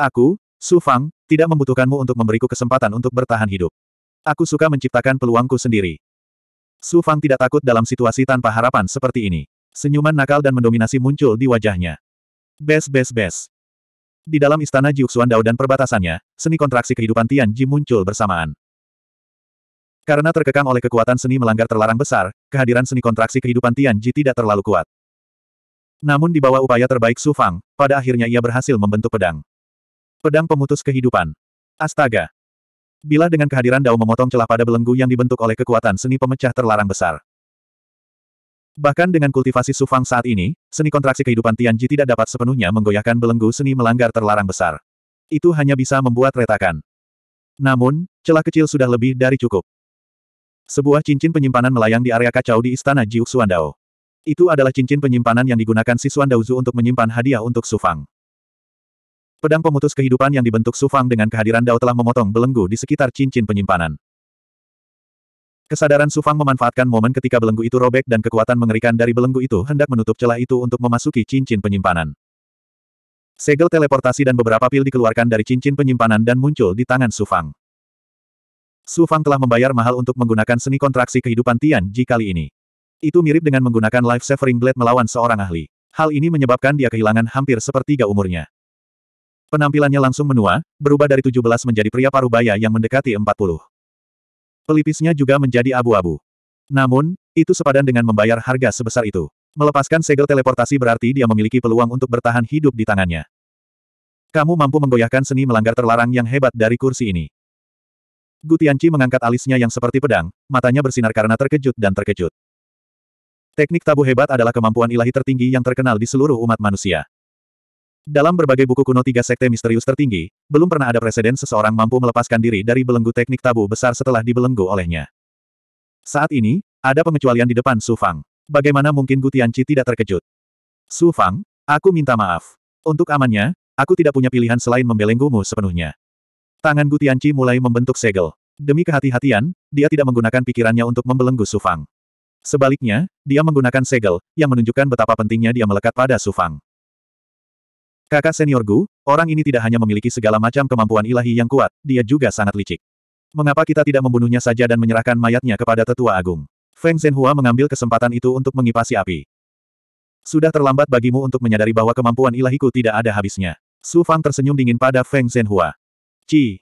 Aku, Su Fang, tidak membutuhkanmu untuk memberiku kesempatan untuk bertahan hidup. Aku suka menciptakan peluangku sendiri. Su Fang tidak takut dalam situasi tanpa harapan seperti ini. Senyuman nakal dan mendominasi muncul di wajahnya. Bes bes bes. Di dalam istana Jiuxuan Dao dan perbatasannya, seni kontraksi kehidupan Tian Ji muncul bersamaan. Karena terkekang oleh kekuatan seni melanggar terlarang besar, kehadiran seni kontraksi kehidupan Tian Ji tidak terlalu kuat. Namun di bawah upaya terbaik Su Fang, pada akhirnya ia berhasil membentuk pedang. Pedang pemutus kehidupan. Astaga. Bila dengan kehadiran Dao memotong celah pada belenggu yang dibentuk oleh kekuatan seni pemecah terlarang besar. Bahkan dengan kultivasi Sufang saat ini, seni kontraksi kehidupan Tianji tidak dapat sepenuhnya menggoyahkan belenggu seni melanggar terlarang besar. Itu hanya bisa membuat retakan. Namun, celah kecil sudah lebih dari cukup. Sebuah cincin penyimpanan melayang di area kacau di istana Jiuk Suandao. Itu adalah cincin penyimpanan yang digunakan si Suandao Zu untuk menyimpan hadiah untuk Sufang. Pedang pemutus kehidupan yang dibentuk Sufang dengan kehadiran Dao telah memotong belenggu di sekitar cincin penyimpanan. Kesadaran Sufang memanfaatkan momen ketika belenggu itu robek dan kekuatan mengerikan dari belenggu itu hendak menutup celah itu untuk memasuki cincin penyimpanan. Segel teleportasi dan beberapa pil dikeluarkan dari cincin penyimpanan dan muncul di tangan Sufang. Sufang telah membayar mahal untuk menggunakan seni kontraksi kehidupan Tian Ji kali ini. Itu mirip dengan menggunakan life severing blade melawan seorang ahli. Hal ini menyebabkan dia kehilangan hampir sepertiga umurnya. Penampilannya langsung menua, berubah dari 17 menjadi pria parubaya yang mendekati 40. Pelipisnya juga menjadi abu-abu. Namun, itu sepadan dengan membayar harga sebesar itu. Melepaskan segel teleportasi berarti dia memiliki peluang untuk bertahan hidup di tangannya. Kamu mampu menggoyahkan seni melanggar terlarang yang hebat dari kursi ini. Gutianci mengangkat alisnya yang seperti pedang, matanya bersinar karena terkejut dan terkejut. Teknik tabu hebat adalah kemampuan ilahi tertinggi yang terkenal di seluruh umat manusia. Dalam berbagai buku kuno tiga sekte misterius tertinggi, belum pernah ada presiden seseorang mampu melepaskan diri dari belenggu teknik tabu besar setelah dibelenggu olehnya. Saat ini, ada pengecualian di depan Su Fang. Bagaimana mungkin Gu Tianqi tidak terkejut? Su Fang, aku minta maaf. Untuk amannya, aku tidak punya pilihan selain membelenggumu sepenuhnya. Tangan Gu Tianqi mulai membentuk segel. Demi kehati-hatian, dia tidak menggunakan pikirannya untuk membelenggu Su Fang. Sebaliknya, dia menggunakan segel, yang menunjukkan betapa pentingnya dia melekat pada Su Fang. Kakak senior Gu, orang ini tidak hanya memiliki segala macam kemampuan ilahi yang kuat, dia juga sangat licik. Mengapa kita tidak membunuhnya saja dan menyerahkan mayatnya kepada tetua agung? Feng Zhenhua mengambil kesempatan itu untuk mengipasi api. Sudah terlambat bagimu untuk menyadari bahwa kemampuan ilahiku tidak ada habisnya. Su Fang tersenyum dingin pada Feng Zhenhua. Ci.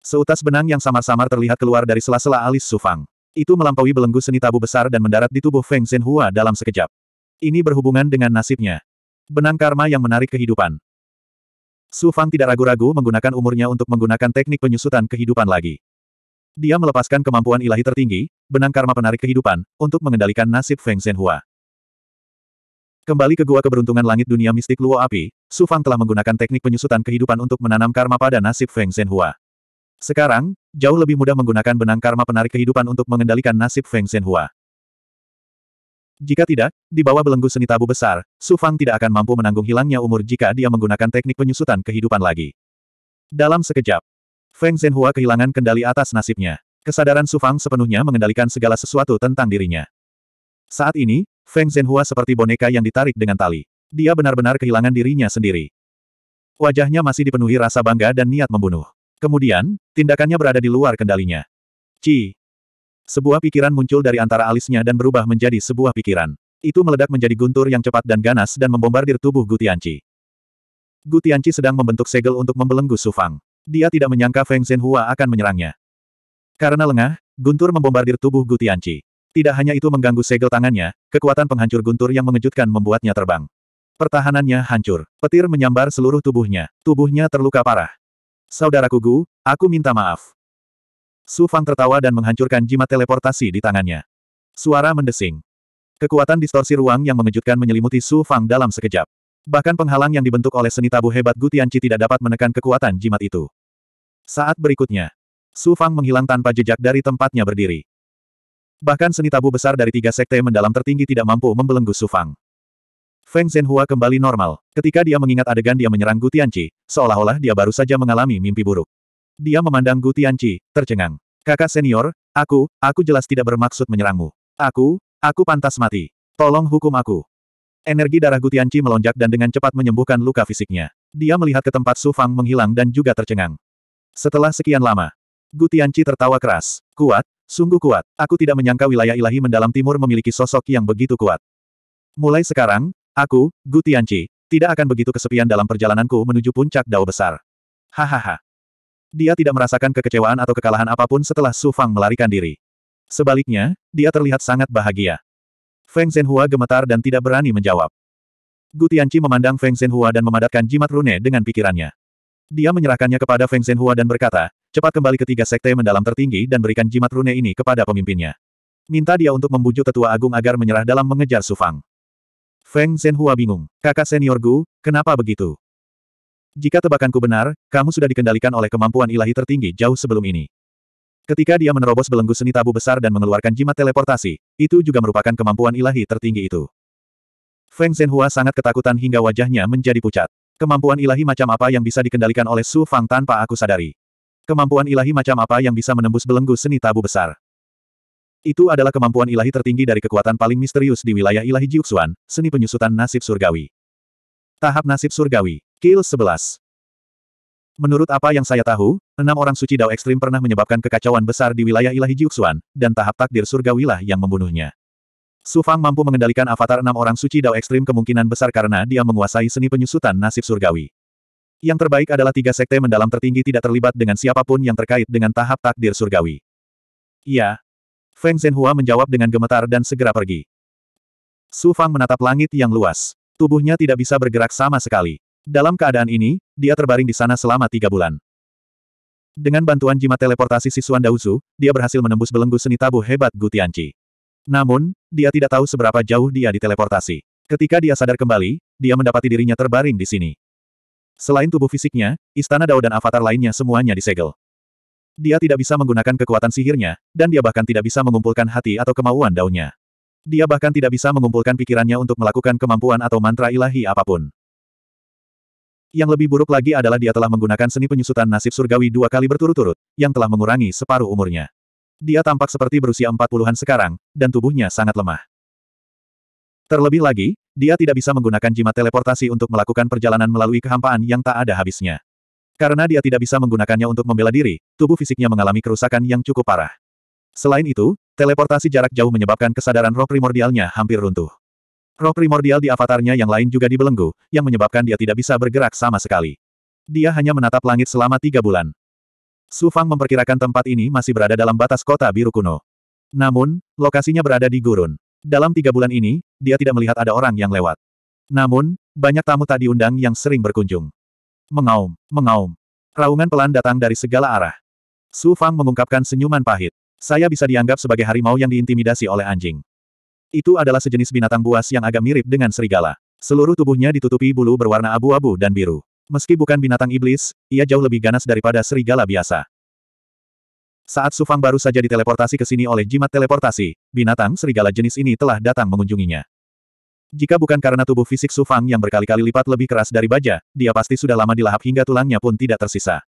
Seutas benang yang samar-samar terlihat keluar dari sela-sela alis Su Fang. Itu melampaui belenggu seni tabu besar dan mendarat di tubuh Feng Zhenhua dalam sekejap. Ini berhubungan dengan nasibnya. Benang karma yang menarik kehidupan. Su Fang tidak ragu-ragu menggunakan umurnya untuk menggunakan teknik penyusutan kehidupan lagi. Dia melepaskan kemampuan ilahi tertinggi, benang karma penarik kehidupan, untuk mengendalikan nasib Feng Zhenhua. Kembali ke Gua Keberuntungan Langit Dunia Mistik Luo Api, Su Fang telah menggunakan teknik penyusutan kehidupan untuk menanam karma pada nasib Feng Zhenhua. Sekarang, jauh lebih mudah menggunakan benang karma penarik kehidupan untuk mengendalikan nasib Feng Zhenhua. Jika tidak, di bawah belenggu seni tabu besar, Su Fang tidak akan mampu menanggung hilangnya umur jika dia menggunakan teknik penyusutan kehidupan lagi. Dalam sekejap, Feng Zhenhua kehilangan kendali atas nasibnya. Kesadaran Su Fang sepenuhnya mengendalikan segala sesuatu tentang dirinya. Saat ini, Feng Zhenhua seperti boneka yang ditarik dengan tali. Dia benar-benar kehilangan dirinya sendiri. Wajahnya masih dipenuhi rasa bangga dan niat membunuh. Kemudian, tindakannya berada di luar kendalinya. Ci, sebuah pikiran muncul dari antara alisnya dan berubah menjadi sebuah pikiran. Itu meledak menjadi guntur yang cepat dan ganas dan membombardir tubuh Gutianci. Gutianci sedang membentuk segel untuk membelenggu Sufang. Dia tidak menyangka Feng Zhenhua akan menyerangnya. Karena lengah, guntur membombardir tubuh Gutianci. Tidak hanya itu mengganggu segel tangannya, kekuatan penghancur guntur yang mengejutkan membuatnya terbang. Pertahanannya hancur. Petir menyambar seluruh tubuhnya. Tubuhnya terluka parah. Saudaraku Gu, aku minta maaf. Su Fang tertawa dan menghancurkan jimat teleportasi di tangannya. Suara mendesing. Kekuatan distorsi ruang yang mengejutkan menyelimuti Su Fang dalam sekejap. Bahkan penghalang yang dibentuk oleh seni tabu hebat Gutianci tidak dapat menekan kekuatan jimat itu. Saat berikutnya, Su Fang menghilang tanpa jejak dari tempatnya berdiri. Bahkan seni tabu besar dari tiga sekte mendalam tertinggi tidak mampu membelenggu Su Fang. Feng Zhenhua kembali normal. Ketika dia mengingat adegan dia menyerang Gutianci, seolah-olah dia baru saja mengalami mimpi buruk. Dia memandang Gu Tianqi, tercengang. Kakak senior, aku, aku jelas tidak bermaksud menyerangmu. Aku, aku pantas mati. Tolong hukum aku. Energi darah Gu Tianqi melonjak dan dengan cepat menyembuhkan luka fisiknya. Dia melihat ke tempat Su Fang menghilang dan juga tercengang. Setelah sekian lama, Gu Tianqi tertawa keras. Kuat, sungguh kuat. Aku tidak menyangka wilayah ilahi mendalam timur memiliki sosok yang begitu kuat. Mulai sekarang, aku, Gu Tianqi, tidak akan begitu kesepian dalam perjalananku menuju puncak Dao Besar. Hahaha. Dia tidak merasakan kekecewaan atau kekalahan apapun setelah Su Fang melarikan diri. Sebaliknya, dia terlihat sangat bahagia. Feng Zhenhua gemetar dan tidak berani menjawab. Gu Tianqi memandang Feng Zhenhua dan memadatkan jimat rune dengan pikirannya. Dia menyerahkannya kepada Feng Zhenhua dan berkata, cepat kembali ke tiga sekte mendalam tertinggi dan berikan jimat rune ini kepada pemimpinnya. Minta dia untuk membujuk tetua agung agar menyerah dalam mengejar Su Fang. Feng Zhenhua bingung. Kakak senior Gu, kenapa begitu? Jika tebakanku benar, kamu sudah dikendalikan oleh kemampuan ilahi tertinggi jauh sebelum ini. Ketika dia menerobos belenggu seni tabu besar dan mengeluarkan jimat teleportasi, itu juga merupakan kemampuan ilahi tertinggi itu. Feng Zhenhua sangat ketakutan hingga wajahnya menjadi pucat. Kemampuan ilahi macam apa yang bisa dikendalikan oleh Su Fang tanpa aku sadari? Kemampuan ilahi macam apa yang bisa menembus belenggu seni tabu besar? Itu adalah kemampuan ilahi tertinggi dari kekuatan paling misterius di wilayah ilahi Jiuxuan, seni penyusutan nasib surgawi. Tahap nasib surgawi. Kill 11. Menurut apa yang saya tahu, enam orang suci Dao ekstrim pernah menyebabkan kekacauan besar di wilayah ilahi Jiuxuan, dan tahap takdir surga surgawilah yang membunuhnya. Su Fang mampu mengendalikan avatar enam orang suci Dao ekstrim kemungkinan besar karena dia menguasai seni penyusutan nasib surgawi. Yang terbaik adalah tiga sekte mendalam tertinggi tidak terlibat dengan siapapun yang terkait dengan tahap takdir surgawi. Iya. Feng Zhenhua menjawab dengan gemetar dan segera pergi. Su Fang menatap langit yang luas. Tubuhnya tidak bisa bergerak sama sekali. Dalam keadaan ini, dia terbaring di sana selama tiga bulan. Dengan bantuan jimat teleportasi siswa Dauzu, dia berhasil menembus belenggu seni tabu hebat Gutianci. Namun, dia tidak tahu seberapa jauh dia diteleportasi. Ketika dia sadar kembali, dia mendapati dirinya terbaring di sini. Selain tubuh fisiknya, istana Dao dan avatar lainnya semuanya disegel. Dia tidak bisa menggunakan kekuatan sihirnya, dan dia bahkan tidak bisa mengumpulkan hati atau kemauan daunnya. Dia bahkan tidak bisa mengumpulkan pikirannya untuk melakukan kemampuan atau mantra ilahi apapun. Yang lebih buruk lagi adalah dia telah menggunakan seni penyusutan nasib surgawi dua kali berturut-turut, yang telah mengurangi separuh umurnya. Dia tampak seperti berusia empat puluhan sekarang, dan tubuhnya sangat lemah. Terlebih lagi, dia tidak bisa menggunakan jimat teleportasi untuk melakukan perjalanan melalui kehampaan yang tak ada habisnya. Karena dia tidak bisa menggunakannya untuk membela diri, tubuh fisiknya mengalami kerusakan yang cukup parah. Selain itu, teleportasi jarak jauh menyebabkan kesadaran roh primordialnya hampir runtuh. Roh primordial di avatarnya yang lain juga dibelenggu, yang menyebabkan dia tidak bisa bergerak sama sekali. Dia hanya menatap langit selama tiga bulan. Su Fang memperkirakan tempat ini masih berada dalam batas kota biru kuno. Namun, lokasinya berada di gurun. Dalam tiga bulan ini, dia tidak melihat ada orang yang lewat. Namun, banyak tamu tadi undang yang sering berkunjung. Mengaum, mengaum. Raungan pelan datang dari segala arah. Su Fang mengungkapkan senyuman pahit. Saya bisa dianggap sebagai harimau yang diintimidasi oleh anjing. Itu adalah sejenis binatang buas yang agak mirip dengan serigala. Seluruh tubuhnya ditutupi bulu berwarna abu-abu dan biru. Meski bukan binatang iblis, ia jauh lebih ganas daripada serigala biasa. Saat Sufang baru saja diteleportasi ke sini oleh jimat teleportasi, binatang serigala jenis ini telah datang mengunjunginya. Jika bukan karena tubuh fisik Sufang yang berkali-kali lipat lebih keras dari baja, dia pasti sudah lama dilahap hingga tulangnya pun tidak tersisa.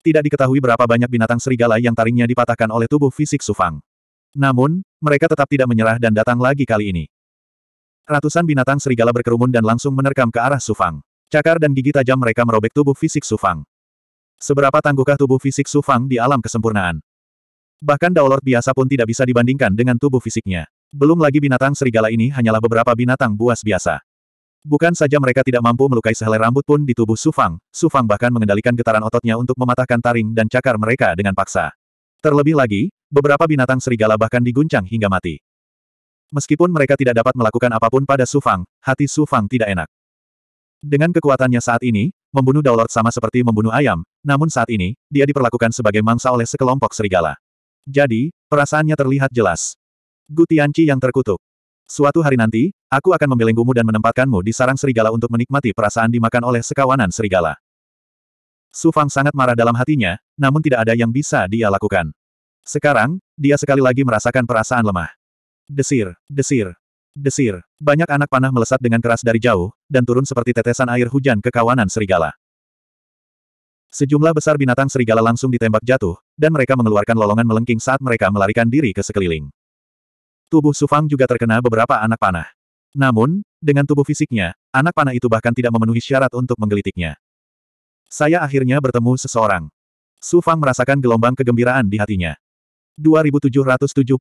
Tidak diketahui berapa banyak binatang serigala yang taringnya dipatahkan oleh tubuh fisik Sufang. Namun, mereka tetap tidak menyerah dan datang lagi kali ini. Ratusan binatang serigala berkerumun dan langsung menerkam ke arah Sufang. Cakar dan gigi tajam mereka merobek tubuh fisik Sufang. Seberapa tangguhkah tubuh fisik Sufang di alam kesempurnaan? Bahkan Daolord biasa pun tidak bisa dibandingkan dengan tubuh fisiknya. Belum lagi binatang serigala ini hanyalah beberapa binatang buas biasa. Bukan saja mereka tidak mampu melukai sehelai rambut pun di tubuh Sufang, Sufang bahkan mengendalikan getaran ototnya untuk mematahkan taring dan cakar mereka dengan paksa. Terlebih lagi, Beberapa binatang serigala bahkan diguncang hingga mati. Meskipun mereka tidak dapat melakukan apapun pada Su Fang, hati Su Fang tidak enak. Dengan kekuatannya saat ini, membunuh Daulord sama seperti membunuh ayam, namun saat ini, dia diperlakukan sebagai mangsa oleh sekelompok serigala. Jadi, perasaannya terlihat jelas. Gutianci yang terkutuk. Suatu hari nanti, aku akan membelenggumu dan menempatkanmu di sarang serigala untuk menikmati perasaan dimakan oleh sekawanan serigala. Su Fang sangat marah dalam hatinya, namun tidak ada yang bisa dia lakukan. Sekarang, dia sekali lagi merasakan perasaan lemah. Desir, desir, desir. Banyak anak panah melesat dengan keras dari jauh, dan turun seperti tetesan air hujan ke kawanan serigala. Sejumlah besar binatang serigala langsung ditembak jatuh, dan mereka mengeluarkan lolongan melengking saat mereka melarikan diri ke sekeliling. Tubuh Sufang juga terkena beberapa anak panah. Namun, dengan tubuh fisiknya, anak panah itu bahkan tidak memenuhi syarat untuk menggelitiknya. Saya akhirnya bertemu seseorang. Sufang merasakan gelombang kegembiraan di hatinya. 2772.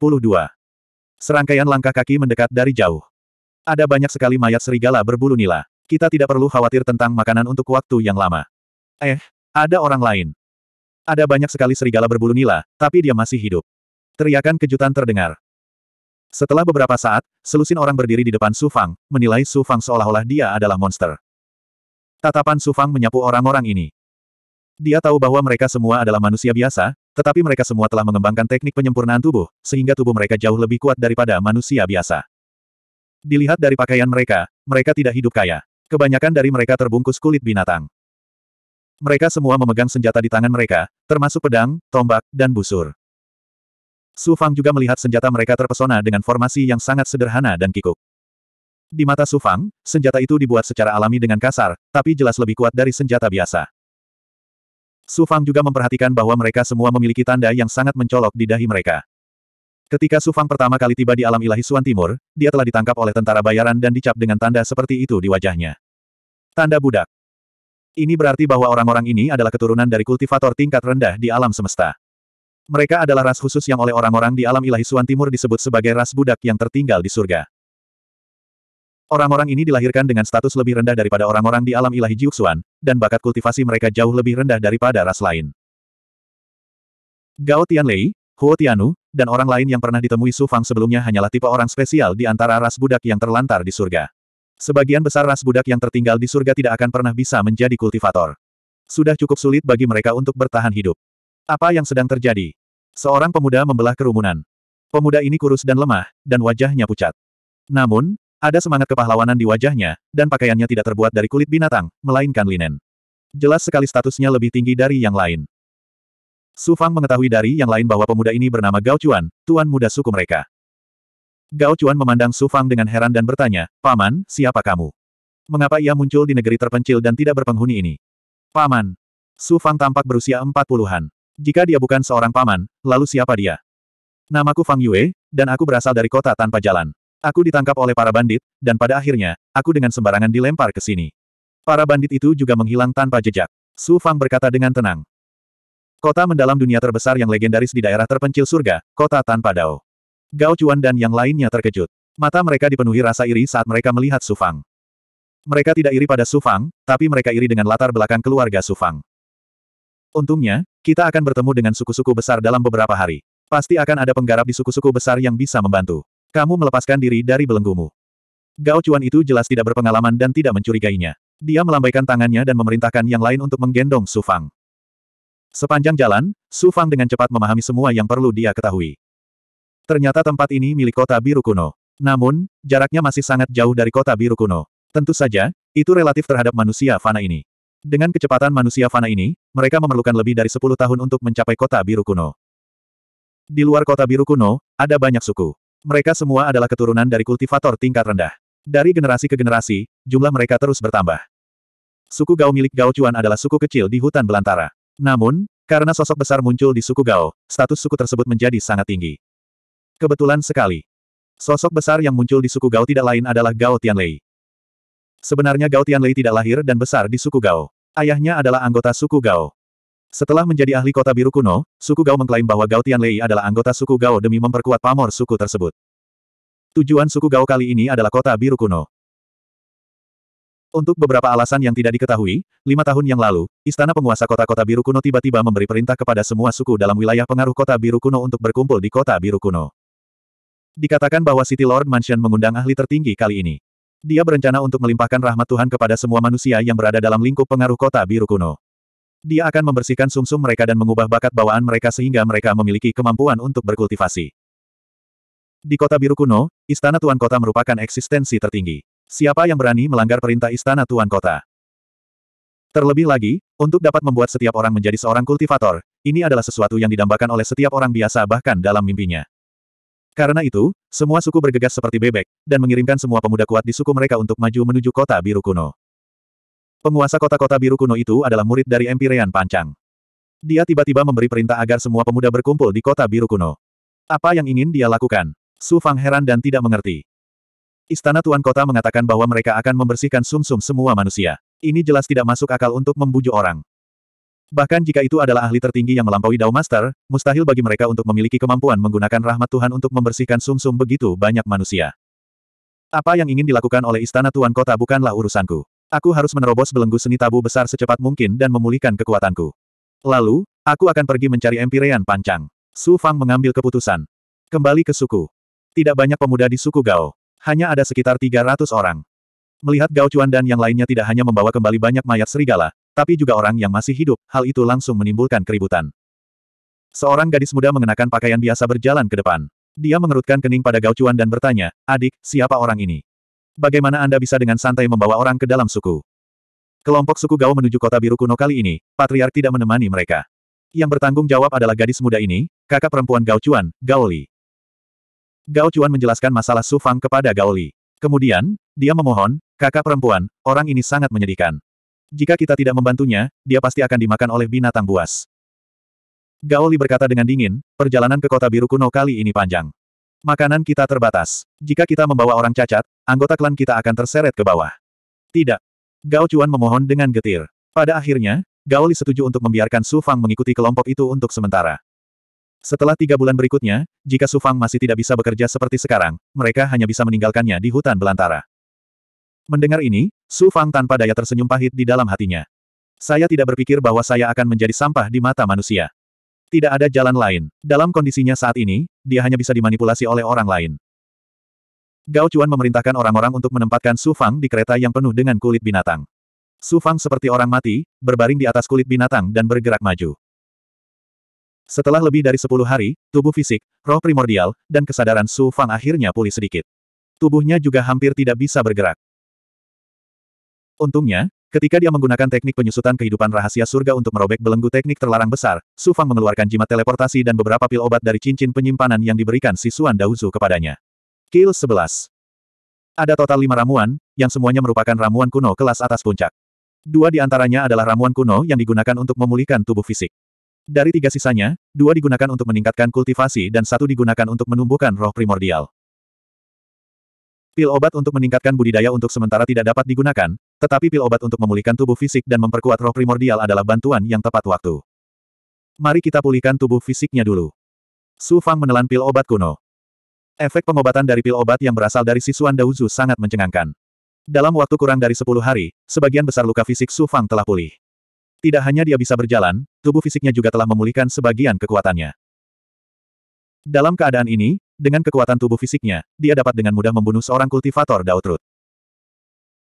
Serangkaian langkah kaki mendekat dari jauh. Ada banyak sekali mayat serigala berbulu nila. Kita tidak perlu khawatir tentang makanan untuk waktu yang lama. Eh, ada orang lain. Ada banyak sekali serigala berbulu nila, tapi dia masih hidup. Teriakan kejutan terdengar. Setelah beberapa saat, selusin orang berdiri di depan Sufang, menilai Sufang seolah-olah dia adalah monster. Tatapan Sufang menyapu orang-orang ini. Dia tahu bahwa mereka semua adalah manusia biasa, tetapi mereka semua telah mengembangkan teknik penyempurnaan tubuh, sehingga tubuh mereka jauh lebih kuat daripada manusia biasa. Dilihat dari pakaian mereka, mereka tidak hidup kaya. Kebanyakan dari mereka terbungkus kulit binatang. Mereka semua memegang senjata di tangan mereka, termasuk pedang, tombak, dan busur. Su Fang juga melihat senjata mereka terpesona dengan formasi yang sangat sederhana dan kikuk. Di mata Su Fang, senjata itu dibuat secara alami dengan kasar, tapi jelas lebih kuat dari senjata biasa. Su Fang juga memperhatikan bahwa mereka semua memiliki tanda yang sangat mencolok di dahi mereka. Ketika Su Fang pertama kali tiba di alam ilahi Suan Timur, dia telah ditangkap oleh tentara bayaran dan dicap dengan tanda seperti itu di wajahnya. Tanda budak. Ini berarti bahwa orang-orang ini adalah keturunan dari kultivator tingkat rendah di alam semesta. Mereka adalah ras khusus yang oleh orang-orang di alam ilahi Suan Timur disebut sebagai ras budak yang tertinggal di surga. Orang-orang ini dilahirkan dengan status lebih rendah daripada orang-orang di alam ilahi Jiuxuan, dan bakat kultivasi mereka jauh lebih rendah daripada ras lain. Gao Tianlei, Huo Tianu, dan orang lain yang pernah ditemui Su Fang sebelumnya hanyalah tipe orang spesial di antara ras budak yang terlantar di surga. Sebagian besar ras budak yang tertinggal di surga tidak akan pernah bisa menjadi kultivator. Sudah cukup sulit bagi mereka untuk bertahan hidup. Apa yang sedang terjadi? Seorang pemuda membelah kerumunan. Pemuda ini kurus dan lemah, dan wajahnya pucat. Namun, ada semangat kepahlawanan di wajahnya, dan pakaiannya tidak terbuat dari kulit binatang, melainkan linen. Jelas sekali statusnya lebih tinggi dari yang lain. Su Fang mengetahui dari yang lain bahwa pemuda ini bernama Gao Chuan, tuan muda suku mereka. Gao Chuan memandang Su Fang dengan heran dan bertanya, Paman, siapa kamu? Mengapa ia muncul di negeri terpencil dan tidak berpenghuni ini? Paman. Su Fang tampak berusia empat puluhan. Jika dia bukan seorang paman, lalu siapa dia? Namaku Fang Yue, dan aku berasal dari kota tanpa jalan. Aku ditangkap oleh para bandit, dan pada akhirnya, aku dengan sembarangan dilempar ke sini. Para bandit itu juga menghilang tanpa jejak. Su Fang berkata dengan tenang. Kota mendalam dunia terbesar yang legendaris di daerah terpencil surga, kota tanpa dao. Gao Chuan dan yang lainnya terkejut. Mata mereka dipenuhi rasa iri saat mereka melihat Su Fang. Mereka tidak iri pada Su Fang, tapi mereka iri dengan latar belakang keluarga Su Fang. Untungnya, kita akan bertemu dengan suku-suku besar dalam beberapa hari. Pasti akan ada penggarap di suku-suku besar yang bisa membantu. Kamu melepaskan diri dari belenggumu. Gao Chuan itu jelas tidak berpengalaman dan tidak mencurigainya. Dia melambaikan tangannya dan memerintahkan yang lain untuk menggendong Su Fang. Sepanjang jalan, Su Fang dengan cepat memahami semua yang perlu dia ketahui. Ternyata tempat ini milik kota biru kuno. Namun, jaraknya masih sangat jauh dari kota biru kuno. Tentu saja, itu relatif terhadap manusia fana ini. Dengan kecepatan manusia fana ini, mereka memerlukan lebih dari 10 tahun untuk mencapai kota biru kuno. Di luar kota biru kuno, ada banyak suku. Mereka semua adalah keturunan dari kultivator tingkat rendah. Dari generasi ke generasi, jumlah mereka terus bertambah. Suku Gao milik Gao Chuan adalah suku kecil di hutan belantara. Namun, karena sosok besar muncul di suku Gao, status suku tersebut menjadi sangat tinggi. Kebetulan sekali. Sosok besar yang muncul di suku Gao tidak lain adalah Gao Tianlei. Sebenarnya Gao Tianlei tidak lahir dan besar di suku Gao. Ayahnya adalah anggota suku Gao. Setelah menjadi ahli kota biru kuno, suku Gao mengklaim bahwa Gao Tianlei adalah anggota suku Gao demi memperkuat pamor suku tersebut. Tujuan suku Gao kali ini adalah kota biru kuno. Untuk beberapa alasan yang tidak diketahui, lima tahun yang lalu, istana penguasa kota-kota biru kuno tiba-tiba memberi perintah kepada semua suku dalam wilayah pengaruh kota biru kuno untuk berkumpul di kota biru kuno. Dikatakan bahwa City Lord Mansion mengundang ahli tertinggi kali ini. Dia berencana untuk melimpahkan rahmat Tuhan kepada semua manusia yang berada dalam lingkup pengaruh kota biru kuno. Dia akan membersihkan sumsum -sum mereka dan mengubah bakat bawaan mereka sehingga mereka memiliki kemampuan untuk berkultivasi. Di kota biru kuno, istana tuan kota merupakan eksistensi tertinggi. Siapa yang berani melanggar perintah istana tuan kota? Terlebih lagi, untuk dapat membuat setiap orang menjadi seorang kultivator, ini adalah sesuatu yang didambakan oleh setiap orang biasa bahkan dalam mimpinya. Karena itu, semua suku bergegas seperti bebek, dan mengirimkan semua pemuda kuat di suku mereka untuk maju menuju kota biru kuno. Penguasa kota-kota biru kuno itu adalah murid dari Empirean Pancang. Dia tiba-tiba memberi perintah agar semua pemuda berkumpul di kota biru kuno. Apa yang ingin dia lakukan? Su Fang heran dan tidak mengerti. Istana Tuan Kota mengatakan bahwa mereka akan membersihkan sumsum -sum semua manusia. Ini jelas tidak masuk akal untuk membujuk orang. Bahkan jika itu adalah ahli tertinggi yang melampaui Dao Master, mustahil bagi mereka untuk memiliki kemampuan menggunakan rahmat Tuhan untuk membersihkan sumsum -sum begitu banyak manusia. Apa yang ingin dilakukan oleh Istana Tuan Kota bukanlah urusanku. Aku harus menerobos belenggu seni tabu besar secepat mungkin dan memulihkan kekuatanku. Lalu, aku akan pergi mencari Empirean Pancang. Su Fang mengambil keputusan. Kembali ke suku. Tidak banyak pemuda di suku Gao. Hanya ada sekitar 300 orang. Melihat Gao Chuan dan yang lainnya tidak hanya membawa kembali banyak mayat serigala, tapi juga orang yang masih hidup, hal itu langsung menimbulkan keributan. Seorang gadis muda mengenakan pakaian biasa berjalan ke depan. Dia mengerutkan kening pada Gao Chuan dan bertanya, adik, siapa orang ini? Bagaimana Anda bisa dengan santai membawa orang ke dalam suku? Kelompok suku Gao menuju kota biru kuno kali ini, Patriark tidak menemani mereka. Yang bertanggung jawab adalah gadis muda ini, kakak perempuan Gao Chuan, Gao Li. Gao Chuan menjelaskan masalah Su Fang kepada Gao Li. Kemudian, dia memohon, kakak perempuan, orang ini sangat menyedihkan. Jika kita tidak membantunya, dia pasti akan dimakan oleh binatang buas. Gao Li berkata dengan dingin, perjalanan ke kota biru kuno kali ini panjang. Makanan kita terbatas. Jika kita membawa orang cacat, anggota klan kita akan terseret ke bawah. Tidak. Gao Chuan memohon dengan getir. Pada akhirnya, Gao Li setuju untuk membiarkan Su Fang mengikuti kelompok itu untuk sementara. Setelah tiga bulan berikutnya, jika Su Fang masih tidak bisa bekerja seperti sekarang, mereka hanya bisa meninggalkannya di hutan belantara. Mendengar ini, Su Fang tanpa daya tersenyum pahit di dalam hatinya. Saya tidak berpikir bahwa saya akan menjadi sampah di mata manusia. Tidak ada jalan lain. Dalam kondisinya saat ini, dia hanya bisa dimanipulasi oleh orang lain. Gao Chuan memerintahkan orang-orang untuk menempatkan Su Fang di kereta yang penuh dengan kulit binatang. Su Fang seperti orang mati, berbaring di atas kulit binatang dan bergerak maju. Setelah lebih dari sepuluh hari, tubuh fisik, roh primordial, dan kesadaran Su Fang akhirnya pulih sedikit. Tubuhnya juga hampir tidak bisa bergerak. Untungnya, Ketika dia menggunakan teknik penyusutan kehidupan rahasia surga untuk merobek belenggu teknik terlarang besar, Su Fang mengeluarkan jimat teleportasi dan beberapa pil obat dari cincin penyimpanan yang diberikan si Suan Daozu kepadanya. Kill 11. Ada total lima ramuan, yang semuanya merupakan ramuan kuno kelas atas puncak. Dua di antaranya adalah ramuan kuno yang digunakan untuk memulihkan tubuh fisik. Dari tiga sisanya, dua digunakan untuk meningkatkan kultivasi dan satu digunakan untuk menumbuhkan roh primordial. Pil obat untuk meningkatkan budidaya untuk sementara tidak dapat digunakan, tetapi pil obat untuk memulihkan tubuh fisik dan memperkuat roh primordial adalah bantuan yang tepat waktu. Mari kita pulihkan tubuh fisiknya dulu. Su Fang menelan pil obat kuno. Efek pengobatan dari pil obat yang berasal dari sisuan Dauzu sangat mencengangkan. Dalam waktu kurang dari 10 hari, sebagian besar luka fisik Su Fang telah pulih. Tidak hanya dia bisa berjalan, tubuh fisiknya juga telah memulihkan sebagian kekuatannya. Dalam keadaan ini, dengan kekuatan tubuh fisiknya, dia dapat dengan mudah membunuh seorang kultivator Daotrut.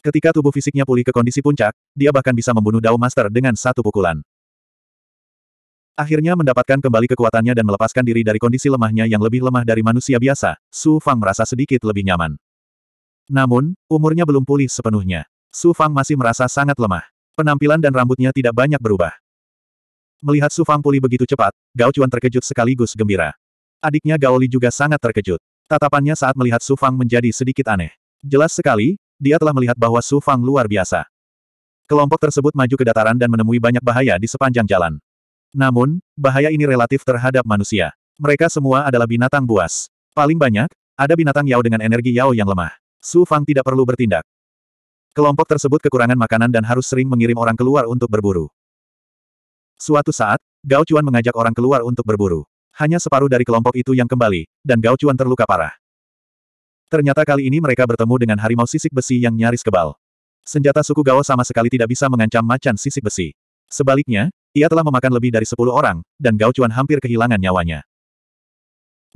Ketika tubuh fisiknya pulih ke kondisi puncak, dia bahkan bisa membunuh Dao Master dengan satu pukulan. Akhirnya mendapatkan kembali kekuatannya dan melepaskan diri dari kondisi lemahnya yang lebih lemah dari manusia biasa, Su Fang merasa sedikit lebih nyaman. Namun, umurnya belum pulih sepenuhnya. Su Fang masih merasa sangat lemah. Penampilan dan rambutnya tidak banyak berubah. Melihat Su Fang pulih begitu cepat, Gao Chuan terkejut sekaligus gembira. Adiknya Gao Li juga sangat terkejut. Tatapannya saat melihat Su Fang menjadi sedikit aneh. Jelas sekali, dia telah melihat bahwa Su Fang luar biasa. Kelompok tersebut maju ke dataran dan menemui banyak bahaya di sepanjang jalan. Namun, bahaya ini relatif terhadap manusia. Mereka semua adalah binatang buas. Paling banyak, ada binatang Yao dengan energi Yao yang lemah. Su Fang tidak perlu bertindak. Kelompok tersebut kekurangan makanan dan harus sering mengirim orang keluar untuk berburu. Suatu saat, Gao Chuan mengajak orang keluar untuk berburu. Hanya separuh dari kelompok itu yang kembali, dan Gao Chuan terluka parah. Ternyata kali ini mereka bertemu dengan harimau sisik besi yang nyaris kebal. Senjata suku Gao sama sekali tidak bisa mengancam macan sisik besi. Sebaliknya, ia telah memakan lebih dari sepuluh orang, dan Gao Chuan hampir kehilangan nyawanya.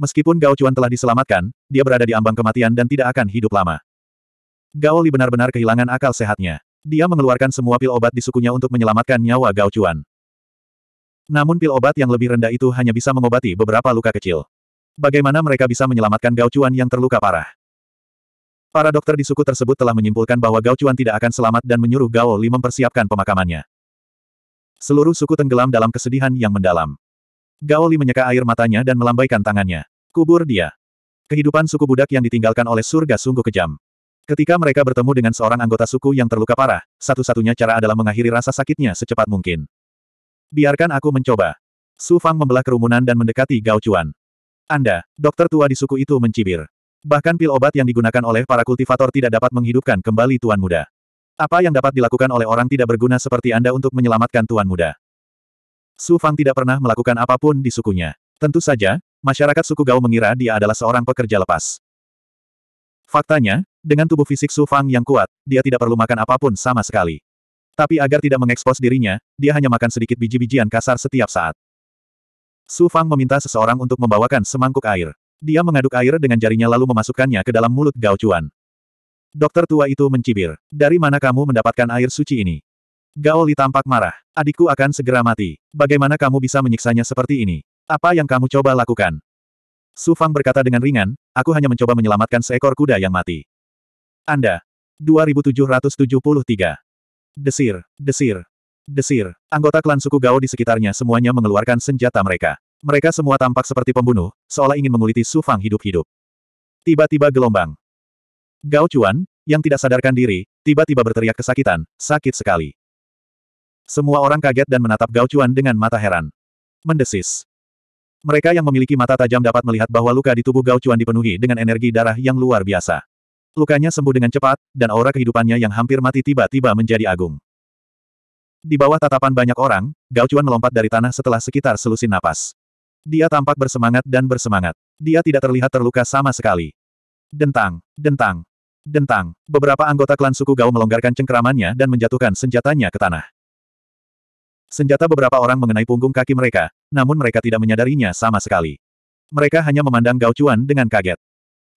Meskipun Gao Chuan telah diselamatkan, dia berada di ambang kematian dan tidak akan hidup lama. Gao Li benar-benar kehilangan akal sehatnya. Dia mengeluarkan semua pil obat di sukunya untuk menyelamatkan nyawa Gao Chuan. Namun pil obat yang lebih rendah itu hanya bisa mengobati beberapa luka kecil. Bagaimana mereka bisa menyelamatkan Gao Chuan yang terluka parah? Para dokter di suku tersebut telah menyimpulkan bahwa Gao Chuan tidak akan selamat dan menyuruh Gao Li mempersiapkan pemakamannya. Seluruh suku tenggelam dalam kesedihan yang mendalam. Gao Li menyeka air matanya dan melambaikan tangannya. Kubur dia. Kehidupan suku budak yang ditinggalkan oleh surga sungguh kejam. Ketika mereka bertemu dengan seorang anggota suku yang terluka parah, satu-satunya cara adalah mengakhiri rasa sakitnya secepat mungkin. Biarkan aku mencoba. Su Fang membelah kerumunan dan mendekati Gao Chuan. Anda, dokter tua di suku itu mencibir. Bahkan pil obat yang digunakan oleh para kultivator tidak dapat menghidupkan kembali Tuan Muda. Apa yang dapat dilakukan oleh orang tidak berguna seperti Anda untuk menyelamatkan Tuan Muda? Su Fang tidak pernah melakukan apapun di sukunya. Tentu saja, masyarakat suku Gao mengira dia adalah seorang pekerja lepas. Faktanya, dengan tubuh fisik Su Fang yang kuat, dia tidak perlu makan apapun sama sekali. Tapi agar tidak mengekspos dirinya, dia hanya makan sedikit biji-bijian kasar setiap saat. Su Fang meminta seseorang untuk membawakan semangkuk air. Dia mengaduk air dengan jarinya lalu memasukkannya ke dalam mulut Gao Chuan. Dokter tua itu mencibir. Dari mana kamu mendapatkan air suci ini? Gao Li tampak marah. Adikku akan segera mati. Bagaimana kamu bisa menyiksanya seperti ini? Apa yang kamu coba lakukan? Su Fang berkata dengan ringan, aku hanya mencoba menyelamatkan seekor kuda yang mati. Anda. 2773. Desir, desir, desir. Anggota klan suku Gao di sekitarnya semuanya mengeluarkan senjata mereka. Mereka semua tampak seperti pembunuh, seolah ingin menguliti Su Fang hidup-hidup. Tiba-tiba gelombang. Gao Chuan, yang tidak sadarkan diri, tiba-tiba berteriak kesakitan, sakit sekali. Semua orang kaget dan menatap Gao Chuan dengan mata heran. Mendesis. Mereka yang memiliki mata tajam dapat melihat bahwa luka di tubuh Gao Chuan dipenuhi dengan energi darah yang luar biasa. Lukanya sembuh dengan cepat, dan aura kehidupannya yang hampir mati tiba-tiba menjadi agung. Di bawah tatapan banyak orang, Gao Chuan melompat dari tanah setelah sekitar selusin napas. Dia tampak bersemangat dan bersemangat. Dia tidak terlihat terluka sama sekali. Dentang, dentang, dentang. Beberapa anggota klan suku Gao melonggarkan cengkeramannya dan menjatuhkan senjatanya ke tanah. Senjata beberapa orang mengenai punggung kaki mereka, namun mereka tidak menyadarinya sama sekali. Mereka hanya memandang Gao Chuan dengan kaget.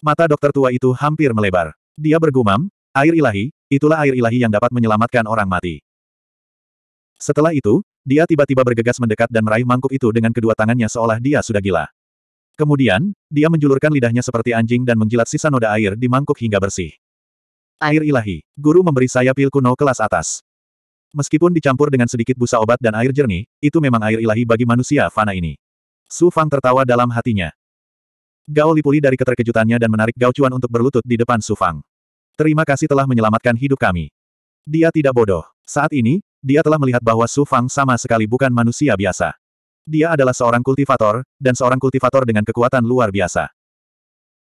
Mata dokter tua itu hampir melebar. Dia bergumam, air ilahi, itulah air ilahi yang dapat menyelamatkan orang mati. Setelah itu, dia tiba-tiba bergegas mendekat dan meraih mangkuk itu dengan kedua tangannya seolah dia sudah gila. Kemudian, dia menjulurkan lidahnya seperti anjing dan menjilat sisa noda air di mangkuk hingga bersih. Air ilahi, guru memberi saya pil kuno kelas atas. Meskipun dicampur dengan sedikit busa obat dan air jernih, itu memang air ilahi bagi manusia fana ini. Su Fang tertawa dalam hatinya. Gao Lipuli dari keterkejutannya dan menarik Gao Chuan untuk berlutut di depan Su Fang. Terima kasih telah menyelamatkan hidup kami. Dia tidak bodoh. Saat ini, dia telah melihat bahwa Su Fang sama sekali bukan manusia biasa. Dia adalah seorang kultivator, dan seorang kultivator dengan kekuatan luar biasa.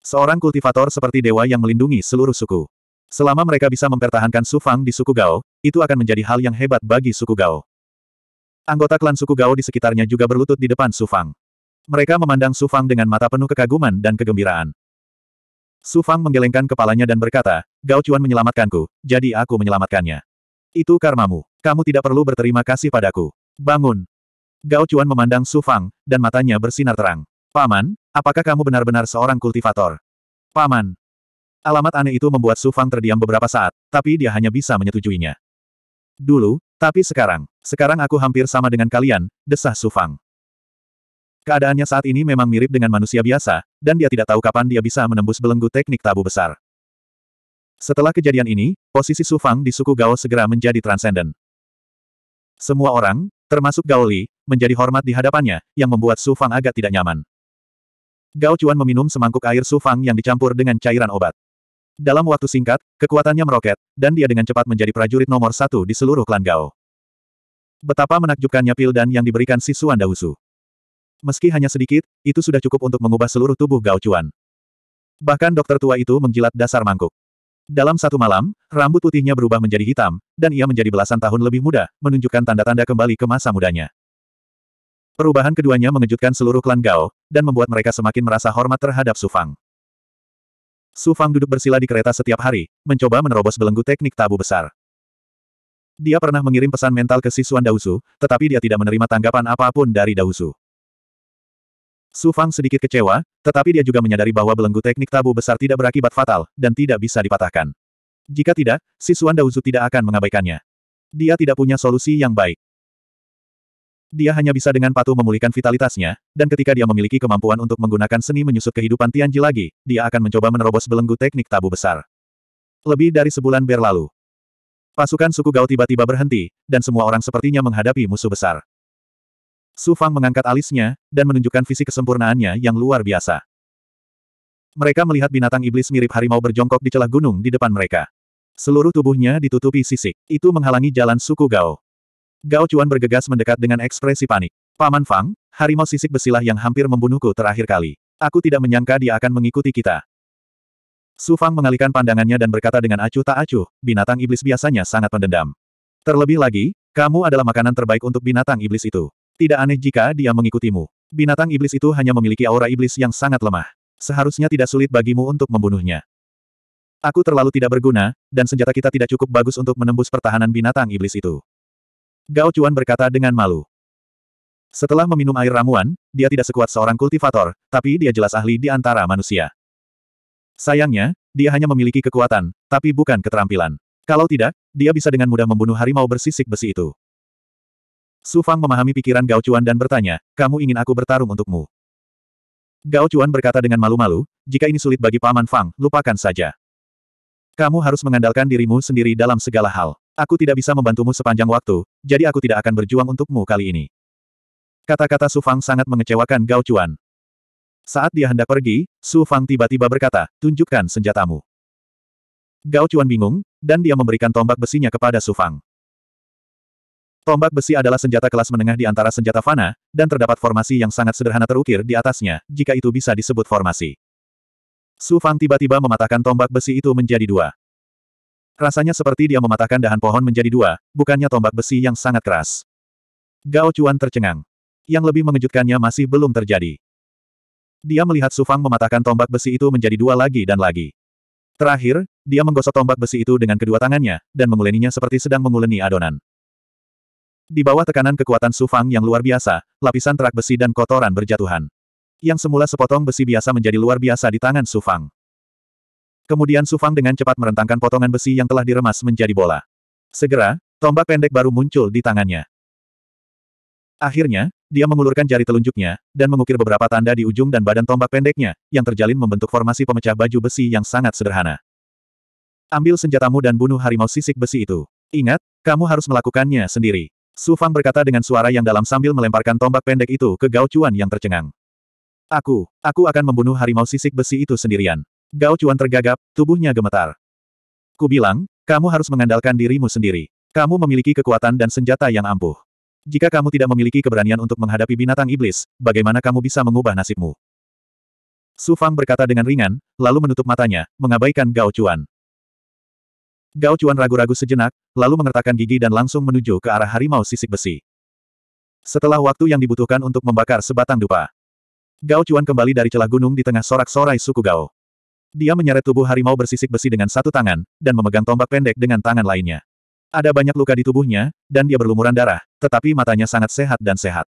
Seorang kultivator seperti dewa yang melindungi seluruh suku. Selama mereka bisa mempertahankan Su Fang di suku Gao, itu akan menjadi hal yang hebat bagi suku Gao. Anggota klan suku Gao di sekitarnya juga berlutut di depan Su Fang. Mereka memandang Su Fang dengan mata penuh kekaguman dan kegembiraan. Su Fang menggelengkan kepalanya dan berkata, Gao Chuan menyelamatkanku, jadi aku menyelamatkannya. Itu karmamu. Kamu tidak perlu berterima kasih padaku. Bangun. Gao Chuan memandang Su Fang, dan matanya bersinar terang. Paman, apakah kamu benar-benar seorang kultivator? Paman. Alamat aneh itu membuat Su Fang terdiam beberapa saat, tapi dia hanya bisa menyetujuinya. Dulu, tapi sekarang. Sekarang aku hampir sama dengan kalian, desah Su Fang. Keadaannya saat ini memang mirip dengan manusia biasa, dan dia tidak tahu kapan dia bisa menembus belenggu teknik tabu besar. Setelah kejadian ini, posisi Su Fang di suku Gao segera menjadi transenden. Semua orang, termasuk Gao Li, menjadi hormat di hadapannya, yang membuat Su Fang agak tidak nyaman. Gao Chuan meminum semangkuk air Su Fang yang dicampur dengan cairan obat. Dalam waktu singkat, kekuatannya meroket, dan dia dengan cepat menjadi prajurit nomor satu di seluruh klan Gao. Betapa menakjubkannya pil dan yang diberikan si Suan Dausu. Meski hanya sedikit, itu sudah cukup untuk mengubah seluruh tubuh Gao Chuan. Bahkan dokter tua itu menjilat dasar mangkuk. Dalam satu malam, rambut putihnya berubah menjadi hitam, dan ia menjadi belasan tahun lebih muda, menunjukkan tanda-tanda kembali ke masa mudanya. Perubahan keduanya mengejutkan seluruh klan Gao, dan membuat mereka semakin merasa hormat terhadap Su Fang. Su Fang duduk bersila di kereta setiap hari, mencoba menerobos belenggu teknik tabu besar. Dia pernah mengirim pesan mental ke Sisuan Dausu, tetapi dia tidak menerima tanggapan apapun dari Dausu. Su Fang sedikit kecewa, tetapi dia juga menyadari bahwa belenggu teknik tabu besar tidak berakibat fatal, dan tidak bisa dipatahkan. Jika tidak, si Suan Dauzu tidak akan mengabaikannya. Dia tidak punya solusi yang baik. Dia hanya bisa dengan patuh memulihkan vitalitasnya, dan ketika dia memiliki kemampuan untuk menggunakan seni menyusut kehidupan Tianji lagi, dia akan mencoba menerobos belenggu teknik tabu besar. Lebih dari sebulan berlalu. Pasukan suku Gao tiba-tiba berhenti, dan semua orang sepertinya menghadapi musuh besar. Su Fang mengangkat alisnya, dan menunjukkan fisik kesempurnaannya yang luar biasa. Mereka melihat binatang iblis mirip harimau berjongkok di celah gunung di depan mereka. Seluruh tubuhnya ditutupi sisik. Itu menghalangi jalan suku Gao. Gao Cuan bergegas mendekat dengan ekspresi panik. Paman Fang, harimau sisik besilah yang hampir membunuhku terakhir kali. Aku tidak menyangka dia akan mengikuti kita. Su Fang mengalihkan pandangannya dan berkata dengan acuh tak acuh, binatang iblis biasanya sangat pendendam. Terlebih lagi, kamu adalah makanan terbaik untuk binatang iblis itu. Tidak aneh jika dia mengikutimu. Binatang iblis itu hanya memiliki aura iblis yang sangat lemah. Seharusnya tidak sulit bagimu untuk membunuhnya. Aku terlalu tidak berguna, dan senjata kita tidak cukup bagus untuk menembus pertahanan binatang iblis itu. Gao Chuan berkata dengan malu. Setelah meminum air ramuan, dia tidak sekuat seorang kultivator, tapi dia jelas ahli di antara manusia. Sayangnya, dia hanya memiliki kekuatan, tapi bukan keterampilan. Kalau tidak, dia bisa dengan mudah membunuh harimau bersisik besi itu. Su Fang memahami pikiran Gao Chuan dan bertanya, kamu ingin aku bertarung untukmu? Gao Chuan berkata dengan malu-malu, jika ini sulit bagi Paman Fang, lupakan saja. Kamu harus mengandalkan dirimu sendiri dalam segala hal. Aku tidak bisa membantumu sepanjang waktu, jadi aku tidak akan berjuang untukmu kali ini. Kata-kata Su Fang sangat mengecewakan Gao Chuan. Saat dia hendak pergi, Su Fang tiba-tiba berkata, tunjukkan senjatamu. Gao Chuan bingung, dan dia memberikan tombak besinya kepada Su Fang. Tombak besi adalah senjata kelas menengah di antara senjata fana, dan terdapat formasi yang sangat sederhana terukir di atasnya, jika itu bisa disebut formasi. Su Fang tiba-tiba mematahkan tombak besi itu menjadi dua. Rasanya seperti dia mematahkan dahan pohon menjadi dua, bukannya tombak besi yang sangat keras. Gao Chuan tercengang. Yang lebih mengejutkannya masih belum terjadi. Dia melihat Su Fang mematahkan tombak besi itu menjadi dua lagi dan lagi. Terakhir, dia menggosok tombak besi itu dengan kedua tangannya, dan menguleninya seperti sedang menguleni adonan. Di bawah tekanan kekuatan Sufang yang luar biasa, lapisan terak besi dan kotoran berjatuhan. Yang semula sepotong besi biasa menjadi luar biasa di tangan Sufang. Kemudian Sufang dengan cepat merentangkan potongan besi yang telah diremas menjadi bola. Segera, tombak pendek baru muncul di tangannya. Akhirnya, dia mengulurkan jari telunjuknya, dan mengukir beberapa tanda di ujung dan badan tombak pendeknya, yang terjalin membentuk formasi pemecah baju besi yang sangat sederhana. Ambil senjatamu dan bunuh harimau sisik besi itu. Ingat, kamu harus melakukannya sendiri. Su Fang berkata dengan suara yang dalam sambil melemparkan tombak pendek itu ke Gao Chuan yang tercengang. Aku, aku akan membunuh harimau sisik besi itu sendirian. Gao Chuan tergagap, tubuhnya gemetar. Ku bilang, kamu harus mengandalkan dirimu sendiri. Kamu memiliki kekuatan dan senjata yang ampuh. Jika kamu tidak memiliki keberanian untuk menghadapi binatang iblis, bagaimana kamu bisa mengubah nasibmu? Su Fang berkata dengan ringan, lalu menutup matanya, mengabaikan Gao Chuan. Gao Cuan ragu-ragu sejenak, lalu mengertakkan gigi dan langsung menuju ke arah harimau sisik besi. Setelah waktu yang dibutuhkan untuk membakar sebatang dupa, Gao Cuan kembali dari celah gunung di tengah sorak-sorai suku Gao. Dia menyeret tubuh harimau bersisik besi dengan satu tangan, dan memegang tombak pendek dengan tangan lainnya. Ada banyak luka di tubuhnya, dan dia berlumuran darah, tetapi matanya sangat sehat dan sehat.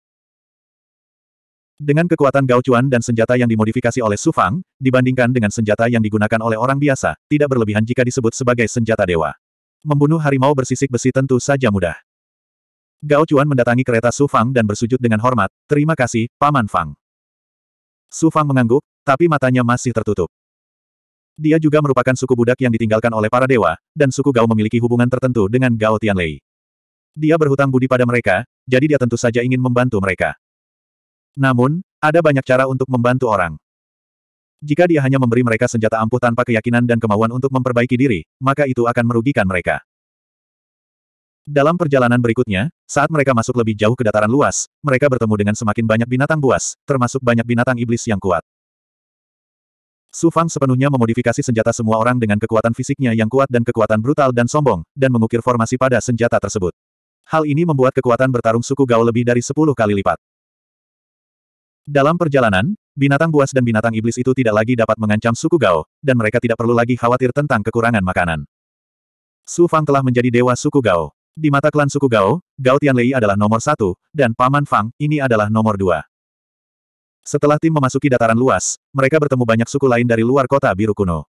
Dengan kekuatan Gao dan senjata yang dimodifikasi oleh Su Fang, dibandingkan dengan senjata yang digunakan oleh orang biasa, tidak berlebihan jika disebut sebagai senjata dewa. Membunuh harimau bersisik besi tentu saja mudah. Gao Chuan mendatangi kereta Su Fang dan bersujud dengan hormat, terima kasih, Paman Fang. Su Fang mengangguk, tapi matanya masih tertutup. Dia juga merupakan suku budak yang ditinggalkan oleh para dewa, dan suku Gao memiliki hubungan tertentu dengan Gao Tianlei. Dia berhutang budi pada mereka, jadi dia tentu saja ingin membantu mereka. Namun, ada banyak cara untuk membantu orang. Jika dia hanya memberi mereka senjata ampuh tanpa keyakinan dan kemauan untuk memperbaiki diri, maka itu akan merugikan mereka. Dalam perjalanan berikutnya, saat mereka masuk lebih jauh ke dataran luas, mereka bertemu dengan semakin banyak binatang buas, termasuk banyak binatang iblis yang kuat. Su Fang sepenuhnya memodifikasi senjata semua orang dengan kekuatan fisiknya yang kuat dan kekuatan brutal dan sombong, dan mengukir formasi pada senjata tersebut. Hal ini membuat kekuatan bertarung suku Gao lebih dari 10 kali lipat. Dalam perjalanan, binatang buas dan binatang iblis itu tidak lagi dapat mengancam suku Gao, dan mereka tidak perlu lagi khawatir tentang kekurangan makanan. Su Fang telah menjadi dewa suku Gao. Di mata klan suku Gao, Gao Tianlei adalah nomor satu, dan Paman Fang, ini adalah nomor dua. Setelah tim memasuki dataran luas, mereka bertemu banyak suku lain dari luar kota biru kuno.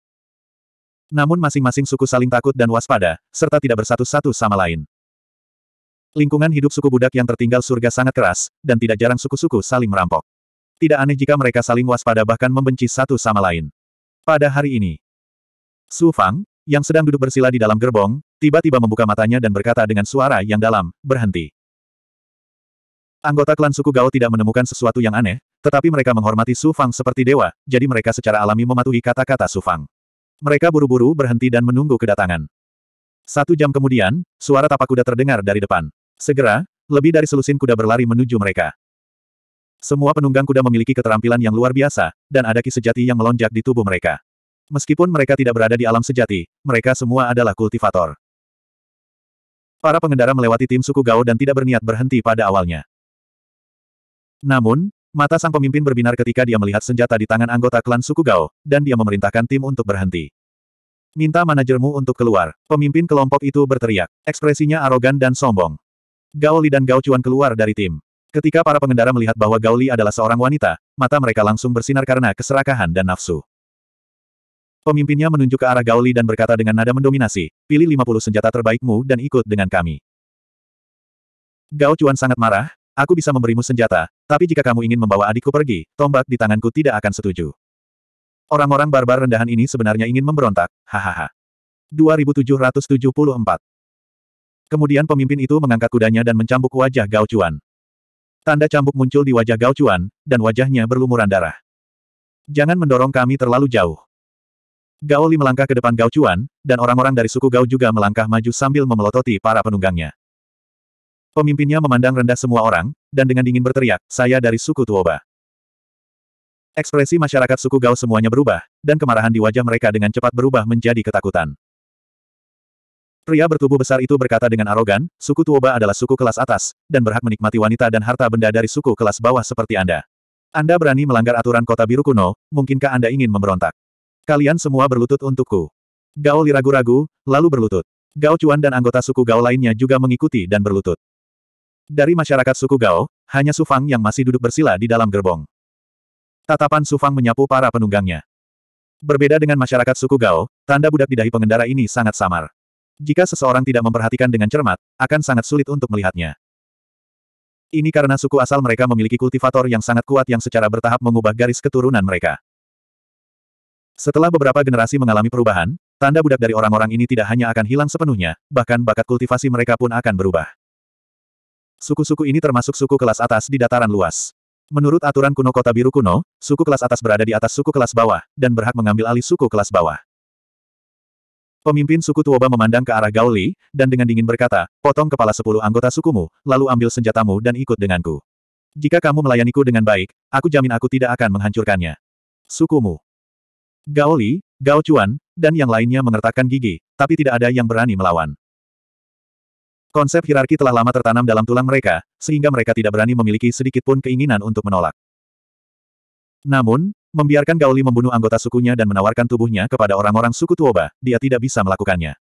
Namun masing-masing suku saling takut dan waspada, serta tidak bersatu satu sama lain. Lingkungan hidup suku budak yang tertinggal surga sangat keras, dan tidak jarang suku-suku saling merampok. Tidak aneh jika mereka saling waspada bahkan membenci satu sama lain. Pada hari ini, Su Fang, yang sedang duduk bersila di dalam gerbong, tiba-tiba membuka matanya dan berkata dengan suara yang dalam, berhenti. Anggota klan suku Gao tidak menemukan sesuatu yang aneh, tetapi mereka menghormati Su Fang seperti dewa, jadi mereka secara alami mematuhi kata-kata Su Fang. Mereka buru-buru berhenti dan menunggu kedatangan. Satu jam kemudian, suara tapak kuda terdengar dari depan. Segera, lebih dari selusin kuda berlari menuju mereka. Semua penunggang kuda memiliki keterampilan yang luar biasa, dan ada ki sejati yang melonjak di tubuh mereka. Meskipun mereka tidak berada di alam sejati, mereka semua adalah kultivator. Para pengendara melewati tim suku Gao dan tidak berniat berhenti pada awalnya. Namun, mata sang pemimpin berbinar ketika dia melihat senjata di tangan anggota klan suku Gao, dan dia memerintahkan tim untuk berhenti. Minta manajermu untuk keluar, pemimpin kelompok itu berteriak, ekspresinya arogan dan sombong. Gao Li dan Gao Cuan keluar dari tim. Ketika para pengendara melihat bahwa Gauli adalah seorang wanita, mata mereka langsung bersinar karena keserakahan dan nafsu. Pemimpinnya menunjuk ke arah Gauli dan berkata dengan nada mendominasi, pilih 50 senjata terbaikmu dan ikut dengan kami. Gao Chuan sangat marah, aku bisa memberimu senjata, tapi jika kamu ingin membawa adikku pergi, tombak di tanganku tidak akan setuju. Orang-orang barbar rendahan ini sebenarnya ingin memberontak, hahaha. 2774 Kemudian pemimpin itu mengangkat kudanya dan mencambuk wajah Gao Chuan. Tanda cambuk muncul di wajah Gao Chuan, dan wajahnya berlumuran darah. Jangan mendorong kami terlalu jauh. Gao Li melangkah ke depan Gao Chuan, dan orang-orang dari suku Gao juga melangkah maju sambil memelototi para penunggangnya. Pemimpinnya memandang rendah semua orang, dan dengan dingin berteriak, saya dari suku Tuoba. Ekspresi masyarakat suku Gao semuanya berubah, dan kemarahan di wajah mereka dengan cepat berubah menjadi ketakutan. Pria bertubuh besar itu berkata dengan arogan, suku Tuoba adalah suku kelas atas, dan berhak menikmati wanita dan harta benda dari suku kelas bawah seperti Anda. Anda berani melanggar aturan kota biru kuno, mungkinkah Anda ingin memberontak? Kalian semua berlutut untukku. Gao Li ragu-ragu, lalu berlutut. Gao Chuan dan anggota suku Gao lainnya juga mengikuti dan berlutut. Dari masyarakat suku Gao, hanya Su Fang yang masih duduk bersila di dalam gerbong. Tatapan Su Fang menyapu para penunggangnya. Berbeda dengan masyarakat suku Gao, tanda budak di dahi pengendara ini sangat samar. Jika seseorang tidak memperhatikan dengan cermat, akan sangat sulit untuk melihatnya. Ini karena suku asal mereka memiliki kultivator yang sangat kuat yang secara bertahap mengubah garis keturunan mereka. Setelah beberapa generasi mengalami perubahan, tanda budak dari orang-orang ini tidak hanya akan hilang sepenuhnya, bahkan bakat kultivasi mereka pun akan berubah. Suku-suku ini termasuk suku kelas atas di dataran luas. Menurut aturan kuno kota biru kuno, suku kelas atas berada di atas suku kelas bawah, dan berhak mengambil alih suku kelas bawah. Pemimpin suku Tuoba memandang ke arah Gao Li, dan dengan dingin berkata, potong kepala sepuluh anggota sukumu, lalu ambil senjatamu dan ikut denganku. Jika kamu melayaniku dengan baik, aku jamin aku tidak akan menghancurkannya. Sukumu. Gao Li, Gao Chuan, dan yang lainnya mengertakkan gigi, tapi tidak ada yang berani melawan. Konsep hierarki telah lama tertanam dalam tulang mereka, sehingga mereka tidak berani memiliki sedikit pun keinginan untuk menolak. Namun, Membiarkan Gaoli membunuh anggota sukunya dan menawarkan tubuhnya kepada orang-orang suku Tuoba, dia tidak bisa melakukannya.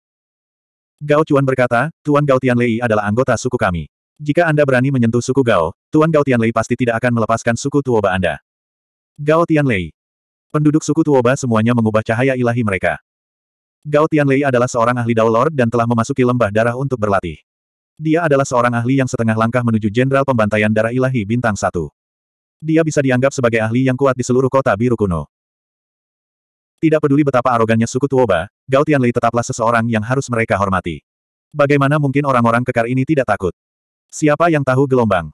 Gao Chuan berkata, Tuan Gao Tianlei adalah anggota suku kami. Jika Anda berani menyentuh suku Gao, Tuan Gao Tianlei pasti tidak akan melepaskan suku Tuoba Anda. Gao Tianlei. Penduduk suku Tuoba semuanya mengubah cahaya ilahi mereka. Gao Tianlei adalah seorang ahli Dao Lord dan telah memasuki lembah darah untuk berlatih. Dia adalah seorang ahli yang setengah langkah menuju Jenderal Pembantaian Darah Ilahi Bintang 1. Dia bisa dianggap sebagai ahli yang kuat di seluruh kota biru kuno. Tidak peduli betapa arogannya suku Tuoba, Gao Tianli tetaplah seseorang yang harus mereka hormati. Bagaimana mungkin orang-orang kekar ini tidak takut? Siapa yang tahu gelombang?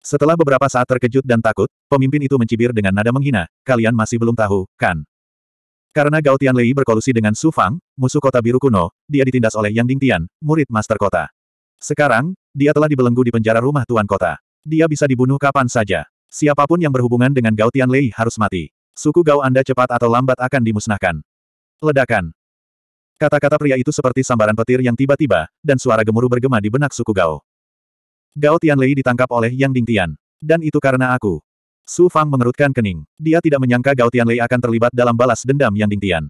Setelah beberapa saat terkejut dan takut, pemimpin itu mencibir dengan nada menghina, kalian masih belum tahu, kan? Karena Gao Tianlei berkolusi dengan Su Fang, musuh kota biru kuno, dia ditindas oleh Yang Dingtian, murid master kota. Sekarang, dia telah dibelenggu di penjara rumah tuan kota. Dia bisa dibunuh kapan saja. Siapapun yang berhubungan dengan Gao Lei harus mati. Suku Gao Anda cepat atau lambat akan dimusnahkan. Ledakan. Kata-kata pria itu seperti sambaran petir yang tiba-tiba, dan suara gemuruh bergema di benak suku Gao. Gao Lei ditangkap oleh Yang Ding Tian, Dan itu karena aku. Su Fang mengerutkan kening. Dia tidak menyangka Gao Lei akan terlibat dalam balas dendam Yang Ding Tian.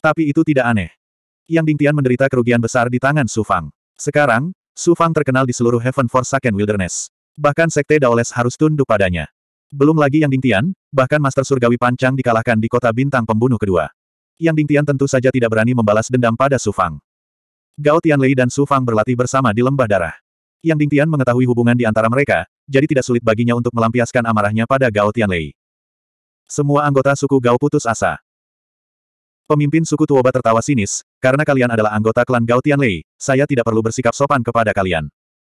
Tapi itu tidak aneh. Yang Ding Tian menderita kerugian besar di tangan Su Fang. Sekarang, Su Fang terkenal di seluruh Heaven Forsaken Wilderness. Bahkan Sekte Daoles harus tunduk padanya. Belum lagi Yang Dingtian, bahkan Master Surgawi Pancang dikalahkan di kota bintang pembunuh kedua. Yang Dingtian tentu saja tidak berani membalas dendam pada Su Fang. Gao Tianlei dan Su Fang berlatih bersama di lembah darah. Yang Dingtian mengetahui hubungan di antara mereka, jadi tidak sulit baginya untuk melampiaskan amarahnya pada Gao Tianlei. Semua anggota suku Gao putus asa. Pemimpin suku Tuoba tertawa sinis, karena kalian adalah anggota klan Gao Tianlei, saya tidak perlu bersikap sopan kepada kalian.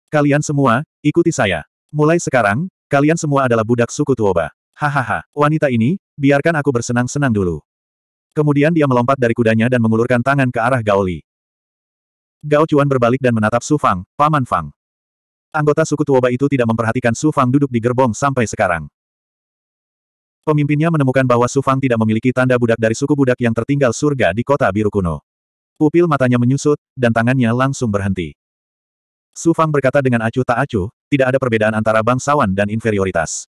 Kalian semua, ikuti saya. Mulai sekarang, kalian semua adalah budak suku Tuoba. Hahaha, wanita ini, biarkan aku bersenang-senang dulu. Kemudian dia melompat dari kudanya dan mengulurkan tangan ke arah Gaoli. Gao Chuan berbalik dan menatap Su Fang, Paman Fang. Anggota suku Tuoba itu tidak memperhatikan Su Fang duduk di gerbong sampai sekarang. Pemimpinnya menemukan bahwa Su Fang tidak memiliki tanda budak dari suku budak yang tertinggal surga di kota biru kuno. Pupil matanya menyusut, dan tangannya langsung berhenti. Su Fang berkata dengan acuh tak acuh, tidak ada perbedaan antara bangsawan dan inferioritas.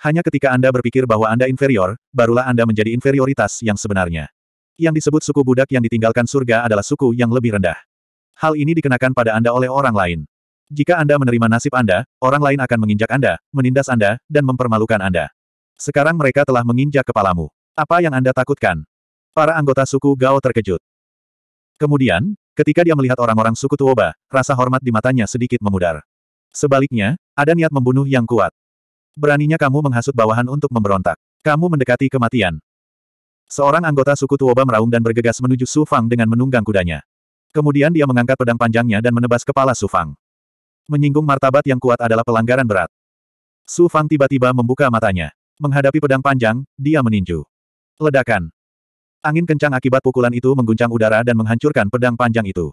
Hanya ketika Anda berpikir bahwa Anda inferior, barulah Anda menjadi inferioritas yang sebenarnya. Yang disebut suku budak yang ditinggalkan surga adalah suku yang lebih rendah. Hal ini dikenakan pada Anda oleh orang lain. Jika Anda menerima nasib Anda, orang lain akan menginjak Anda, menindas Anda, dan mempermalukan Anda. Sekarang mereka telah menginjak kepalamu. Apa yang Anda takutkan? Para anggota suku Gao terkejut. Kemudian, ketika dia melihat orang-orang suku Tuoba, rasa hormat di matanya sedikit memudar. Sebaliknya, ada niat membunuh yang kuat. Beraninya kamu menghasut bawahan untuk memberontak. Kamu mendekati kematian. Seorang anggota suku Tuoba meraung dan bergegas menuju Su Fang dengan menunggang kudanya. Kemudian dia mengangkat pedang panjangnya dan menebas kepala Su Fang. Menyinggung martabat yang kuat adalah pelanggaran berat. Su Fang tiba-tiba membuka matanya. Menghadapi pedang panjang, dia meninju. Ledakan. Angin kencang akibat pukulan itu mengguncang udara dan menghancurkan pedang panjang itu.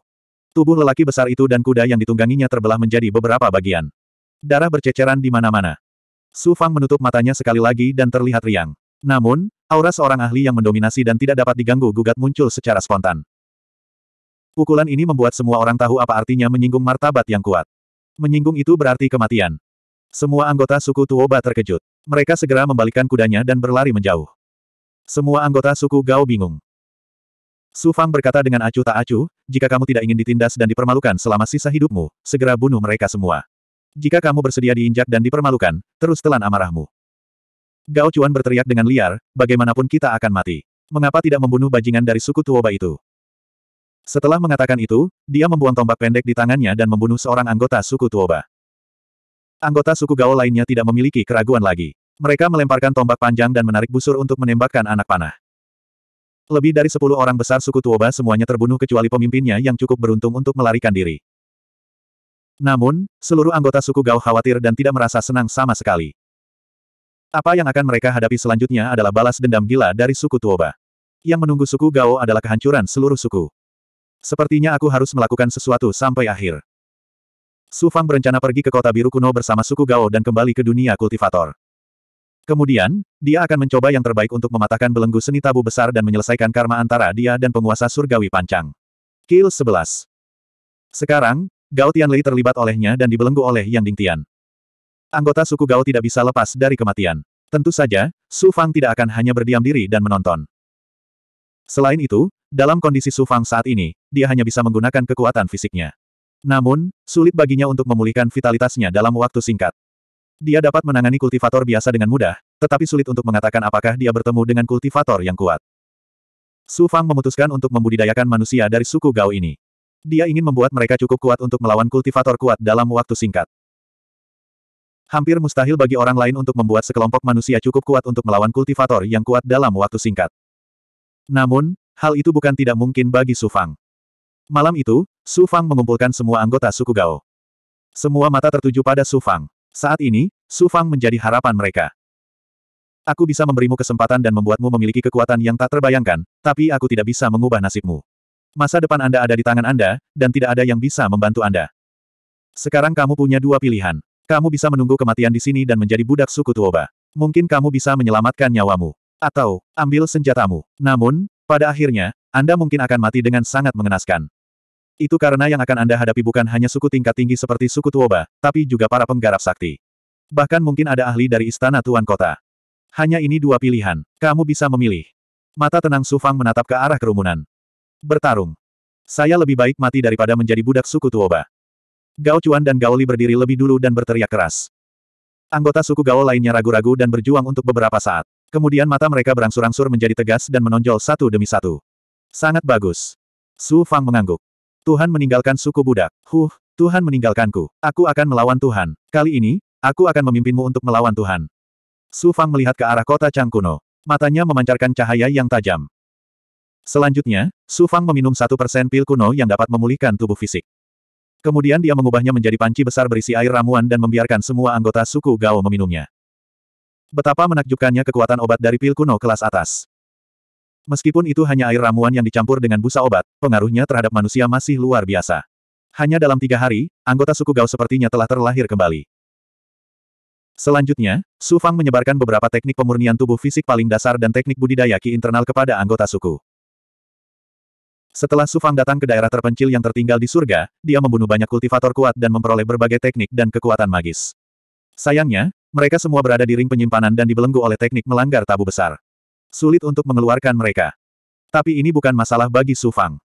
Tubuh lelaki besar itu dan kuda yang ditungganginya terbelah menjadi beberapa bagian. Darah berceceran di mana-mana. Su Fang menutup matanya sekali lagi dan terlihat riang. Namun, aura seorang ahli yang mendominasi dan tidak dapat diganggu gugat muncul secara spontan. Pukulan ini membuat semua orang tahu apa artinya menyinggung martabat yang kuat. Menyinggung itu berarti kematian. Semua anggota suku Tuoba terkejut. Mereka segera membalikkan kudanya dan berlari menjauh. Semua anggota suku Gao bingung. Su Fang berkata dengan acuh tak acuh, jika kamu tidak ingin ditindas dan dipermalukan selama sisa hidupmu, segera bunuh mereka semua. Jika kamu bersedia diinjak dan dipermalukan, terus telan amarahmu. Gao Chuan berteriak dengan liar, bagaimanapun kita akan mati. Mengapa tidak membunuh bajingan dari suku Tuoba itu? Setelah mengatakan itu, dia membuang tombak pendek di tangannya dan membunuh seorang anggota suku Tuoba. Anggota suku Gao lainnya tidak memiliki keraguan lagi. Mereka melemparkan tombak panjang dan menarik busur untuk menembakkan anak panah. Lebih dari sepuluh orang besar suku Tuoba semuanya terbunuh kecuali pemimpinnya yang cukup beruntung untuk melarikan diri. Namun, seluruh anggota suku Gao khawatir dan tidak merasa senang sama sekali. Apa yang akan mereka hadapi selanjutnya adalah balas dendam gila dari suku Tuoba. Yang menunggu suku Gao adalah kehancuran seluruh suku. Sepertinya aku harus melakukan sesuatu sampai akhir. Su Fang berencana pergi ke kota biru kuno bersama suku Gao dan kembali ke dunia kultivator. Kemudian, dia akan mencoba yang terbaik untuk mematahkan belenggu seni tabu besar dan menyelesaikan karma antara dia dan penguasa surgawi pancang. Kill 11. Sekarang, Gao Tianlei terlibat olehnya dan dibelenggu oleh Yang Dingtian. Anggota suku Gao tidak bisa lepas dari kematian. Tentu saja, Su Fang tidak akan hanya berdiam diri dan menonton. Selain itu, dalam kondisi Su Fang saat ini, dia hanya bisa menggunakan kekuatan fisiknya. Namun, sulit baginya untuk memulihkan vitalitasnya dalam waktu singkat. Dia dapat menangani kultivator biasa dengan mudah, tetapi sulit untuk mengatakan apakah dia bertemu dengan kultivator yang kuat. Su Fang memutuskan untuk membudidayakan manusia dari suku Gao ini. Dia ingin membuat mereka cukup kuat untuk melawan kultivator kuat dalam waktu singkat. Hampir mustahil bagi orang lain untuk membuat sekelompok manusia cukup kuat untuk melawan kultivator yang kuat dalam waktu singkat. Namun, hal itu bukan tidak mungkin bagi Su Fang. Malam itu, Su Fang mengumpulkan semua anggota suku Gao. Semua mata tertuju pada Su Fang. Saat ini, Su Fang menjadi harapan mereka. Aku bisa memberimu kesempatan dan membuatmu memiliki kekuatan yang tak terbayangkan, tapi aku tidak bisa mengubah nasibmu. Masa depan Anda ada di tangan Anda, dan tidak ada yang bisa membantu Anda. Sekarang kamu punya dua pilihan. Kamu bisa menunggu kematian di sini dan menjadi budak suku Tuoba. Mungkin kamu bisa menyelamatkan nyawamu. Atau, ambil senjatamu. Namun, pada akhirnya, Anda mungkin akan mati dengan sangat mengenaskan. Itu karena yang akan Anda hadapi bukan hanya suku tingkat tinggi seperti suku Tuoba, tapi juga para penggarap sakti. Bahkan mungkin ada ahli dari istana tuan kota. Hanya ini dua pilihan. Kamu bisa memilih. Mata tenang Sufang menatap ke arah kerumunan. Bertarung. Saya lebih baik mati daripada menjadi budak suku Tuoba. Gao Chuan dan Gao Li berdiri lebih dulu dan berteriak keras. Anggota suku Gao lainnya ragu-ragu dan berjuang untuk beberapa saat. Kemudian mata mereka berangsur-angsur menjadi tegas dan menonjol satu demi satu. Sangat bagus. Su Fang mengangguk. Tuhan meninggalkan suku budak. Huh, Tuhan meninggalkanku. Aku akan melawan Tuhan. Kali ini, aku akan memimpinmu untuk melawan Tuhan. Su Fang melihat ke arah kota Changkuno. Matanya memancarkan cahaya yang tajam. Selanjutnya, Su Fang meminum satu persen pil kuno yang dapat memulihkan tubuh fisik. Kemudian dia mengubahnya menjadi panci besar berisi air ramuan dan membiarkan semua anggota suku Gao meminumnya. Betapa menakjubkannya kekuatan obat dari pil kuno kelas atas. Meskipun itu hanya air ramuan yang dicampur dengan busa obat, pengaruhnya terhadap manusia masih luar biasa. Hanya dalam tiga hari, anggota suku Gao sepertinya telah terlahir kembali. Selanjutnya, Su Fang menyebarkan beberapa teknik pemurnian tubuh fisik paling dasar dan teknik budidaya ki internal kepada anggota suku. Setelah Su Fang datang ke daerah terpencil yang tertinggal di surga, dia membunuh banyak kultivator kuat dan memperoleh berbagai teknik dan kekuatan magis. Sayangnya, mereka semua berada di ring penyimpanan dan dibelenggu oleh teknik melanggar tabu besar. Sulit untuk mengeluarkan mereka. Tapi ini bukan masalah bagi Su Fang.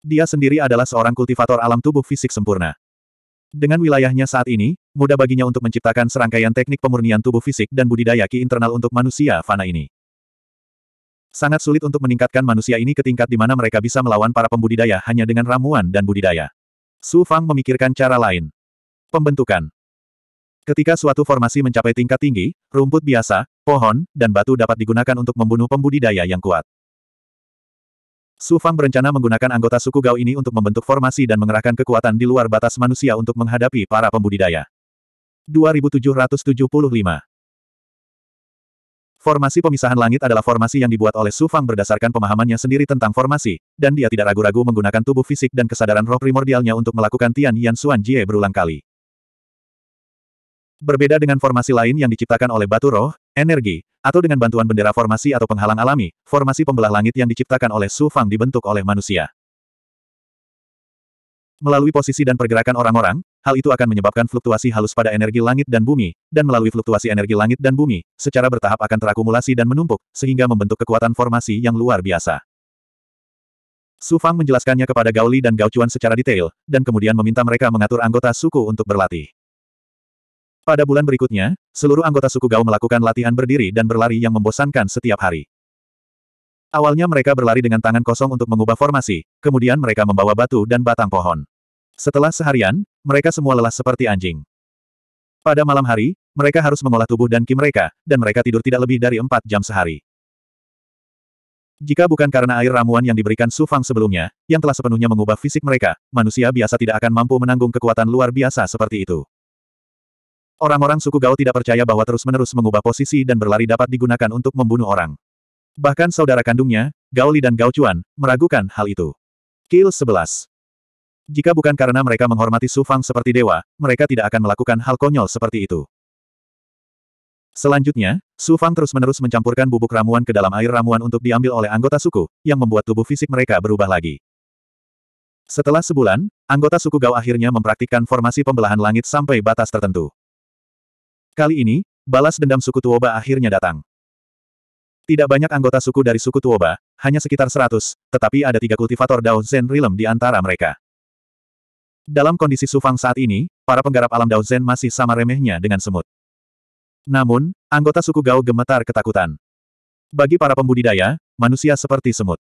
Dia sendiri adalah seorang kultivator alam tubuh fisik sempurna. Dengan wilayahnya saat ini, mudah baginya untuk menciptakan serangkaian teknik pemurnian tubuh fisik dan budidaya ki internal untuk manusia fana ini. Sangat sulit untuk meningkatkan manusia ini ke tingkat di mana mereka bisa melawan para pembudidaya hanya dengan ramuan dan budidaya. Su Fang memikirkan cara lain. Pembentukan Ketika suatu formasi mencapai tingkat tinggi, rumput biasa, pohon, dan batu dapat digunakan untuk membunuh pembudidaya yang kuat. Su Fang berencana menggunakan anggota suku Gao ini untuk membentuk formasi dan mengerahkan kekuatan di luar batas manusia untuk menghadapi para pembudidaya. 2775 Formasi pemisahan langit adalah formasi yang dibuat oleh Su Fang berdasarkan pemahamannya sendiri tentang formasi, dan dia tidak ragu-ragu menggunakan tubuh fisik dan kesadaran roh primordialnya untuk melakukan Tian Yan Xuan Jie berulang kali. Berbeda dengan formasi lain yang diciptakan oleh batu roh, energi, atau dengan bantuan bendera formasi atau penghalang alami, formasi pembelah langit yang diciptakan oleh Su Fang dibentuk oleh manusia. Melalui posisi dan pergerakan orang-orang, hal itu akan menyebabkan fluktuasi halus pada energi langit dan bumi, dan melalui fluktuasi energi langit dan bumi, secara bertahap akan terakumulasi dan menumpuk, sehingga membentuk kekuatan formasi yang luar biasa. Su Fang menjelaskannya kepada Gao Li dan Gao Chuan secara detail, dan kemudian meminta mereka mengatur anggota suku untuk berlatih. Pada bulan berikutnya, seluruh anggota suku Gao melakukan latihan berdiri dan berlari yang membosankan setiap hari. Awalnya mereka berlari dengan tangan kosong untuk mengubah formasi, kemudian mereka membawa batu dan batang pohon. Setelah seharian, mereka semua lelah seperti anjing. Pada malam hari, mereka harus mengolah tubuh dan ki mereka, dan mereka tidur tidak lebih dari empat jam sehari. Jika bukan karena air ramuan yang diberikan Su Fang sebelumnya, yang telah sepenuhnya mengubah fisik mereka, manusia biasa tidak akan mampu menanggung kekuatan luar biasa seperti itu. Orang-orang suku Gao tidak percaya bahwa terus-menerus mengubah posisi dan berlari dapat digunakan untuk membunuh orang. Bahkan saudara kandungnya, Gao Li dan Gao Chuan, meragukan hal itu. Kill 11 Jika bukan karena mereka menghormati Su Fang seperti dewa, mereka tidak akan melakukan hal konyol seperti itu. Selanjutnya, Su Fang terus-menerus mencampurkan bubuk ramuan ke dalam air ramuan untuk diambil oleh anggota suku, yang membuat tubuh fisik mereka berubah lagi. Setelah sebulan, anggota suku Gao akhirnya mempraktikkan formasi pembelahan langit sampai batas tertentu. Kali ini, balas dendam suku Tuoba akhirnya datang. Tidak banyak anggota suku dari suku Tuoba, hanya sekitar 100, tetapi ada tiga kultivator Dao Zen Rilem di antara mereka. Dalam kondisi Sufang saat ini, para penggarap alam Dao Zen masih sama remehnya dengan semut. Namun, anggota suku Gao gemetar ketakutan. Bagi para pembudidaya, manusia seperti semut.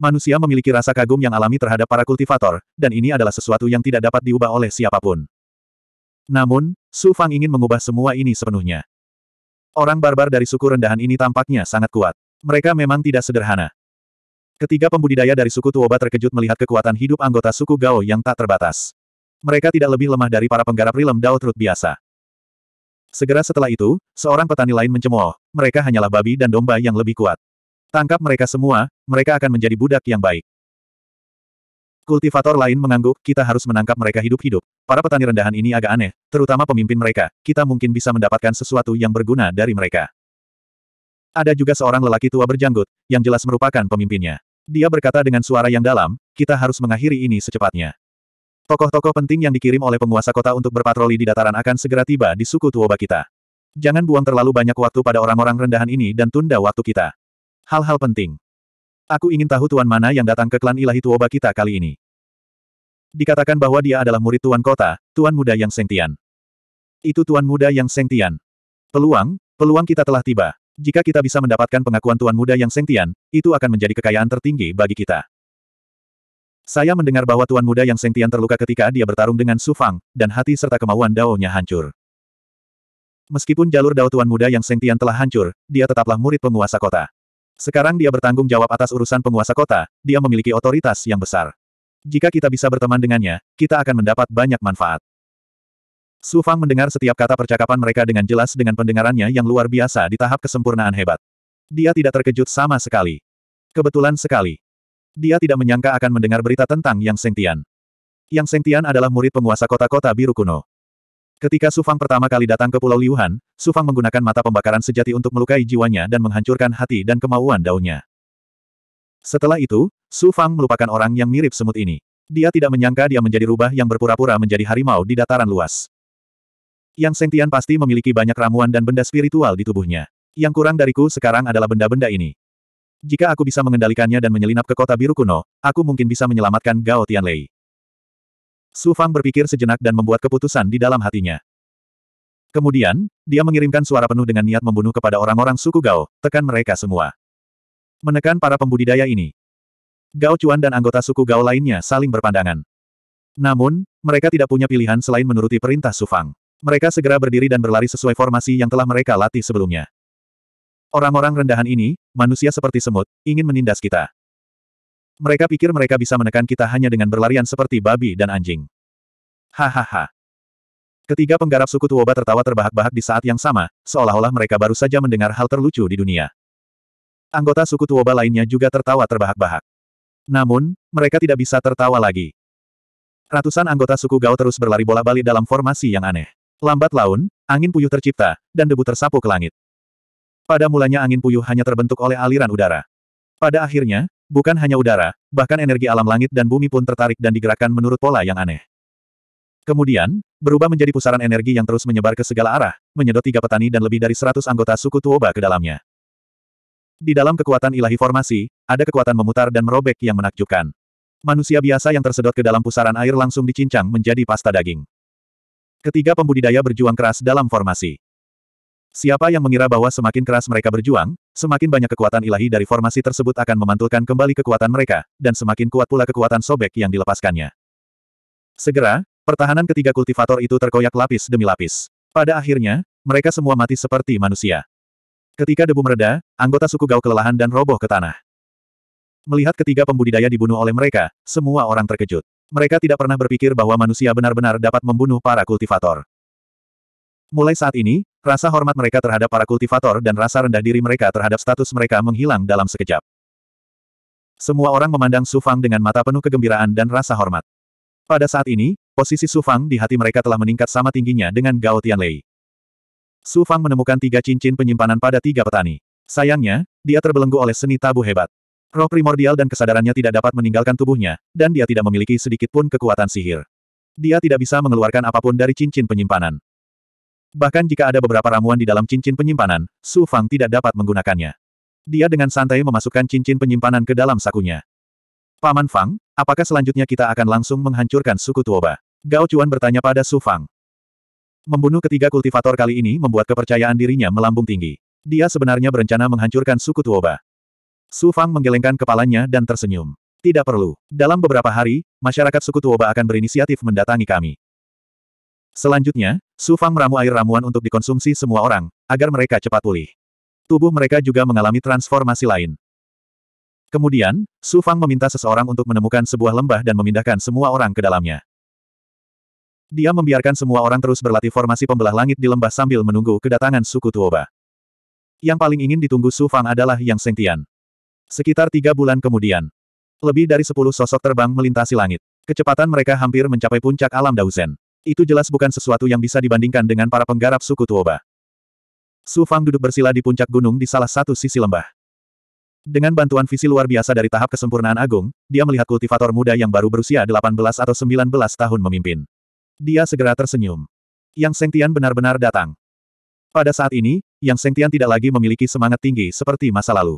Manusia memiliki rasa kagum yang alami terhadap para kultivator, dan ini adalah sesuatu yang tidak dapat diubah oleh siapapun. Namun, Su Fang ingin mengubah semua ini sepenuhnya. Orang barbar dari suku rendahan ini tampaknya sangat kuat. Mereka memang tidak sederhana. Ketiga pembudidaya dari suku Tuoba terkejut melihat kekuatan hidup anggota suku Gao yang tak terbatas. Mereka tidak lebih lemah dari para penggarap rilem Dao Trut biasa. Segera setelah itu, seorang petani lain mencemooh, mereka hanyalah babi dan domba yang lebih kuat. Tangkap mereka semua, mereka akan menjadi budak yang baik. Kultivator lain mengangguk, kita harus menangkap mereka hidup-hidup. Para petani rendahan ini agak aneh, terutama pemimpin mereka. Kita mungkin bisa mendapatkan sesuatu yang berguna dari mereka. Ada juga seorang lelaki tua berjanggut, yang jelas merupakan pemimpinnya. Dia berkata dengan suara yang dalam, kita harus mengakhiri ini secepatnya. Tokoh-tokoh penting yang dikirim oleh penguasa kota untuk berpatroli di dataran akan segera tiba di suku Tuoba kita. Jangan buang terlalu banyak waktu pada orang-orang rendahan ini dan tunda waktu kita. Hal-hal penting. Aku ingin tahu tuan mana yang datang ke klan ilahi Tuoba kita kali ini. Dikatakan bahwa dia adalah murid tuan kota, tuan muda yang sentian. Itu tuan muda yang sentian. Peluang, peluang kita telah tiba. Jika kita bisa mendapatkan pengakuan tuan muda yang sentian, itu akan menjadi kekayaan tertinggi bagi kita. Saya mendengar bahwa tuan muda yang sentian terluka ketika dia bertarung dengan Su Fang, dan hati serta kemauan Dao-nya hancur. Meskipun jalur Dao tuan muda yang sentian telah hancur, dia tetaplah murid penguasa kota. Sekarang dia bertanggung jawab atas urusan penguasa kota, dia memiliki otoritas yang besar. Jika kita bisa berteman dengannya, kita akan mendapat banyak manfaat. Su Fang mendengar setiap kata percakapan mereka dengan jelas dengan pendengarannya yang luar biasa di tahap kesempurnaan hebat. Dia tidak terkejut sama sekali. Kebetulan sekali. Dia tidak menyangka akan mendengar berita tentang Yang Sengtian. Yang Sengtian adalah murid penguasa kota-kota biru kuno. Ketika Sufang pertama kali datang ke Pulau Liuhan, Sufang menggunakan mata pembakaran sejati untuk melukai jiwanya dan menghancurkan hati dan kemauan daunnya. Setelah itu, Sufang melupakan orang yang mirip semut ini. Dia tidak menyangka dia menjadi rubah yang berpura-pura menjadi harimau di dataran luas. Yang Sentian pasti memiliki banyak ramuan dan benda spiritual di tubuhnya. Yang kurang dariku sekarang adalah benda-benda ini. Jika aku bisa mengendalikannya dan menyelinap ke kota biru kuno, aku mungkin bisa menyelamatkan Gao Tianlei. Su Fang berpikir sejenak dan membuat keputusan di dalam hatinya. Kemudian, dia mengirimkan suara penuh dengan niat membunuh kepada orang-orang suku Gao, tekan mereka semua. Menekan para pembudidaya ini. Gao Chuan dan anggota suku Gao lainnya saling berpandangan. Namun, mereka tidak punya pilihan selain menuruti perintah Su Fang. Mereka segera berdiri dan berlari sesuai formasi yang telah mereka latih sebelumnya. Orang-orang rendahan ini, manusia seperti semut, ingin menindas kita. Mereka pikir mereka bisa menekan kita hanya dengan berlarian seperti babi dan anjing. Hahaha. Ketiga penggarap suku Tuoba tertawa terbahak-bahak di saat yang sama, seolah-olah mereka baru saja mendengar hal terlucu di dunia. Anggota suku Tuoba lainnya juga tertawa terbahak-bahak. Namun, mereka tidak bisa tertawa lagi. Ratusan anggota suku Gao terus berlari bola-balik dalam formasi yang aneh. Lambat laun, angin puyuh tercipta, dan debu tersapu ke langit. Pada mulanya angin puyuh hanya terbentuk oleh aliran udara. Pada akhirnya, Bukan hanya udara, bahkan energi alam langit dan bumi pun tertarik dan digerakkan menurut pola yang aneh. Kemudian, berubah menjadi pusaran energi yang terus menyebar ke segala arah, menyedot tiga petani dan lebih dari seratus anggota suku Tuoba ke dalamnya. Di dalam kekuatan ilahi formasi, ada kekuatan memutar dan merobek yang menakjubkan. Manusia biasa yang tersedot ke dalam pusaran air langsung dicincang menjadi pasta daging. Ketiga pembudidaya berjuang keras dalam formasi. Siapa yang mengira bahwa semakin keras mereka berjuang, Semakin banyak kekuatan ilahi dari formasi tersebut akan memantulkan kembali kekuatan mereka, dan semakin kuat pula kekuatan sobek yang dilepaskannya. Segera, pertahanan ketiga kultivator itu terkoyak lapis demi lapis. Pada akhirnya, mereka semua mati seperti manusia. Ketika debu mereda, anggota suku Gao kelelahan dan roboh ke tanah. Melihat ketiga pembudidaya dibunuh oleh mereka, semua orang terkejut. Mereka tidak pernah berpikir bahwa manusia benar-benar dapat membunuh para kultivator. Mulai saat ini, Rasa hormat mereka terhadap para kultivator dan rasa rendah diri mereka terhadap status mereka menghilang dalam sekejap. Semua orang memandang Su Fang dengan mata penuh kegembiraan dan rasa hormat. Pada saat ini, posisi Su Fang di hati mereka telah meningkat sama tingginya dengan Gao Tianlei. Su Fang menemukan tiga cincin penyimpanan pada tiga petani. Sayangnya, dia terbelenggu oleh seni tabu hebat. Roh primordial dan kesadarannya tidak dapat meninggalkan tubuhnya, dan dia tidak memiliki sedikit pun kekuatan sihir. Dia tidak bisa mengeluarkan apapun dari cincin penyimpanan. Bahkan jika ada beberapa ramuan di dalam cincin penyimpanan, Su Fang tidak dapat menggunakannya. Dia dengan santai memasukkan cincin penyimpanan ke dalam sakunya. Paman Fang, apakah selanjutnya kita akan langsung menghancurkan suku Tuoba? Gao Chuan bertanya pada Su Fang. Membunuh ketiga kultivator kali ini membuat kepercayaan dirinya melambung tinggi. Dia sebenarnya berencana menghancurkan suku Tuoba. Su Fang menggelengkan kepalanya dan tersenyum. Tidak perlu. Dalam beberapa hari, masyarakat suku Tuoba akan berinisiatif mendatangi kami. Selanjutnya, Su Fang meramu air ramuan untuk dikonsumsi semua orang, agar mereka cepat pulih. Tubuh mereka juga mengalami transformasi lain. Kemudian, Su Fang meminta seseorang untuk menemukan sebuah lembah dan memindahkan semua orang ke dalamnya. Dia membiarkan semua orang terus berlatih formasi pembelah langit di lembah sambil menunggu kedatangan suku Tuoba. Yang paling ingin ditunggu Su Fang adalah Yang Sengtian. Sekitar tiga bulan kemudian, lebih dari sepuluh sosok terbang melintasi langit. Kecepatan mereka hampir mencapai puncak alam Dausen. Itu jelas bukan sesuatu yang bisa dibandingkan dengan para penggarap suku Tuoba. Su Fang duduk bersila di puncak gunung di salah satu sisi lembah. Dengan bantuan visi luar biasa dari tahap kesempurnaan agung, dia melihat kultivator muda yang baru berusia 18 atau 19 tahun memimpin. Dia segera tersenyum. Yang Sengtian benar-benar datang. Pada saat ini, Yang Sengtian tidak lagi memiliki semangat tinggi seperti masa lalu.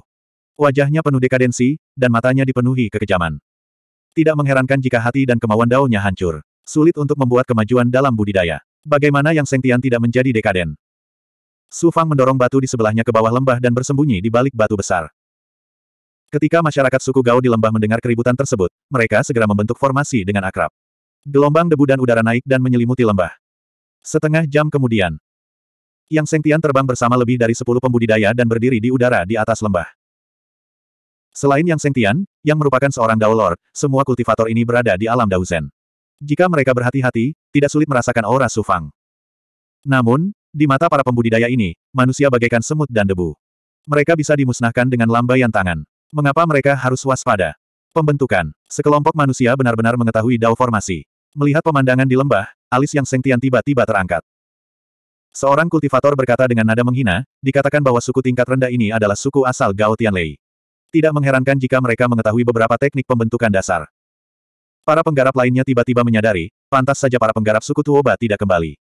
Wajahnya penuh dekadensi, dan matanya dipenuhi kekejaman. Tidak mengherankan jika hati dan kemauan daunnya hancur. Sulit untuk membuat kemajuan dalam budidaya. Bagaimana yang Sengtian tidak menjadi dekaden? Su Fang mendorong batu di sebelahnya ke bawah lembah dan bersembunyi di balik batu besar. Ketika masyarakat suku Gao di lembah mendengar keributan tersebut, mereka segera membentuk formasi dengan akrab. Gelombang debu dan udara naik dan menyelimuti lembah. Setengah jam kemudian, Yang Sengtian terbang bersama lebih dari sepuluh pembudidaya dan berdiri di udara di atas lembah. Selain Yang Sengtian, yang merupakan seorang Dao Lord, semua kultivator ini berada di alam Daozen. Jika mereka berhati-hati, tidak sulit merasakan aura Sufang. Namun, di mata para pembudidaya ini, manusia bagaikan semut dan debu. Mereka bisa dimusnahkan dengan lambaian tangan. Mengapa mereka harus waspada? Pembentukan. Sekelompok manusia benar-benar mengetahui dao formasi. Melihat pemandangan di lembah, alis yang sengtian tiba-tiba terangkat. Seorang kultivator berkata dengan nada menghina, dikatakan bahwa suku tingkat rendah ini adalah suku asal Gao Tianlei. Tidak mengherankan jika mereka mengetahui beberapa teknik pembentukan dasar. Para penggarap lainnya tiba-tiba menyadari, pantas saja para penggarap suku Tuoba tidak kembali.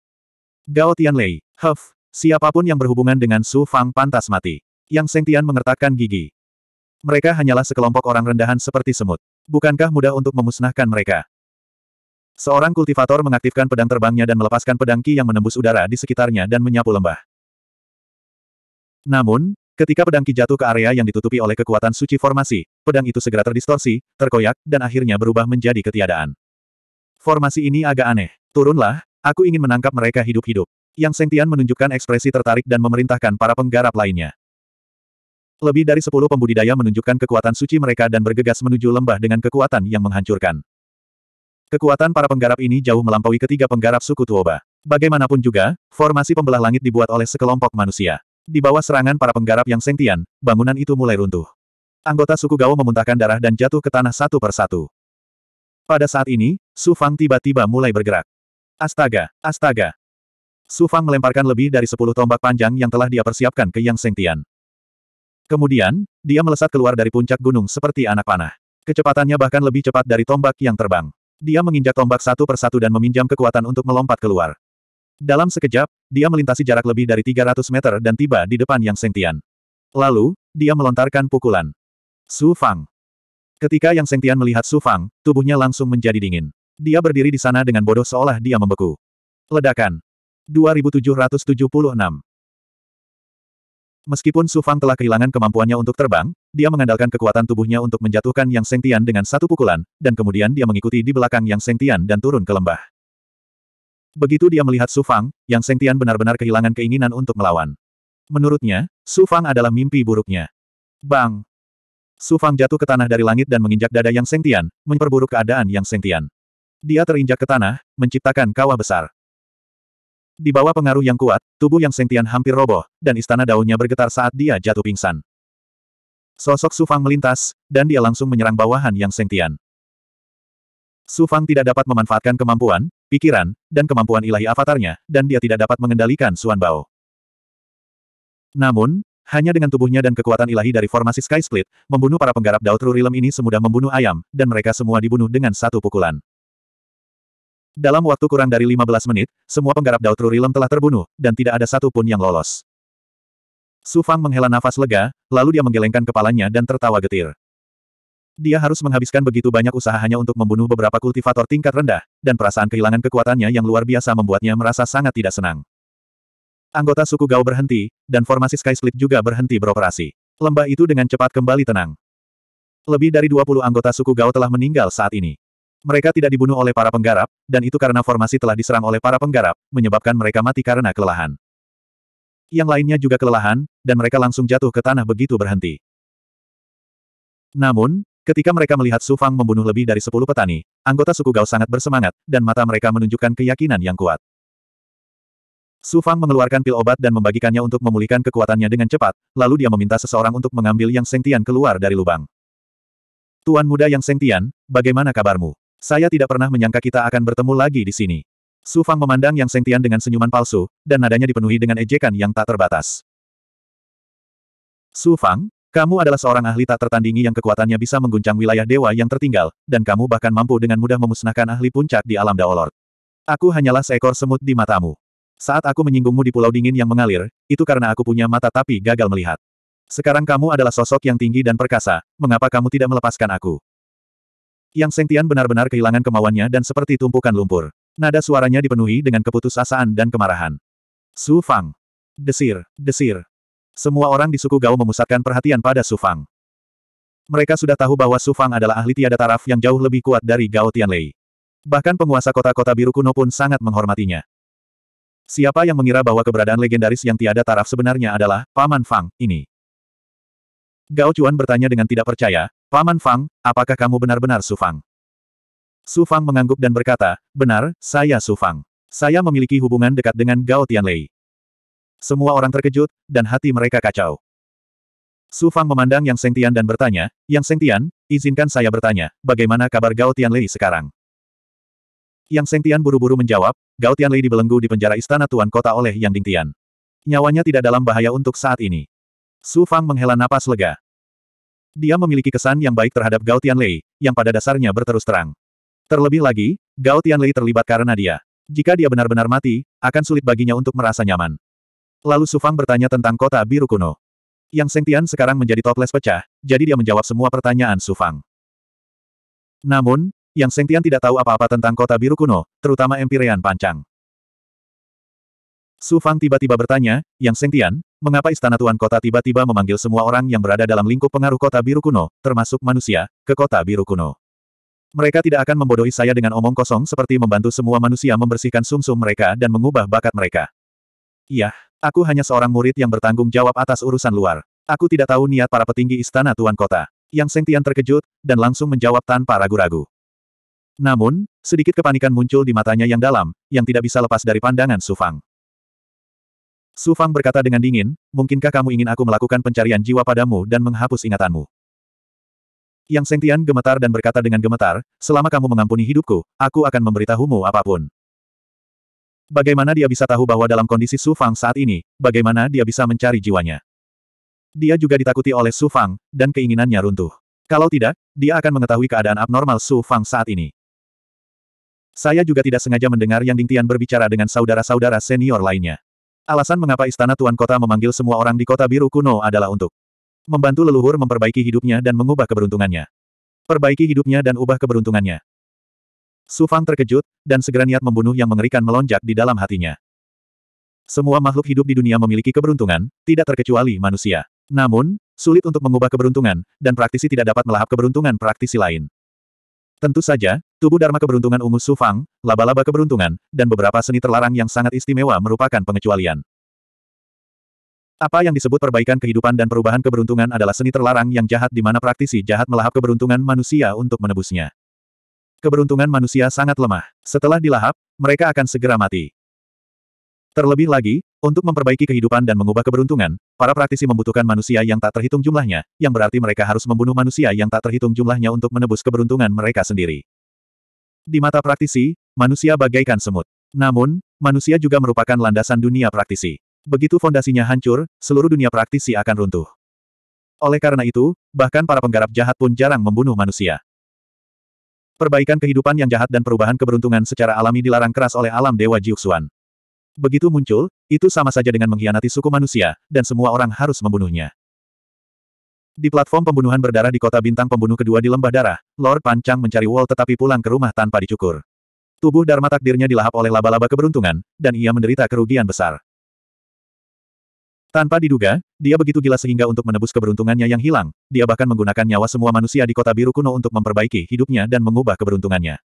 Gao Tianlei, Huff, siapapun yang berhubungan dengan Su Fang pantas mati. Yang Tian mengertakkan gigi. Mereka hanyalah sekelompok orang rendahan seperti semut. Bukankah mudah untuk memusnahkan mereka? Seorang kultivator mengaktifkan pedang terbangnya dan melepaskan pedang ki yang menembus udara di sekitarnya dan menyapu lembah. Namun, Ketika pedang Ki jatuh ke area yang ditutupi oleh kekuatan suci formasi, pedang itu segera terdistorsi, terkoyak, dan akhirnya berubah menjadi ketiadaan. Formasi ini agak aneh. Turunlah, aku ingin menangkap mereka hidup-hidup. Yang Sengtian menunjukkan ekspresi tertarik dan memerintahkan para penggarap lainnya. Lebih dari sepuluh pembudidaya menunjukkan kekuatan suci mereka dan bergegas menuju lembah dengan kekuatan yang menghancurkan. Kekuatan para penggarap ini jauh melampaui ketiga penggarap suku Tuoba. Bagaimanapun juga, formasi pembelah langit dibuat oleh sekelompok manusia. Di bawah serangan para penggarap yang sentian, bangunan itu mulai runtuh. Anggota suku Gao memuntahkan darah dan jatuh ke tanah satu per satu. Pada saat ini, Su Fang tiba-tiba mulai bergerak. Astaga, astaga. Su Fang melemparkan lebih dari sepuluh tombak panjang yang telah dia persiapkan ke Yang Sengtian. Kemudian, dia melesat keluar dari puncak gunung seperti anak panah. Kecepatannya bahkan lebih cepat dari tombak yang terbang. Dia menginjak tombak satu persatu dan meminjam kekuatan untuk melompat keluar. Dalam sekejap, dia melintasi jarak lebih dari 300 meter dan tiba di depan Yang Sengtian. Lalu, dia melontarkan pukulan. Su Fang. Ketika Yang Sengtian melihat Su Fang, tubuhnya langsung menjadi dingin. Dia berdiri di sana dengan bodoh seolah dia membeku. Ledakan. 2776 Meskipun Su Fang telah kehilangan kemampuannya untuk terbang, dia mengandalkan kekuatan tubuhnya untuk menjatuhkan Yang Sengtian dengan satu pukulan, dan kemudian dia mengikuti di belakang Yang Sengtian dan turun ke lembah. Begitu dia melihat Su Fang, Yang Sengtian benar-benar kehilangan keinginan untuk melawan. Menurutnya, Su Fang adalah mimpi buruknya. Bang! Su Fang jatuh ke tanah dari langit dan menginjak dada Yang Sengtian, memperburuk keadaan Yang Sengtian. Dia terinjak ke tanah, menciptakan kawah besar. Di bawah pengaruh yang kuat, tubuh Yang Sengtian hampir roboh, dan istana daunnya bergetar saat dia jatuh pingsan. Sosok Su Fang melintas, dan dia langsung menyerang bawahan Yang Sengtian. Su Fang tidak dapat memanfaatkan kemampuan, pikiran, dan kemampuan ilahi avatarnya, dan dia tidak dapat mengendalikan Suan Bao. Namun, hanya dengan tubuhnya dan kekuatan ilahi dari formasi Sky Split, membunuh para penggarap Dao True ini semudah membunuh ayam, dan mereka semua dibunuh dengan satu pukulan. Dalam waktu kurang dari 15 menit, semua penggarap Dao True telah terbunuh, dan tidak ada satu pun yang lolos. Su Fang menghela nafas lega, lalu dia menggelengkan kepalanya dan tertawa getir. Dia harus menghabiskan begitu banyak usahanya untuk membunuh beberapa kultivator tingkat rendah, dan perasaan kehilangan kekuatannya yang luar biasa membuatnya merasa sangat tidak senang. Anggota suku Gao berhenti, dan formasi Sky Split juga berhenti beroperasi. Lembah itu dengan cepat kembali tenang. Lebih dari 20 anggota suku Gao telah meninggal saat ini. Mereka tidak dibunuh oleh para penggarap, dan itu karena formasi telah diserang oleh para penggarap, menyebabkan mereka mati karena kelelahan. Yang lainnya juga kelelahan, dan mereka langsung jatuh ke tanah begitu berhenti. Namun, Ketika mereka melihat Su Fang membunuh lebih dari sepuluh petani, anggota suku Gao sangat bersemangat, dan mata mereka menunjukkan keyakinan yang kuat. Su Fang mengeluarkan pil obat dan membagikannya untuk memulihkan kekuatannya dengan cepat, lalu dia meminta seseorang untuk mengambil yang Sengtian keluar dari lubang. Tuan muda yang Sengtian, bagaimana kabarmu? Saya tidak pernah menyangka kita akan bertemu lagi di sini. Su Fang memandang yang Sengtian dengan senyuman palsu, dan nadanya dipenuhi dengan ejekan yang tak terbatas. Su Fang, kamu adalah seorang ahli tak tertandingi yang kekuatannya bisa mengguncang wilayah dewa yang tertinggal, dan kamu bahkan mampu dengan mudah memusnahkan ahli puncak di alam Daolord. Aku hanyalah seekor semut di matamu. Saat aku menyinggungmu di pulau dingin yang mengalir, itu karena aku punya mata tapi gagal melihat. Sekarang kamu adalah sosok yang tinggi dan perkasa, mengapa kamu tidak melepaskan aku? Yang Sengtian benar-benar kehilangan kemauannya dan seperti tumpukan lumpur. Nada suaranya dipenuhi dengan keputusasaan dan kemarahan. Su Fang. Desir, desir, semua orang di suku Gao memusatkan perhatian pada Su Fang. Mereka sudah tahu bahwa Su Fang adalah ahli tiada taraf yang jauh lebih kuat dari Gao Tianlei. Bahkan penguasa kota-kota biru kuno pun sangat menghormatinya. Siapa yang mengira bahwa keberadaan legendaris yang tiada taraf sebenarnya adalah Paman Fang ini? Gao Chuan bertanya dengan tidak percaya, Paman Fang, apakah kamu benar-benar Su Fang? Su Fang mengangguk dan berkata, benar, saya Su Fang. Saya memiliki hubungan dekat dengan Gao Tianlei. Semua orang terkejut, dan hati mereka kacau. Su Fang memandang Yang Sengtian dan bertanya, Yang Sengtian, izinkan saya bertanya, bagaimana kabar Gao Tianlei sekarang? Yang Sengtian buru-buru menjawab, Gao Tianlei dibelenggu di penjara istana Tuan Kota oleh Yang Dingtian. Nyawanya tidak dalam bahaya untuk saat ini. Su Fang menghela napas lega. Dia memiliki kesan yang baik terhadap Gao Tianlei, yang pada dasarnya berterus terang. Terlebih lagi, Gao Tianlei terlibat karena dia. Jika dia benar-benar mati, akan sulit baginya untuk merasa nyaman. Lalu Sufang bertanya tentang kota biru kuno. Yang Sengtian sekarang menjadi toples pecah, jadi dia menjawab semua pertanyaan Sufang. Namun, Yang Sengtian tidak tahu apa-apa tentang kota biru kuno, terutama Empirean Pancang. Sufang tiba-tiba bertanya, Yang Sengtian, mengapa istana tuan kota tiba-tiba memanggil semua orang yang berada dalam lingkup pengaruh kota biru kuno, termasuk manusia, ke kota biru kuno? Mereka tidak akan membodohi saya dengan omong kosong seperti membantu semua manusia membersihkan sumsum -sum mereka dan mengubah bakat mereka. Yah. Aku hanya seorang murid yang bertanggung jawab atas urusan luar. Aku tidak tahu niat para petinggi istana tuan kota. Yang Sengtian terkejut, dan langsung menjawab tanpa ragu-ragu. Namun, sedikit kepanikan muncul di matanya yang dalam, yang tidak bisa lepas dari pandangan Sufang. Sufang berkata dengan dingin, mungkinkah kamu ingin aku melakukan pencarian jiwa padamu dan menghapus ingatanmu? Yang Sengtian gemetar dan berkata dengan gemetar, selama kamu mengampuni hidupku, aku akan memberitahumu apapun. Bagaimana dia bisa tahu bahwa dalam kondisi Su Fang saat ini, bagaimana dia bisa mencari jiwanya? Dia juga ditakuti oleh Su Fang, dan keinginannya runtuh. Kalau tidak, dia akan mengetahui keadaan abnormal Su Fang saat ini. Saya juga tidak sengaja mendengar Yang Ding Tian berbicara dengan saudara-saudara senior lainnya. Alasan mengapa istana Tuan Kota memanggil semua orang di kota biru kuno adalah untuk membantu leluhur memperbaiki hidupnya dan mengubah keberuntungannya. Perbaiki hidupnya dan ubah keberuntungannya. Su Fang terkejut, dan segera niat membunuh yang mengerikan melonjak di dalam hatinya. Semua makhluk hidup di dunia memiliki keberuntungan, tidak terkecuali manusia. Namun, sulit untuk mengubah keberuntungan, dan praktisi tidak dapat melahap keberuntungan praktisi lain. Tentu saja, tubuh Dharma keberuntungan ungu Su Fang, laba-laba keberuntungan, dan beberapa seni terlarang yang sangat istimewa merupakan pengecualian. Apa yang disebut perbaikan kehidupan dan perubahan keberuntungan adalah seni terlarang yang jahat di mana praktisi jahat melahap keberuntungan manusia untuk menebusnya. Keberuntungan manusia sangat lemah. Setelah dilahap, mereka akan segera mati. Terlebih lagi, untuk memperbaiki kehidupan dan mengubah keberuntungan, para praktisi membutuhkan manusia yang tak terhitung jumlahnya, yang berarti mereka harus membunuh manusia yang tak terhitung jumlahnya untuk menebus keberuntungan mereka sendiri. Di mata praktisi, manusia bagaikan semut. Namun, manusia juga merupakan landasan dunia praktisi. Begitu fondasinya hancur, seluruh dunia praktisi akan runtuh. Oleh karena itu, bahkan para penggarap jahat pun jarang membunuh manusia. Perbaikan kehidupan yang jahat dan perubahan keberuntungan secara alami dilarang keras oleh alam Dewa Jiuxuan. Begitu muncul, itu sama saja dengan mengkhianati suku manusia, dan semua orang harus membunuhnya. Di platform pembunuhan berdarah di kota bintang pembunuh kedua di Lembah Darah, Lord Pancang mencari Wall tetapi pulang ke rumah tanpa dicukur. Tubuh Dharma takdirnya dilahap oleh laba-laba keberuntungan, dan ia menderita kerugian besar. Tanpa diduga, dia begitu gila sehingga untuk menebus keberuntungannya yang hilang, dia bahkan menggunakan nyawa semua manusia di kota biru kuno untuk memperbaiki hidupnya dan mengubah keberuntungannya.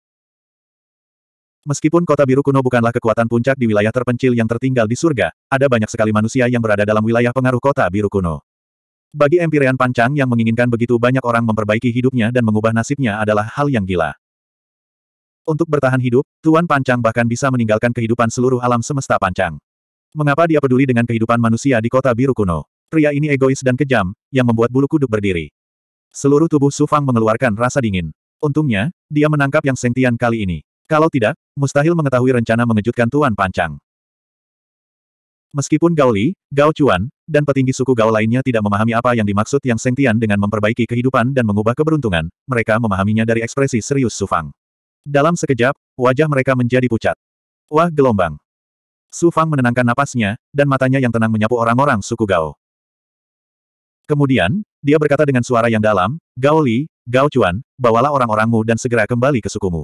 Meskipun kota biru kuno bukanlah kekuatan puncak di wilayah terpencil yang tertinggal di surga, ada banyak sekali manusia yang berada dalam wilayah pengaruh kota biru kuno. Bagi Empyrean Pancang yang menginginkan begitu banyak orang memperbaiki hidupnya dan mengubah nasibnya adalah hal yang gila. Untuk bertahan hidup, Tuan Pancang bahkan bisa meninggalkan kehidupan seluruh alam semesta Pancang. Mengapa dia peduli dengan kehidupan manusia di kota biru kuno? Pria ini egois dan kejam, yang membuat bulu kuduk berdiri. Seluruh tubuh Su Fang mengeluarkan rasa dingin. Untungnya, dia menangkap yang sentian kali ini. Kalau tidak, mustahil mengetahui rencana mengejutkan Tuan Pancang. Meskipun Gao Li, Gao Chuan, dan petinggi suku Gao lainnya tidak memahami apa yang dimaksud yang sentian dengan memperbaiki kehidupan dan mengubah keberuntungan, mereka memahaminya dari ekspresi serius Su Fang. Dalam sekejap, wajah mereka menjadi pucat. Wah gelombang. Su Fang menenangkan napasnya, dan matanya yang tenang menyapu orang-orang suku Gao. Kemudian, dia berkata dengan suara yang dalam, Gao Li, Gao Chuan, bawalah orang-orangmu dan segera kembali ke sukumu.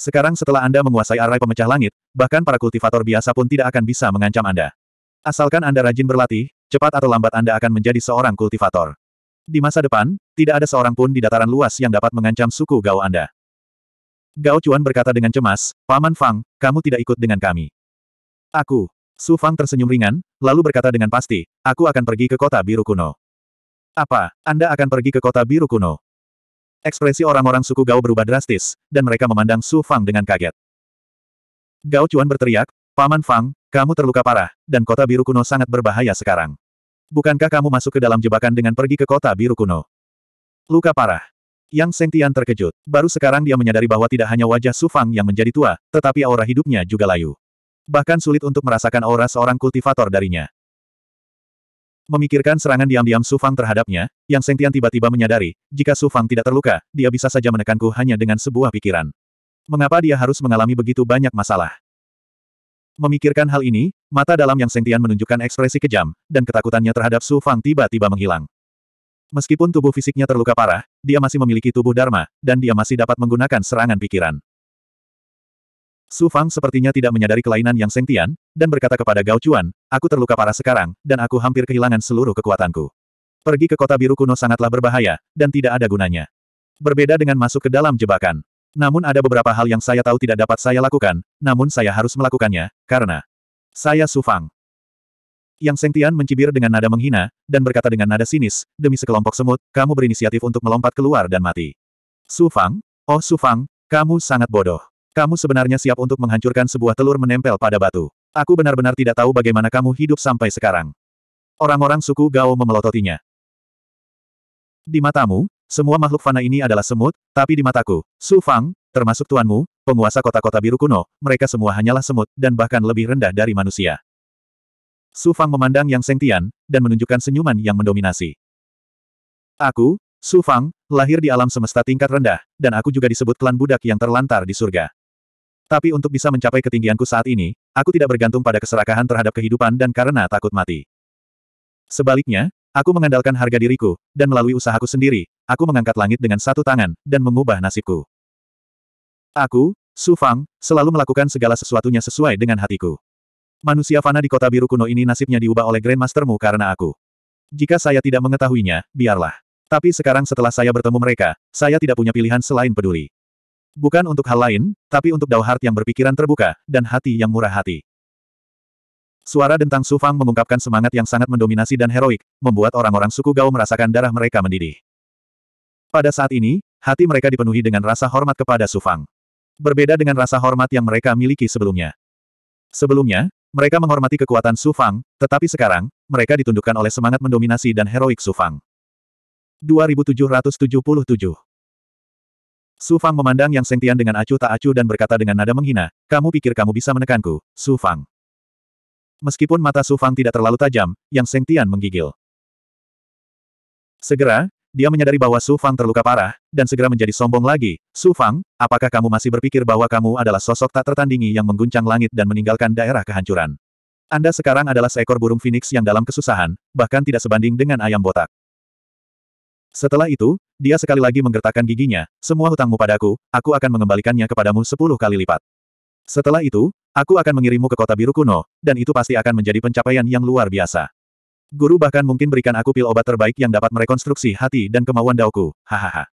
Sekarang setelah Anda menguasai arai pemecah langit, bahkan para kultivator biasa pun tidak akan bisa mengancam Anda. Asalkan Anda rajin berlatih, cepat atau lambat Anda akan menjadi seorang kultivator. Di masa depan, tidak ada seorang pun di dataran luas yang dapat mengancam suku Gao Anda. Gao Chuan berkata dengan cemas, Paman Fang, kamu tidak ikut dengan kami. Aku. Su Fang tersenyum ringan, lalu berkata dengan pasti, aku akan pergi ke kota biru kuno. Apa, Anda akan pergi ke kota biru kuno? Ekspresi orang-orang suku Gao berubah drastis, dan mereka memandang Su Fang dengan kaget. Gao Chuan berteriak, Paman Fang, kamu terluka parah, dan kota biru kuno sangat berbahaya sekarang. Bukankah kamu masuk ke dalam jebakan dengan pergi ke kota biru kuno? Luka parah. Yang Sengtian terkejut. Baru sekarang dia menyadari bahwa tidak hanya wajah Su Fang yang menjadi tua, tetapi aura hidupnya juga layu bahkan sulit untuk merasakan aura seorang kultivator darinya. Memikirkan serangan diam-diam Su Fang terhadapnya, Yang Sengtian tiba-tiba menyadari, jika Su Fang tidak terluka, dia bisa saja menekanku hanya dengan sebuah pikiran. Mengapa dia harus mengalami begitu banyak masalah? Memikirkan hal ini, mata dalam Yang Sengtian menunjukkan ekspresi kejam, dan ketakutannya terhadap Su Fang tiba-tiba menghilang. Meskipun tubuh fisiknya terluka parah, dia masih memiliki tubuh Dharma, dan dia masih dapat menggunakan serangan pikiran. Su Fang sepertinya tidak menyadari kelainan yang sentian, dan berkata kepada Gao Chuan, aku terluka parah sekarang, dan aku hampir kehilangan seluruh kekuatanku. Pergi ke kota biru kuno sangatlah berbahaya, dan tidak ada gunanya. Berbeda dengan masuk ke dalam jebakan. Namun ada beberapa hal yang saya tahu tidak dapat saya lakukan, namun saya harus melakukannya, karena saya Su Fang. Yang Sengtian mencibir dengan nada menghina, dan berkata dengan nada sinis, demi sekelompok semut, kamu berinisiatif untuk melompat keluar dan mati. Su Fang? Oh Su Fang, kamu sangat bodoh. Kamu sebenarnya siap untuk menghancurkan sebuah telur menempel pada batu. Aku benar-benar tidak tahu bagaimana kamu hidup sampai sekarang. Orang-orang suku Gao memelototinya. Di matamu, semua makhluk fana ini adalah semut, tapi di mataku, Su Fang, termasuk tuanmu, penguasa kota-kota biru kuno, mereka semua hanyalah semut, dan bahkan lebih rendah dari manusia. Su Fang memandang Yang Sengtian, dan menunjukkan senyuman yang mendominasi. Aku, Su Fang, lahir di alam semesta tingkat rendah, dan aku juga disebut klan budak yang terlantar di surga. Tapi untuk bisa mencapai ketinggianku saat ini, aku tidak bergantung pada keserakahan terhadap kehidupan dan karena takut mati. Sebaliknya, aku mengandalkan harga diriku, dan melalui usahaku sendiri, aku mengangkat langit dengan satu tangan, dan mengubah nasibku. Aku, Su Fang, selalu melakukan segala sesuatunya sesuai dengan hatiku. Manusia fana di kota biru kuno ini nasibnya diubah oleh Grandmastermu karena aku. Jika saya tidak mengetahuinya, biarlah. Tapi sekarang setelah saya bertemu mereka, saya tidak punya pilihan selain peduli. Bukan untuk hal lain, tapi untuk Dauhart yang berpikiran terbuka, dan hati yang murah hati. Suara dentang Sufang mengungkapkan semangat yang sangat mendominasi dan heroik, membuat orang-orang suku Gao merasakan darah mereka mendidih. Pada saat ini, hati mereka dipenuhi dengan rasa hormat kepada Sufang. Berbeda dengan rasa hormat yang mereka miliki sebelumnya. Sebelumnya, mereka menghormati kekuatan Sufang, tetapi sekarang, mereka ditundukkan oleh semangat mendominasi dan heroik Sufang. 2777 Su Fang memandang Yang Sengtian dengan acuh tak acuh dan berkata dengan nada menghina, kamu pikir kamu bisa menekanku, Su Fang. Meskipun mata Su Fang tidak terlalu tajam, Yang Sengtian menggigil. Segera, dia menyadari bahwa Su Fang terluka parah, dan segera menjadi sombong lagi. Su Fang, apakah kamu masih berpikir bahwa kamu adalah sosok tak tertandingi yang mengguncang langit dan meninggalkan daerah kehancuran? Anda sekarang adalah seekor burung phoenix yang dalam kesusahan, bahkan tidak sebanding dengan ayam botak. Setelah itu, dia sekali lagi menggertakkan giginya, semua hutangmu padaku, aku akan mengembalikannya kepadamu sepuluh kali lipat. Setelah itu, aku akan mengirimmu ke kota biru kuno, dan itu pasti akan menjadi pencapaian yang luar biasa. Guru bahkan mungkin berikan aku pil obat terbaik yang dapat merekonstruksi hati dan kemauan Daoku, hahaha.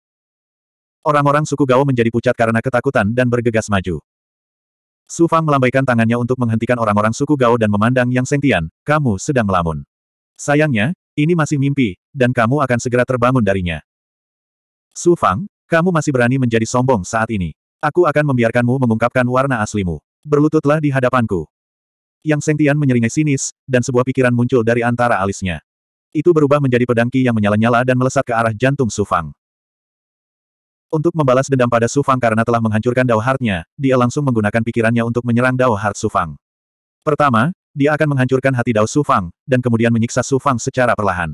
Orang-orang suku Gao menjadi pucat karena ketakutan dan bergegas maju. Su Fang melambaikan tangannya untuk menghentikan orang-orang suku Gao dan memandang Yang Sengtian, kamu sedang melamun. Sayangnya, ini masih mimpi, dan kamu akan segera terbangun darinya. Su Fang, kamu masih berani menjadi sombong saat ini. Aku akan membiarkanmu mengungkapkan warna aslimu. Berlututlah di hadapanku. Yang Sengtian menyeringai sinis, dan sebuah pikiran muncul dari antara alisnya. Itu berubah menjadi pedangki yang menyala-nyala dan melesat ke arah jantung Su Fang. Untuk membalas dendam pada Su Fang karena telah menghancurkan Dao Heart-nya, dia langsung menggunakan pikirannya untuk menyerang Dao Heart Su Fang. Pertama, dia akan menghancurkan hati Dao Su Fang dan kemudian menyiksa Su Fang secara perlahan.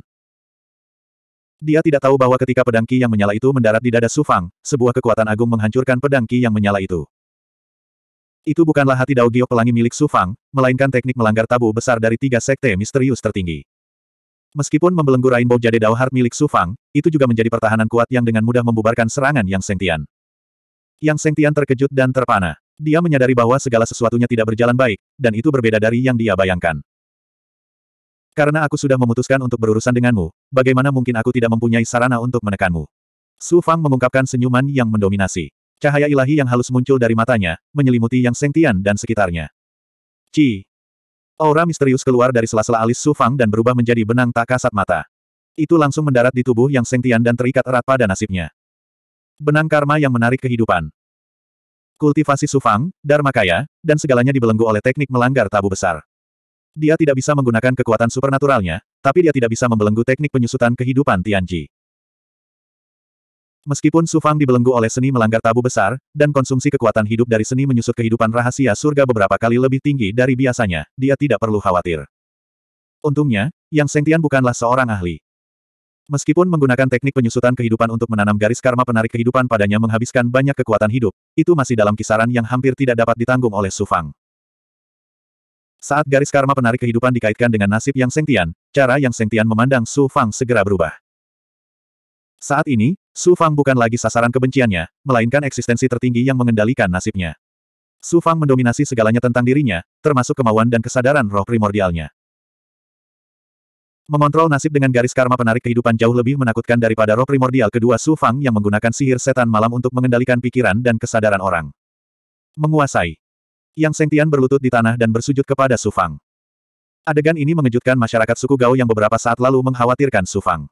Dia tidak tahu bahwa ketika pedang Qi yang menyala itu mendarat di dada Su Fang, sebuah kekuatan agung menghancurkan pedang Qi yang menyala itu. Itu bukanlah hati Dao Giok Pelangi milik Su Fang, melainkan teknik melanggar tabu besar dari tiga sekte misterius tertinggi. Meskipun membelenggu Rainbow Jade Dao Heart milik Su Fang, itu juga menjadi pertahanan kuat yang dengan mudah membubarkan serangan Yang Sengtian. Yang Sengtian terkejut dan terpana. Dia menyadari bahwa segala sesuatunya tidak berjalan baik, dan itu berbeda dari yang dia bayangkan. Karena aku sudah memutuskan untuk berurusan denganmu, bagaimana mungkin aku tidak mempunyai sarana untuk menekanmu? Su Fang mengungkapkan senyuman yang mendominasi. Cahaya ilahi yang halus muncul dari matanya, menyelimuti yang sentian dan sekitarnya. Ci. Aura misterius keluar dari sela-sela alis Su Fang dan berubah menjadi benang tak kasat mata. Itu langsung mendarat di tubuh yang sentian dan terikat erat pada nasibnya. Benang karma yang menarik kehidupan. Kultivasi Sufang, Dharmakaya, dan segalanya dibelenggu oleh teknik melanggar tabu besar. Dia tidak bisa menggunakan kekuatan supernaturalnya, tapi dia tidak bisa membelenggu teknik penyusutan kehidupan Tianji. Meskipun Sufang dibelenggu oleh seni melanggar tabu besar, dan konsumsi kekuatan hidup dari seni menyusut kehidupan rahasia surga beberapa kali lebih tinggi dari biasanya, dia tidak perlu khawatir. Untungnya, Yang Sengtian bukanlah seorang ahli. Meskipun menggunakan teknik penyusutan kehidupan untuk menanam garis karma penarik kehidupan padanya menghabiskan banyak kekuatan hidup, itu masih dalam kisaran yang hampir tidak dapat ditanggung oleh Sufang. Saat garis karma penarik kehidupan dikaitkan dengan nasib yang sengtian, cara yang sengtian memandang Su Fang segera berubah. Saat ini, Su Fang bukan lagi sasaran kebenciannya, melainkan eksistensi tertinggi yang mengendalikan nasibnya. Su Fang mendominasi segalanya tentang dirinya, termasuk kemauan dan kesadaran roh primordialnya. Mengontrol nasib dengan garis karma penarik kehidupan jauh lebih menakutkan daripada roh primordial kedua Su Fang yang menggunakan sihir setan malam untuk mengendalikan pikiran dan kesadaran orang. Menguasai. Yang Sentian berlutut di tanah dan bersujud kepada Su Fang. Adegan ini mengejutkan masyarakat suku Gao yang beberapa saat lalu mengkhawatirkan Su Fang.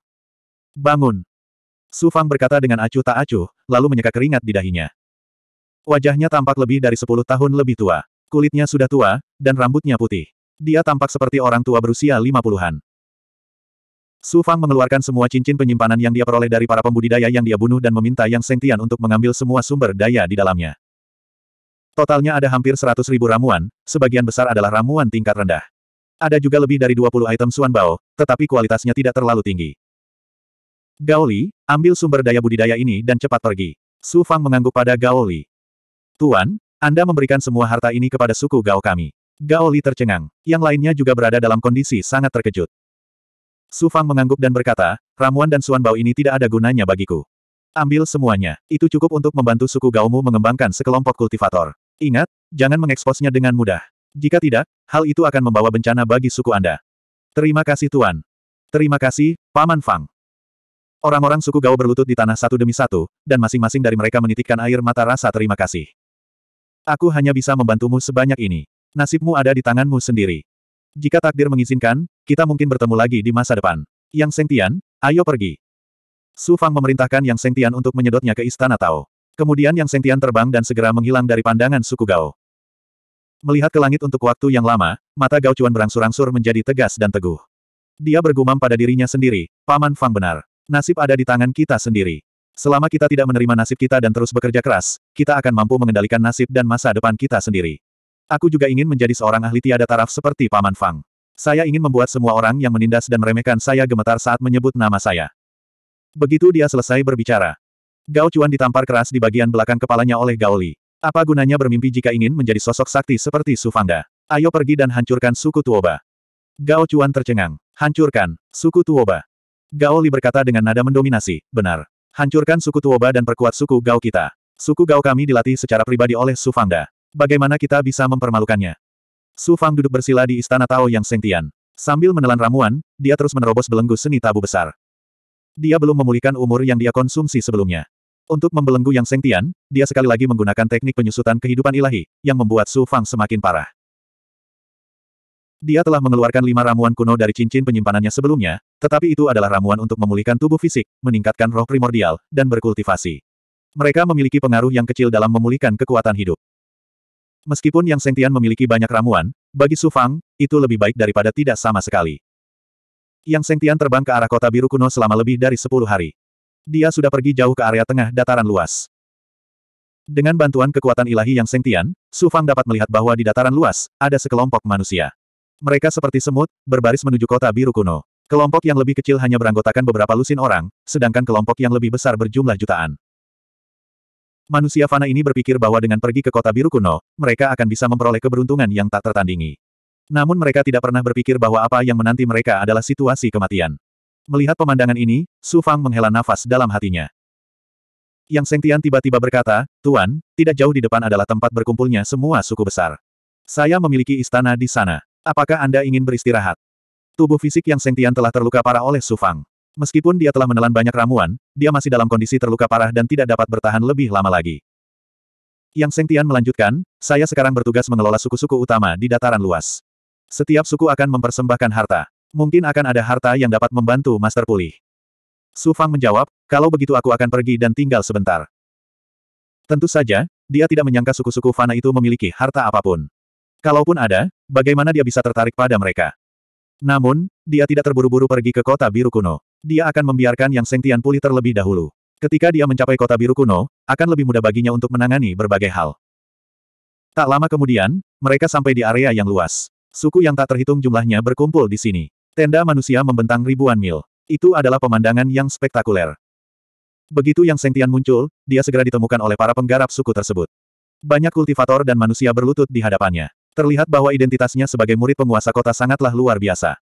Bangun. Su Fang berkata dengan acuh tak acuh, lalu menyeka keringat di dahinya. Wajahnya tampak lebih dari sepuluh tahun lebih tua. Kulitnya sudah tua, dan rambutnya putih. Dia tampak seperti orang tua berusia lima puluhan. Su Fang mengeluarkan semua cincin penyimpanan yang dia peroleh dari para pembudidaya yang dia bunuh dan meminta Yang Tian untuk mengambil semua sumber daya di dalamnya. Totalnya ada hampir 100 ribu ramuan, sebagian besar adalah ramuan tingkat rendah. Ada juga lebih dari 20 item Suan Bao, tetapi kualitasnya tidak terlalu tinggi. Gao Li, ambil sumber daya budidaya ini dan cepat pergi. Su Fang mengangguk pada Gao Li. Tuan, Anda memberikan semua harta ini kepada suku Gao kami. Gao Li tercengang. Yang lainnya juga berada dalam kondisi sangat terkejut. Su Fang mengangguk dan berkata, ramuan dan Suan bau ini tidak ada gunanya bagiku. Ambil semuanya, itu cukup untuk membantu suku Gaumu mengembangkan sekelompok kultivator. Ingat, jangan mengeksposnya dengan mudah. Jika tidak, hal itu akan membawa bencana bagi suku Anda. Terima kasih Tuan. Terima kasih, Paman Fang. Orang-orang suku Gao berlutut di tanah satu demi satu, dan masing-masing dari mereka menitikkan air mata rasa terima kasih. Aku hanya bisa membantumu sebanyak ini. Nasibmu ada di tanganmu sendiri. Jika takdir mengizinkan, kita mungkin bertemu lagi di masa depan. Yang Sengtian, ayo pergi. Su Fang memerintahkan Yang Sengtian untuk menyedotnya ke Istana Tao. Kemudian Yang Sengtian terbang dan segera menghilang dari pandangan suku Gao. Melihat ke langit untuk waktu yang lama, mata Gao Cuan berangsur-angsur menjadi tegas dan teguh. Dia bergumam pada dirinya sendiri, Paman Fang benar. Nasib ada di tangan kita sendiri. Selama kita tidak menerima nasib kita dan terus bekerja keras, kita akan mampu mengendalikan nasib dan masa depan kita sendiri. Aku juga ingin menjadi seorang ahli tiada taraf seperti Paman Fang. Saya ingin membuat semua orang yang menindas dan meremehkan saya gemetar saat menyebut nama saya. Begitu dia selesai berbicara. Gao Chuan ditampar keras di bagian belakang kepalanya oleh Gao Li. Apa gunanya bermimpi jika ingin menjadi sosok sakti seperti Su Sufanda? Ayo pergi dan hancurkan suku Tuoba. Gao Chuan tercengang. Hancurkan, suku Tuoba. Gao Li berkata dengan nada mendominasi, benar. Hancurkan suku Tuoba dan perkuat suku Gao kita. Suku Gao kami dilatih secara pribadi oleh Su Sufanda. Bagaimana kita bisa mempermalukannya? Su Fang duduk bersila di istana Tao Yang Sengtian. Sambil menelan ramuan, dia terus menerobos belenggu seni tabu besar. Dia belum memulihkan umur yang dia konsumsi sebelumnya. Untuk membelenggu Yang Sengtian, dia sekali lagi menggunakan teknik penyusutan kehidupan ilahi, yang membuat Su Fang semakin parah. Dia telah mengeluarkan lima ramuan kuno dari cincin penyimpanannya sebelumnya, tetapi itu adalah ramuan untuk memulihkan tubuh fisik, meningkatkan roh primordial, dan berkultivasi. Mereka memiliki pengaruh yang kecil dalam memulihkan kekuatan hidup. Meskipun Yang Sengtian memiliki banyak ramuan, bagi Su Fang, itu lebih baik daripada tidak sama sekali. Yang Sengtian terbang ke arah kota biru kuno selama lebih dari 10 hari. Dia sudah pergi jauh ke area tengah dataran luas. Dengan bantuan kekuatan ilahi Yang Sengtian, Su Fang dapat melihat bahwa di dataran luas, ada sekelompok manusia. Mereka seperti semut, berbaris menuju kota biru kuno. Kelompok yang lebih kecil hanya beranggotakan beberapa lusin orang, sedangkan kelompok yang lebih besar berjumlah jutaan. Manusia fana ini berpikir bahwa dengan pergi ke kota biru kuno, mereka akan bisa memperoleh keberuntungan yang tak tertandingi. Namun mereka tidak pernah berpikir bahwa apa yang menanti mereka adalah situasi kematian. Melihat pemandangan ini, Su Fang menghela nafas dalam hatinya. Yang Sengtian tiba-tiba berkata, Tuan, tidak jauh di depan adalah tempat berkumpulnya semua suku besar. Saya memiliki istana di sana. Apakah Anda ingin beristirahat? Tubuh fisik Yang Sengtian telah terluka parah oleh Su Fang. Meskipun dia telah menelan banyak ramuan, dia masih dalam kondisi terluka parah dan tidak dapat bertahan lebih lama lagi. Yang Seng melanjutkan, saya sekarang bertugas mengelola suku-suku utama di dataran luas. Setiap suku akan mempersembahkan harta. Mungkin akan ada harta yang dapat membantu Master pulih. Su Fang menjawab, kalau begitu aku akan pergi dan tinggal sebentar. Tentu saja, dia tidak menyangka suku-suku Fana itu memiliki harta apapun. Kalaupun ada, bagaimana dia bisa tertarik pada mereka? Namun, dia tidak terburu-buru pergi ke kota biru kuno. Dia akan membiarkan Yang Seng pulih terlebih dahulu. Ketika dia mencapai kota biru kuno, akan lebih mudah baginya untuk menangani berbagai hal. Tak lama kemudian, mereka sampai di area yang luas. Suku yang tak terhitung jumlahnya berkumpul di sini. Tenda manusia membentang ribuan mil. Itu adalah pemandangan yang spektakuler. Begitu Yang Seng muncul, dia segera ditemukan oleh para penggarap suku tersebut. Banyak kultivator dan manusia berlutut di hadapannya. Terlihat bahwa identitasnya sebagai murid penguasa kota sangatlah luar biasa.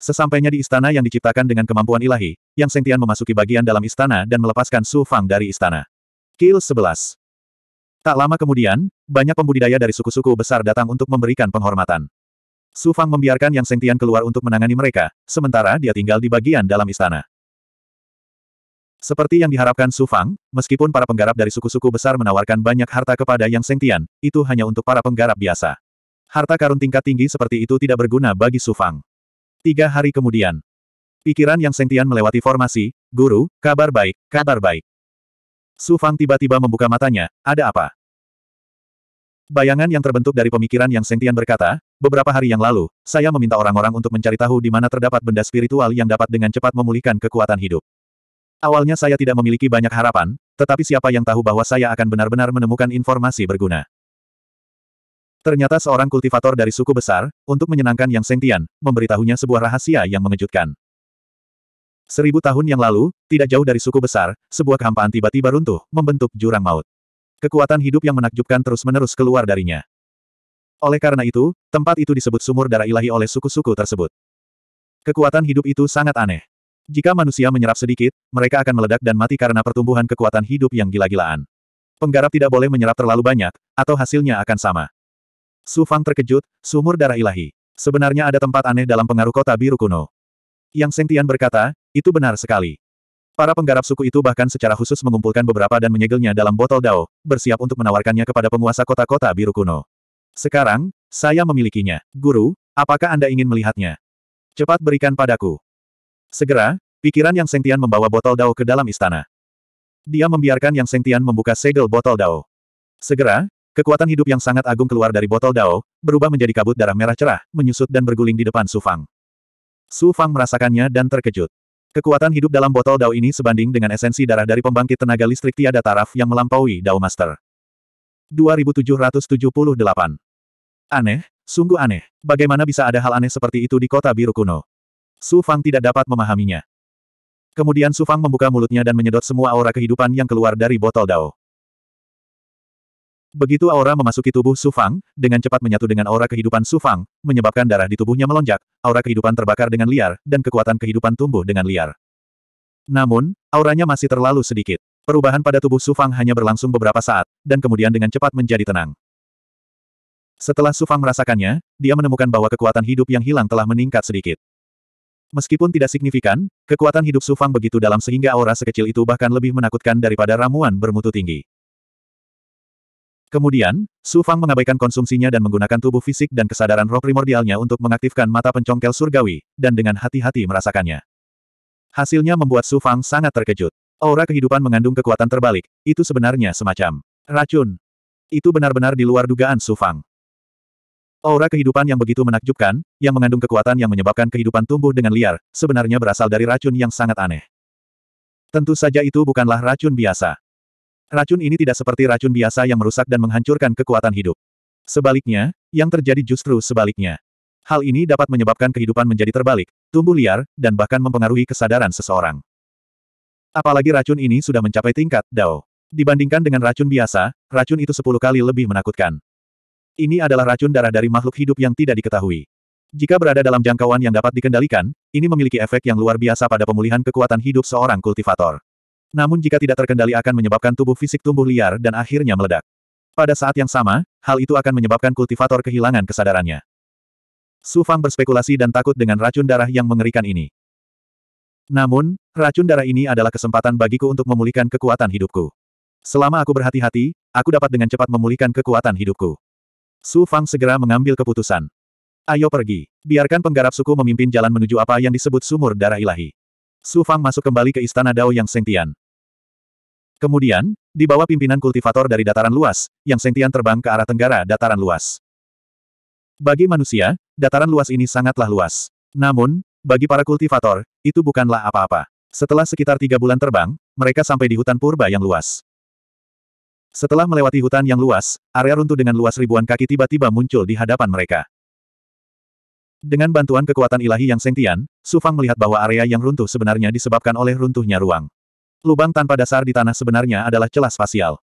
Sesampainya di istana yang diciptakan dengan kemampuan ilahi, Yang Sengtian memasuki bagian dalam istana dan melepaskan Su Fang dari istana. Kill 11 Tak lama kemudian, banyak pembudidaya dari suku-suku besar datang untuk memberikan penghormatan. Su Fang membiarkan Yang Sengtian keluar untuk menangani mereka, sementara dia tinggal di bagian dalam istana. Seperti yang diharapkan Su Fang, meskipun para penggarap dari suku-suku besar menawarkan banyak harta kepada Yang Sengtian, itu hanya untuk para penggarap biasa. Harta karun tingkat tinggi seperti itu tidak berguna bagi Su Fang. Tiga hari kemudian. Pikiran yang sentian melewati formasi, guru, kabar baik, kabar baik. Su Fang tiba-tiba membuka matanya, ada apa? Bayangan yang terbentuk dari pemikiran yang sentian berkata, beberapa hari yang lalu, saya meminta orang-orang untuk mencari tahu di mana terdapat benda spiritual yang dapat dengan cepat memulihkan kekuatan hidup. Awalnya saya tidak memiliki banyak harapan, tetapi siapa yang tahu bahwa saya akan benar-benar menemukan informasi berguna. Ternyata seorang kultivator dari suku besar, untuk menyenangkan Yang Sengtian, memberitahunya sebuah rahasia yang mengejutkan. Seribu tahun yang lalu, tidak jauh dari suku besar, sebuah kehampaan tiba-tiba runtuh, membentuk jurang maut. Kekuatan hidup yang menakjubkan terus-menerus keluar darinya. Oleh karena itu, tempat itu disebut sumur darah ilahi oleh suku-suku tersebut. Kekuatan hidup itu sangat aneh. Jika manusia menyerap sedikit, mereka akan meledak dan mati karena pertumbuhan kekuatan hidup yang gila-gilaan. Penggarap tidak boleh menyerap terlalu banyak, atau hasilnya akan sama. Su Fang terkejut, sumur darah ilahi. Sebenarnya ada tempat aneh dalam pengaruh kota biru kuno. Yang Seng berkata, itu benar sekali. Para penggarap suku itu bahkan secara khusus mengumpulkan beberapa dan menyegelnya dalam botol dao, bersiap untuk menawarkannya kepada penguasa kota-kota biru kuno. Sekarang, saya memilikinya. Guru, apakah Anda ingin melihatnya? Cepat berikan padaku. Segera, pikiran Yang Seng membawa botol dao ke dalam istana. Dia membiarkan Yang Seng membuka segel botol dao. Segera, Kekuatan hidup yang sangat agung keluar dari botol Dao, berubah menjadi kabut darah merah cerah, menyusut dan berguling di depan Su Fang. Su Fang merasakannya dan terkejut. Kekuatan hidup dalam botol Dao ini sebanding dengan esensi darah dari pembangkit tenaga listrik tiada taraf yang melampaui Dao Master. 2778 Aneh, sungguh aneh. Bagaimana bisa ada hal aneh seperti itu di kota biru kuno? Su Fang tidak dapat memahaminya. Kemudian Su Fang membuka mulutnya dan menyedot semua aura kehidupan yang keluar dari botol Dao. Begitu aura memasuki tubuh Sufang, dengan cepat menyatu dengan aura kehidupan Sufang, menyebabkan darah di tubuhnya melonjak, aura kehidupan terbakar dengan liar, dan kekuatan kehidupan tumbuh dengan liar. Namun, auranya masih terlalu sedikit. Perubahan pada tubuh Sufang hanya berlangsung beberapa saat, dan kemudian dengan cepat menjadi tenang. Setelah Sufang merasakannya, dia menemukan bahwa kekuatan hidup yang hilang telah meningkat sedikit. Meskipun tidak signifikan, kekuatan hidup Sufang begitu dalam sehingga aura sekecil itu bahkan lebih menakutkan daripada ramuan bermutu tinggi. Kemudian, Su Fang mengabaikan konsumsinya dan menggunakan tubuh fisik dan kesadaran roh primordialnya untuk mengaktifkan mata pencongkel surgawi, dan dengan hati-hati merasakannya. Hasilnya membuat Su Fang sangat terkejut. Aura kehidupan mengandung kekuatan terbalik, itu sebenarnya semacam racun. Itu benar-benar di luar dugaan Su Fang. Aura kehidupan yang begitu menakjubkan, yang mengandung kekuatan yang menyebabkan kehidupan tumbuh dengan liar, sebenarnya berasal dari racun yang sangat aneh. Tentu saja itu bukanlah racun biasa. Racun ini tidak seperti racun biasa yang merusak dan menghancurkan kekuatan hidup. Sebaliknya, yang terjadi justru sebaliknya. Hal ini dapat menyebabkan kehidupan menjadi terbalik, tumbuh liar, dan bahkan mempengaruhi kesadaran seseorang. Apalagi racun ini sudah mencapai tingkat Dao. Dibandingkan dengan racun biasa, racun itu sepuluh kali lebih menakutkan. Ini adalah racun darah dari makhluk hidup yang tidak diketahui. Jika berada dalam jangkauan yang dapat dikendalikan, ini memiliki efek yang luar biasa pada pemulihan kekuatan hidup seorang kultivator. Namun jika tidak terkendali akan menyebabkan tubuh fisik tumbuh liar dan akhirnya meledak. Pada saat yang sama, hal itu akan menyebabkan kultivator kehilangan kesadarannya. Su Fang berspekulasi dan takut dengan racun darah yang mengerikan ini. Namun, racun darah ini adalah kesempatan bagiku untuk memulihkan kekuatan hidupku. Selama aku berhati-hati, aku dapat dengan cepat memulihkan kekuatan hidupku. Su Fang segera mengambil keputusan. Ayo pergi. Biarkan penggarap suku memimpin jalan menuju apa yang disebut sumur darah ilahi. Su Fang masuk kembali ke istana Dao Yang Sengtian. Kemudian, di bawah pimpinan kultivator dari dataran luas, Yang Sengtian terbang ke arah tenggara dataran luas. Bagi manusia, dataran luas ini sangatlah luas. Namun, bagi para kultivator, itu bukanlah apa-apa. Setelah sekitar tiga bulan terbang, mereka sampai di hutan purba yang luas. Setelah melewati hutan yang luas, area runtuh dengan luas ribuan kaki tiba-tiba muncul di hadapan mereka. Dengan bantuan kekuatan ilahi yang sentian, Fang melihat bahwa area yang runtuh sebenarnya disebabkan oleh runtuhnya ruang. Lubang tanpa dasar di tanah sebenarnya adalah celah spasial.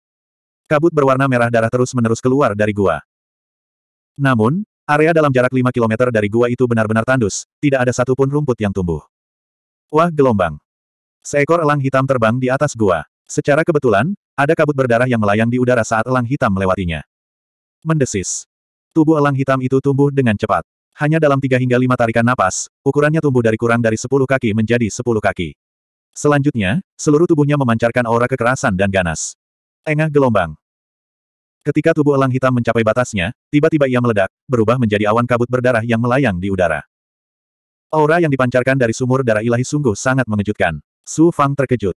Kabut berwarna merah darah terus-menerus keluar dari gua. Namun, area dalam jarak 5 km dari gua itu benar-benar tandus, tidak ada satupun rumput yang tumbuh. Wah gelombang. Seekor elang hitam terbang di atas gua. Secara kebetulan, ada kabut berdarah yang melayang di udara saat elang hitam melewatinya. Mendesis. Tubuh elang hitam itu tumbuh dengan cepat. Hanya dalam tiga hingga lima tarikan napas, ukurannya tumbuh dari kurang dari sepuluh kaki menjadi sepuluh kaki. Selanjutnya, seluruh tubuhnya memancarkan aura kekerasan dan ganas. Engah gelombang. Ketika tubuh elang hitam mencapai batasnya, tiba-tiba ia meledak, berubah menjadi awan kabut berdarah yang melayang di udara. Aura yang dipancarkan dari sumur darah ilahi sungguh sangat mengejutkan. Su Fang terkejut.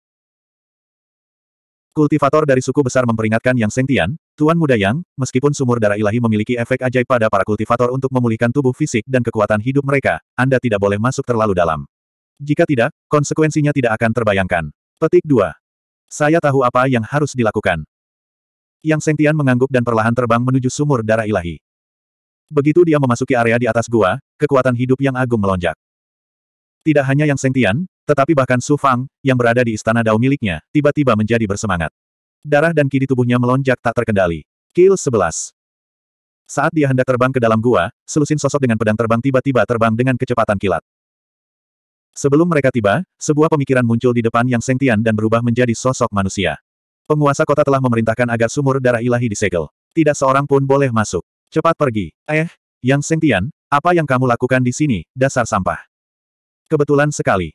Kultivator dari suku besar memperingatkan Yang Sengtian, Tuan Muda Yang, meskipun sumur darah ilahi memiliki efek ajaib pada para kultivator untuk memulihkan tubuh fisik dan kekuatan hidup mereka, Anda tidak boleh masuk terlalu dalam. Jika tidak, konsekuensinya tidak akan terbayangkan. Petik 2. Saya tahu apa yang harus dilakukan. Yang Sengtian mengangguk dan perlahan terbang menuju sumur darah ilahi. Begitu dia memasuki area di atas gua, kekuatan hidup yang agung melonjak. Tidak hanya Yang Sengtian, tetapi bahkan Su Fang, yang berada di istana Dao miliknya, tiba-tiba menjadi bersemangat. Darah dan ki di tubuhnya melonjak tak terkendali. Kill 11. Saat dia hendak terbang ke dalam gua, selusin sosok dengan pedang terbang tiba-tiba terbang dengan kecepatan kilat. Sebelum mereka tiba, sebuah pemikiran muncul di depan yang sentian dan berubah menjadi sosok manusia. Penguasa kota telah memerintahkan agar sumur darah ilahi disegel. Tidak seorang pun boleh masuk. Cepat pergi. Eh, yang sentian, apa yang kamu lakukan di sini, dasar sampah? Kebetulan sekali.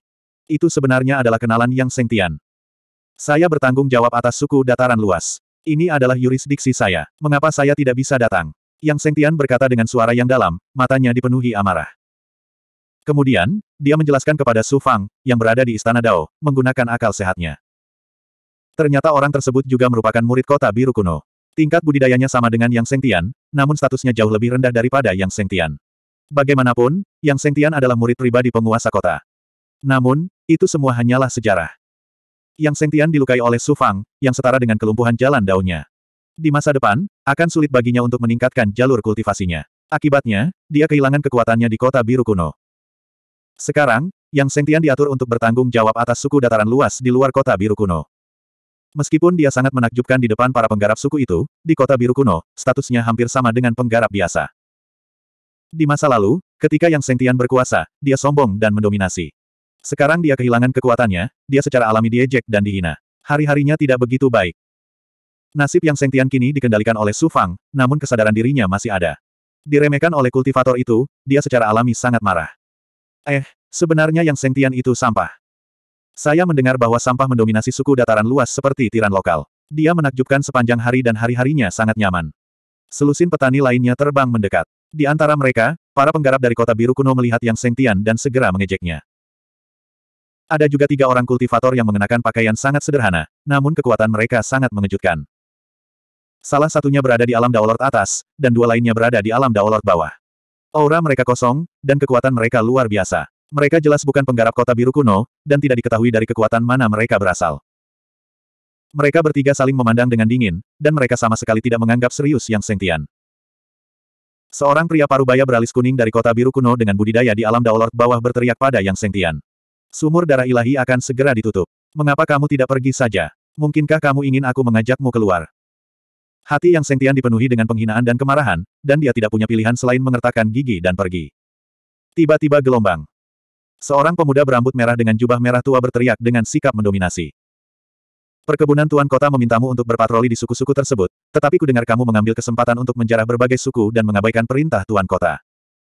Itu sebenarnya adalah kenalan yang sentian. Saya bertanggung jawab atas suku dataran luas. Ini adalah yurisdiksi saya. Mengapa saya tidak bisa datang? Yang sentian berkata dengan suara yang dalam, matanya dipenuhi amarah. Kemudian, dia menjelaskan kepada Su Fang, yang berada di Istana Dao, menggunakan akal sehatnya. Ternyata orang tersebut juga merupakan murid kota biru kuno. Tingkat budidayanya sama dengan Yang Sengtian, namun statusnya jauh lebih rendah daripada Yang Sengtian. Bagaimanapun, Yang Sengtian adalah murid pribadi penguasa kota. Namun, itu semua hanyalah sejarah. Yang Sengtian dilukai oleh Su Fang, yang setara dengan kelumpuhan jalan daunnya. Di masa depan, akan sulit baginya untuk meningkatkan jalur kultivasinya. Akibatnya, dia kehilangan kekuatannya di kota biru kuno. Sekarang, Yang Sengtian diatur untuk bertanggung jawab atas suku dataran luas di luar kota biru kuno. Meskipun dia sangat menakjubkan di depan para penggarap suku itu, di kota biru kuno, statusnya hampir sama dengan penggarap biasa. Di masa lalu, ketika Yang Sengtian berkuasa, dia sombong dan mendominasi. Sekarang dia kehilangan kekuatannya, dia secara alami diejek dan dihina. Hari-harinya tidak begitu baik. Nasib yang Sengtian kini dikendalikan oleh Su Fang, namun kesadaran dirinya masih ada. Diremehkan oleh kultivator itu, dia secara alami sangat marah. Eh, sebenarnya yang Sengtian itu sampah. Saya mendengar bahwa sampah mendominasi suku dataran luas seperti tiran lokal. Dia menakjubkan sepanjang hari dan hari-harinya sangat nyaman. Selusin petani lainnya terbang mendekat. Di antara mereka, para penggarap dari kota biru kuno melihat yang Sengtian dan segera mengejeknya. Ada juga tiga orang kultivator yang mengenakan pakaian sangat sederhana, namun kekuatan mereka sangat mengejutkan. Salah satunya berada di alam Daolord atas, dan dua lainnya berada di alam Daolord bawah. Aura mereka kosong, dan kekuatan mereka luar biasa. Mereka jelas bukan penggarap kota biru kuno, dan tidak diketahui dari kekuatan mana mereka berasal. Mereka bertiga saling memandang dengan dingin, dan mereka sama sekali tidak menganggap serius yang sentian. Seorang pria parubaya beralis kuning dari kota biru kuno dengan budidaya di alam Daolord bawah berteriak pada yang sentian. Sumur darah ilahi akan segera ditutup. Mengapa kamu tidak pergi saja? Mungkinkah kamu ingin aku mengajakmu keluar? Hati yang sentian dipenuhi dengan penghinaan dan kemarahan, dan dia tidak punya pilihan selain mengertakkan gigi dan pergi. Tiba-tiba gelombang. Seorang pemuda berambut merah dengan jubah merah tua berteriak dengan sikap mendominasi. Perkebunan Tuan Kota memintamu untuk berpatroli di suku-suku tersebut, tetapi kudengar kamu mengambil kesempatan untuk menjarah berbagai suku dan mengabaikan perintah Tuan Kota.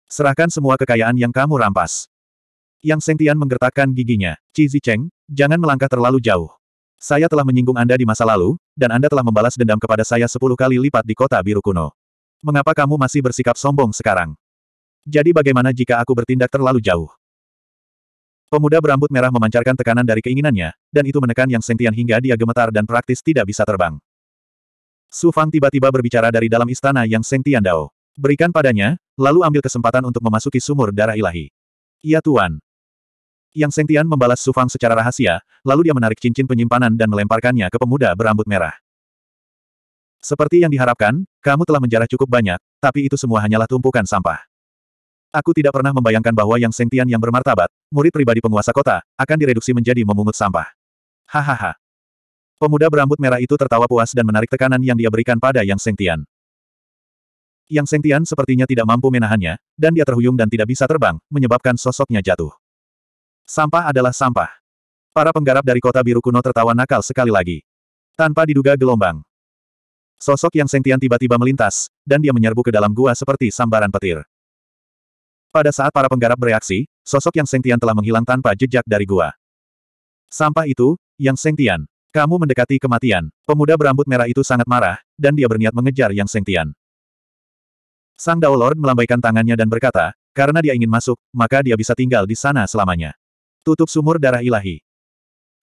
Serahkan semua kekayaan yang kamu rampas. Yang Sengtian menggertakkan giginya. Cizi Zicheng, jangan melangkah terlalu jauh. Saya telah menyinggung Anda di masa lalu, dan Anda telah membalas dendam kepada saya sepuluh kali lipat di kota biru kuno. Mengapa kamu masih bersikap sombong sekarang? Jadi bagaimana jika aku bertindak terlalu jauh? Pemuda berambut merah memancarkan tekanan dari keinginannya, dan itu menekan Yang Sengtian hingga dia gemetar dan praktis tidak bisa terbang. Su Fang tiba-tiba berbicara dari dalam istana Yang Sengtian Dao. Berikan padanya, lalu ambil kesempatan untuk memasuki sumur darah ilahi. Iya Tuan, yang Sengtian membalas Su Fang secara rahasia, lalu dia menarik cincin penyimpanan dan melemparkannya ke pemuda berambut merah. Seperti yang diharapkan, kamu telah menjarah cukup banyak, tapi itu semua hanyalah tumpukan sampah. Aku tidak pernah membayangkan bahwa Yang Sengtian yang bermartabat, murid pribadi penguasa kota, akan direduksi menjadi memungut sampah. Hahaha. Pemuda berambut merah itu tertawa puas dan menarik tekanan yang dia berikan pada Yang Sengtian. Yang Sengtian sepertinya tidak mampu menahannya, dan dia terhuyung dan tidak bisa terbang, menyebabkan sosoknya jatuh. Sampah adalah sampah. Para penggarap dari kota biru kuno tertawa nakal sekali lagi. Tanpa diduga gelombang. Sosok yang sentian tiba-tiba melintas, dan dia menyerbu ke dalam gua seperti sambaran petir. Pada saat para penggarap bereaksi, sosok yang sentian telah menghilang tanpa jejak dari gua. Sampah itu, yang sentian. Kamu mendekati kematian. Pemuda berambut merah itu sangat marah, dan dia berniat mengejar yang sentian. Sang Dao Lord melambaikan tangannya dan berkata, karena dia ingin masuk, maka dia bisa tinggal di sana selamanya. Tutup sumur darah ilahi.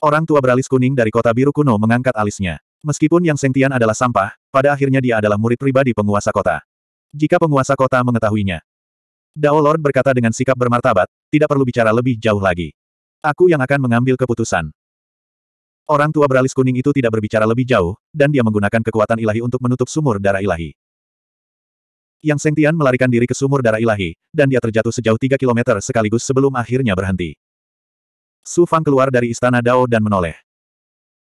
Orang tua beralis kuning dari kota biru kuno mengangkat alisnya. Meskipun Yang sentian adalah sampah, pada akhirnya dia adalah murid pribadi penguasa kota. Jika penguasa kota mengetahuinya. Dao Lord berkata dengan sikap bermartabat, tidak perlu bicara lebih jauh lagi. Aku yang akan mengambil keputusan. Orang tua beralis kuning itu tidak berbicara lebih jauh, dan dia menggunakan kekuatan ilahi untuk menutup sumur darah ilahi. Yang Sengtian melarikan diri ke sumur darah ilahi, dan dia terjatuh sejauh 3 km sekaligus sebelum akhirnya berhenti. Su Fang keluar dari istana Dao dan menoleh.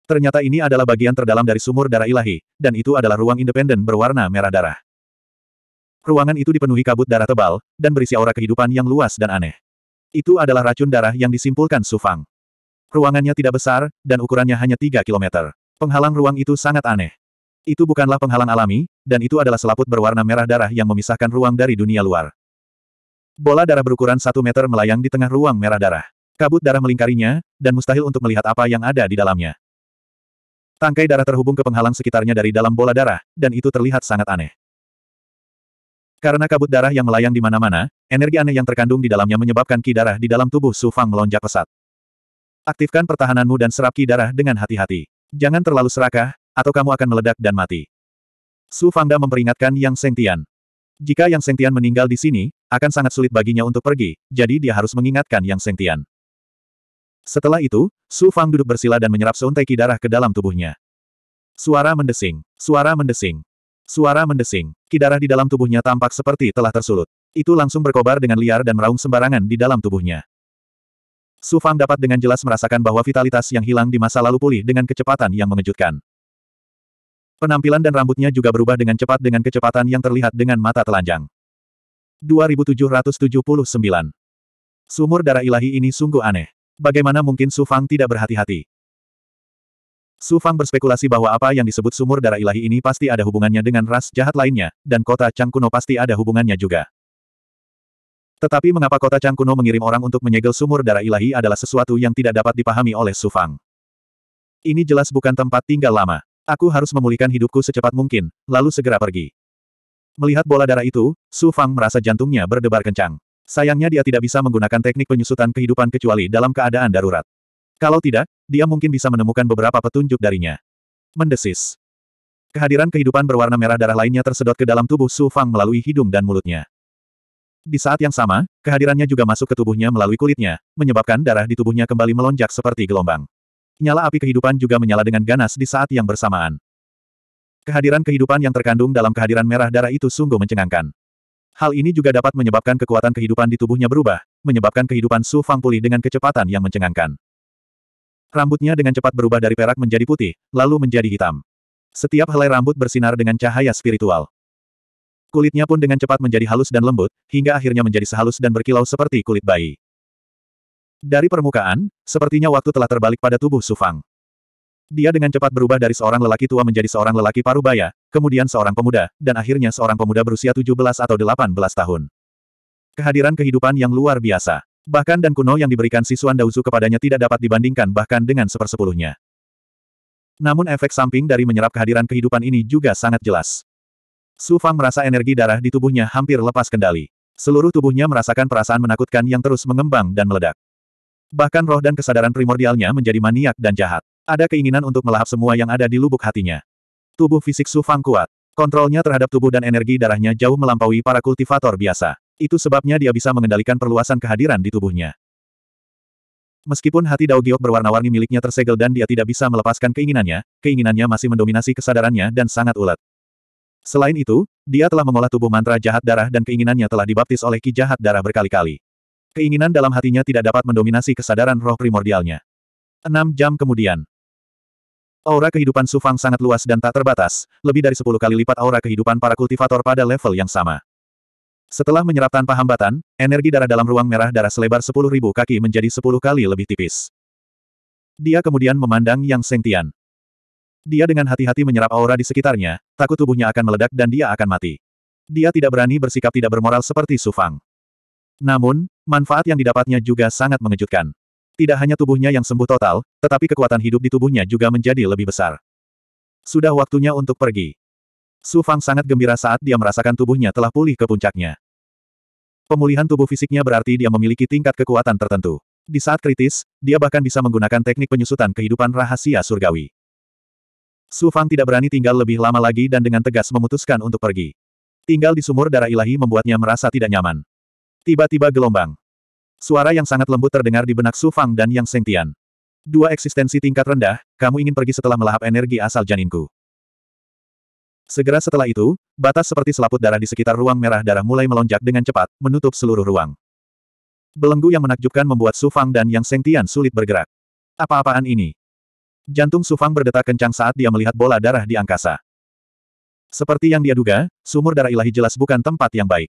Ternyata ini adalah bagian terdalam dari sumur darah ilahi, dan itu adalah ruang independen berwarna merah darah. Ruangan itu dipenuhi kabut darah tebal, dan berisi aura kehidupan yang luas dan aneh. Itu adalah racun darah yang disimpulkan Su Fang. Ruangannya tidak besar, dan ukurannya hanya 3 km. Penghalang ruang itu sangat aneh. Itu bukanlah penghalang alami, dan itu adalah selaput berwarna merah darah yang memisahkan ruang dari dunia luar. Bola darah berukuran 1 meter melayang di tengah ruang merah darah. Kabut darah melingkarinya, dan mustahil untuk melihat apa yang ada di dalamnya. Tangkai darah terhubung ke penghalang sekitarnya dari dalam bola darah, dan itu terlihat sangat aneh. Karena kabut darah yang melayang di mana-mana, energi aneh yang terkandung di dalamnya menyebabkan ki darah di dalam tubuh Su Fang melonjak pesat. Aktifkan pertahananmu dan serap ki darah dengan hati-hati. Jangan terlalu serakah, atau kamu akan meledak dan mati. Su Fangda memperingatkan Yang Sengtian. Jika Yang Sengtian meninggal di sini, akan sangat sulit baginya untuk pergi, jadi dia harus mengingatkan Yang Sengtian. Setelah itu, Su Fang duduk bersila dan menyerap seuntaiki darah ke dalam tubuhnya. Suara mendesing, suara mendesing, suara mendesing. Kidarah di dalam tubuhnya tampak seperti telah tersulut. Itu langsung berkobar dengan liar dan meraung sembarangan di dalam tubuhnya. Su Fang dapat dengan jelas merasakan bahwa vitalitas yang hilang di masa lalu pulih dengan kecepatan yang mengejutkan. Penampilan dan rambutnya juga berubah dengan cepat dengan kecepatan yang terlihat dengan mata telanjang. 2779 Sumur darah ilahi ini sungguh aneh. Bagaimana mungkin Su Fang tidak berhati-hati? Su Fang berspekulasi bahwa apa yang disebut sumur darah ilahi ini pasti ada hubungannya dengan ras jahat lainnya, dan kota Kuno pasti ada hubungannya juga. Tetapi mengapa kota Kuno mengirim orang untuk menyegel sumur darah ilahi adalah sesuatu yang tidak dapat dipahami oleh Su Fang. Ini jelas bukan tempat tinggal lama. Aku harus memulihkan hidupku secepat mungkin, lalu segera pergi. Melihat bola darah itu, Su Fang merasa jantungnya berdebar kencang. Sayangnya dia tidak bisa menggunakan teknik penyusutan kehidupan kecuali dalam keadaan darurat. Kalau tidak, dia mungkin bisa menemukan beberapa petunjuk darinya. Mendesis. Kehadiran kehidupan berwarna merah darah lainnya tersedot ke dalam tubuh Su Fang melalui hidung dan mulutnya. Di saat yang sama, kehadirannya juga masuk ke tubuhnya melalui kulitnya, menyebabkan darah di tubuhnya kembali melonjak seperti gelombang. Nyala api kehidupan juga menyala dengan ganas di saat yang bersamaan. Kehadiran kehidupan yang terkandung dalam kehadiran merah darah itu sungguh mencengangkan. Hal ini juga dapat menyebabkan kekuatan kehidupan di tubuhnya berubah, menyebabkan kehidupan Su Fang pulih dengan kecepatan yang mencengangkan. Rambutnya dengan cepat berubah dari perak menjadi putih, lalu menjadi hitam. Setiap helai rambut bersinar dengan cahaya spiritual. Kulitnya pun dengan cepat menjadi halus dan lembut, hingga akhirnya menjadi sehalus dan berkilau seperti kulit bayi. Dari permukaan, sepertinya waktu telah terbalik pada tubuh Su Fang. Dia dengan cepat berubah dari seorang lelaki tua menjadi seorang lelaki parubaya, kemudian seorang pemuda, dan akhirnya seorang pemuda berusia 17 atau 18 tahun. Kehadiran kehidupan yang luar biasa. Bahkan dan kuno yang diberikan siswa Daozu kepadanya tidak dapat dibandingkan bahkan dengan sepersepuluhnya. Namun efek samping dari menyerap kehadiran kehidupan ini juga sangat jelas. Su Fang merasa energi darah di tubuhnya hampir lepas kendali. Seluruh tubuhnya merasakan perasaan menakutkan yang terus mengembang dan meledak. Bahkan roh dan kesadaran primordialnya menjadi maniak dan jahat. Ada keinginan untuk melahap semua yang ada di lubuk hatinya. Tubuh fisik Su Fang kuat. Kontrolnya terhadap tubuh dan energi darahnya jauh melampaui para kultivator biasa. Itu sebabnya dia bisa mengendalikan perluasan kehadiran di tubuhnya. Meskipun hati Dao Giok berwarna-warni miliknya tersegel dan dia tidak bisa melepaskan keinginannya, keinginannya masih mendominasi kesadarannya dan sangat ulet. Selain itu, dia telah mengolah tubuh mantra jahat darah dan keinginannya telah dibaptis oleh ki jahat darah berkali-kali. Keinginan dalam hatinya tidak dapat mendominasi kesadaran roh primordialnya. Enam jam kemudian, Aura kehidupan Sufang sangat luas dan tak terbatas, lebih dari sepuluh kali lipat aura kehidupan para kultivator pada level yang sama. Setelah menyerap tanpa hambatan, energi darah dalam ruang merah darah selebar sepuluh ribu kaki menjadi sepuluh kali lebih tipis. Dia kemudian memandang Yang Sengtian. Dia dengan hati-hati menyerap aura di sekitarnya, takut tubuhnya akan meledak dan dia akan mati. Dia tidak berani bersikap tidak bermoral seperti Sufang. Namun, manfaat yang didapatnya juga sangat mengejutkan. Tidak hanya tubuhnya yang sembuh total, tetapi kekuatan hidup di tubuhnya juga menjadi lebih besar. Sudah waktunya untuk pergi. Su Fang sangat gembira saat dia merasakan tubuhnya telah pulih ke puncaknya. Pemulihan tubuh fisiknya berarti dia memiliki tingkat kekuatan tertentu. Di saat kritis, dia bahkan bisa menggunakan teknik penyusutan kehidupan rahasia surgawi. Su Fang tidak berani tinggal lebih lama lagi dan dengan tegas memutuskan untuk pergi. Tinggal di sumur darah ilahi membuatnya merasa tidak nyaman. Tiba-tiba gelombang. Suara yang sangat lembut terdengar di benak Su Fang dan Yang Sengtian. Dua eksistensi tingkat rendah, kamu ingin pergi setelah melahap energi asal janinku. Segera setelah itu, batas seperti selaput darah di sekitar ruang merah darah mulai melonjak dengan cepat, menutup seluruh ruang. Belenggu yang menakjubkan membuat Su Fang dan Yang Sengtian sulit bergerak. Apa-apaan ini? Jantung Su Fang berdetak kencang saat dia melihat bola darah di angkasa. Seperti yang dia duga, sumur darah ilahi jelas bukan tempat yang baik.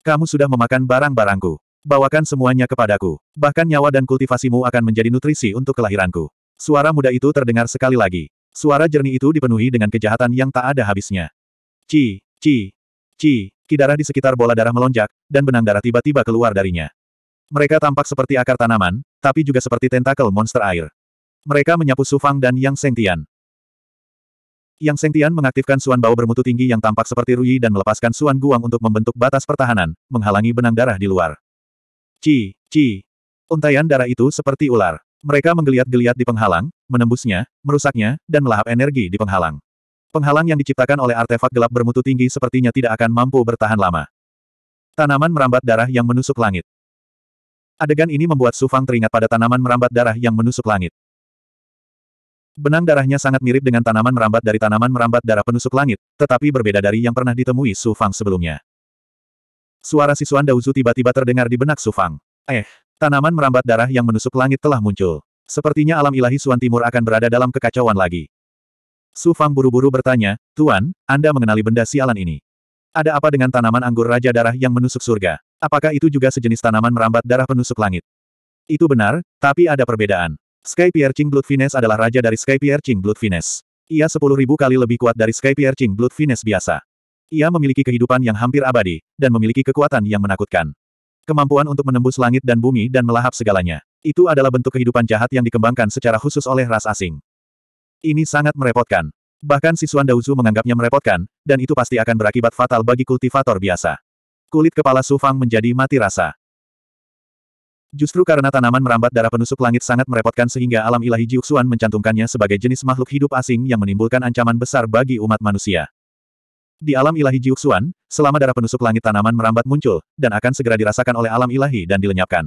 Kamu sudah memakan barang-barangku. Bawakan semuanya kepadaku. Bahkan nyawa dan kultivasimu akan menjadi nutrisi untuk kelahiranku. Suara muda itu terdengar sekali lagi. Suara jernih itu dipenuhi dengan kejahatan yang tak ada habisnya. Ci, ci, ci, kidarah di sekitar bola darah melonjak, dan benang darah tiba-tiba keluar darinya. Mereka tampak seperti akar tanaman, tapi juga seperti tentakel monster air. Mereka menyapu Sufang dan Yang Sengtian. Yang Sengtian mengaktifkan suan bau bermutu tinggi yang tampak seperti Rui dan melepaskan suan guang untuk membentuk batas pertahanan, menghalangi benang darah di luar. Ci, ci. Untaian darah itu seperti ular. Mereka menggeliat-geliat di penghalang, menembusnya, merusaknya, dan melahap energi di penghalang. Penghalang yang diciptakan oleh artefak gelap bermutu tinggi sepertinya tidak akan mampu bertahan lama. Tanaman merambat darah yang menusuk langit. Adegan ini membuat Sufang teringat pada tanaman merambat darah yang menusuk langit. Benang darahnya sangat mirip dengan tanaman merambat dari tanaman merambat darah penusuk langit, tetapi berbeda dari yang pernah ditemui Su Fang sebelumnya. Suara sisuan Dauzu tiba-tiba terdengar di benak Sufang. Eh, tanaman merambat darah yang menusuk langit telah muncul. Sepertinya alam ilahi Suan Timur akan berada dalam kekacauan lagi. Sufang buru-buru bertanya, Tuan, Anda mengenali benda sialan ini. Ada apa dengan tanaman anggur Raja Darah yang menusuk surga? Apakah itu juga sejenis tanaman merambat darah penusuk langit? Itu benar, tapi ada perbedaan. Sky Piercing Blood Finesse adalah raja dari Sky Piercing Blood Finesse. Ia sepuluh ribu kali lebih kuat dari Sky Piercing Blood Finesse biasa. Ia memiliki kehidupan yang hampir abadi, dan memiliki kekuatan yang menakutkan. Kemampuan untuk menembus langit dan bumi dan melahap segalanya. Itu adalah bentuk kehidupan jahat yang dikembangkan secara khusus oleh ras asing. Ini sangat merepotkan. Bahkan Sisuan Dauzu menganggapnya merepotkan, dan itu pasti akan berakibat fatal bagi kultivator biasa. Kulit kepala Sufang menjadi mati rasa. Justru karena tanaman merambat darah penusuk langit sangat merepotkan sehingga alam ilahi Jiuxuan mencantumkannya sebagai jenis makhluk hidup asing yang menimbulkan ancaman besar bagi umat manusia. Di alam ilahi Jiuxuan, selama darah penusuk langit tanaman merambat muncul, dan akan segera dirasakan oleh alam ilahi dan dilenyapkan.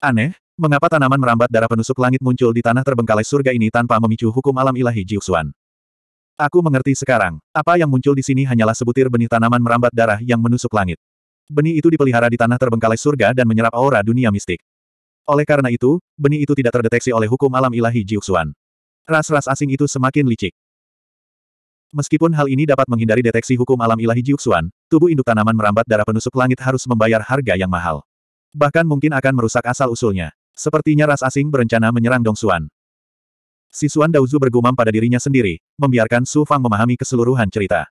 Aneh, mengapa tanaman merambat darah penusuk langit muncul di tanah terbengkalai surga ini tanpa memicu hukum alam ilahi Jiuxuan? Aku mengerti sekarang, apa yang muncul di sini hanyalah sebutir benih tanaman merambat darah yang menusuk langit. Benih itu dipelihara di tanah terbengkalai surga dan menyerap aura dunia mistik. Oleh karena itu, benih itu tidak terdeteksi oleh hukum alam ilahi Jiuxuan. Ras-ras asing itu semakin licik. Meskipun hal ini dapat menghindari deteksi hukum alam ilahi Jiuxuan, tubuh induk tanaman merambat darah penusuk langit harus membayar harga yang mahal. Bahkan mungkin akan merusak asal-usulnya. Sepertinya ras asing berencana menyerang Dongsuan. Si Suan Daozu bergumam pada dirinya sendiri, membiarkan Su Fang memahami keseluruhan cerita.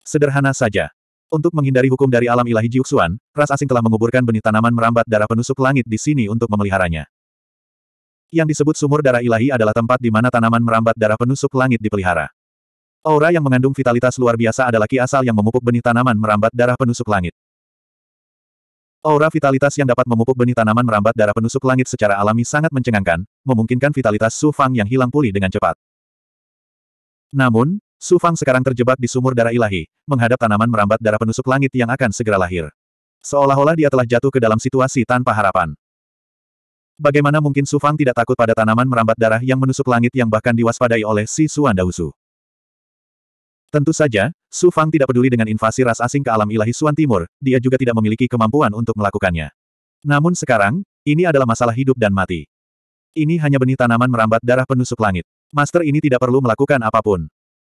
Sederhana saja. Untuk menghindari hukum dari alam ilahi Jiuxuan, ras asing telah menguburkan benih tanaman merambat darah penusuk langit di sini untuk memeliharanya. Yang disebut sumur darah ilahi adalah tempat di mana tanaman merambat darah penusuk langit dipelihara. Aura yang mengandung vitalitas luar biasa adalah ki asal yang memupuk benih tanaman merambat darah penusuk langit. Aura vitalitas yang dapat memupuk benih tanaman merambat darah penusuk langit secara alami sangat mencengangkan, memungkinkan vitalitas Su Fang yang hilang pulih dengan cepat. Namun, Su Fang sekarang terjebak di sumur darah ilahi, menghadap tanaman merambat darah penusuk langit yang akan segera lahir. Seolah-olah dia telah jatuh ke dalam situasi tanpa harapan. Bagaimana mungkin Su Fang tidak takut pada tanaman merambat darah yang menusuk langit yang bahkan diwaspadai oleh si Suan Dausu? Tentu saja, Su Fang tidak peduli dengan invasi ras asing ke alam ilahi Suan Timur, dia juga tidak memiliki kemampuan untuk melakukannya. Namun sekarang, ini adalah masalah hidup dan mati. Ini hanya benih tanaman merambat darah penusuk langit. Master ini tidak perlu melakukan apapun.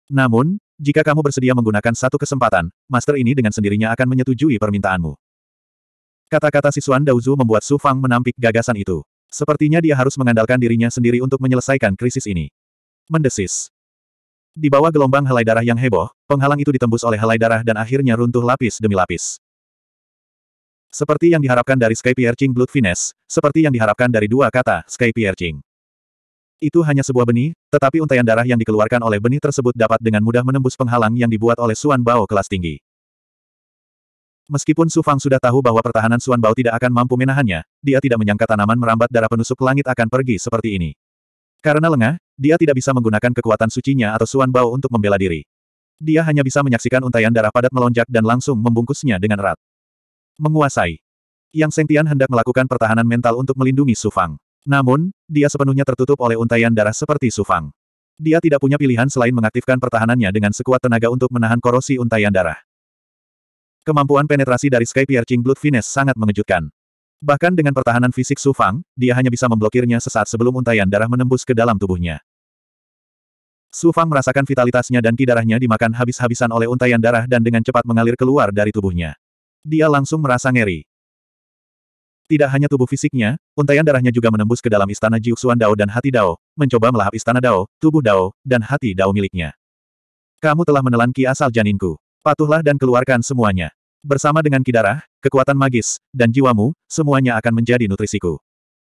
Namun, jika kamu bersedia menggunakan satu kesempatan, master ini dengan sendirinya akan menyetujui permintaanmu. Kata-kata Sisuan Dauzu membuat Su Fang menampik gagasan itu. Sepertinya dia harus mengandalkan dirinya sendiri untuk menyelesaikan krisis ini. Mendesis. Di bawah gelombang helai darah yang heboh, penghalang itu ditembus oleh helai darah dan akhirnya runtuh lapis demi lapis. Seperti yang diharapkan dari Sky Piercing Blood Finesse, seperti yang diharapkan dari dua kata Sky Piercing. Itu hanya sebuah benih, tetapi untaian darah yang dikeluarkan oleh benih tersebut dapat dengan mudah menembus penghalang yang dibuat oleh Suan Bao kelas tinggi. Meskipun Su Fang sudah tahu bahwa pertahanan Suan Bao tidak akan mampu menahannya, dia tidak menyangka tanaman merambat darah penusuk langit akan pergi seperti ini. Karena lengah, dia tidak bisa menggunakan kekuatan sucinya atau Suan Bao untuk membela diri. Dia hanya bisa menyaksikan untaian darah padat melonjak dan langsung membungkusnya dengan erat. Menguasai. Yang Sentian hendak melakukan pertahanan mental untuk melindungi Sufang. Namun, dia sepenuhnya tertutup oleh untaian darah seperti Sufang. Dia tidak punya pilihan selain mengaktifkan pertahanannya dengan sekuat tenaga untuk menahan korosi untaian darah. Kemampuan penetrasi dari Sky Piercing Blood Finesse sangat mengejutkan. Bahkan dengan pertahanan fisik Su Fang, dia hanya bisa memblokirnya sesaat sebelum untaian darah menembus ke dalam tubuhnya. Su Fang merasakan vitalitasnya dan ki darahnya dimakan habis-habisan oleh untaian darah dan dengan cepat mengalir keluar dari tubuhnya. Dia langsung merasa ngeri. Tidak hanya tubuh fisiknya, untaian darahnya juga menembus ke dalam istana Jiuxuan Dao dan hati Dao, mencoba melahap istana Dao, tubuh Dao, dan hati Dao miliknya. Kamu telah menelan ki asal janinku. Patuhlah dan keluarkan semuanya. Bersama dengan Kidara, kekuatan magis, dan jiwamu, semuanya akan menjadi nutrisiku.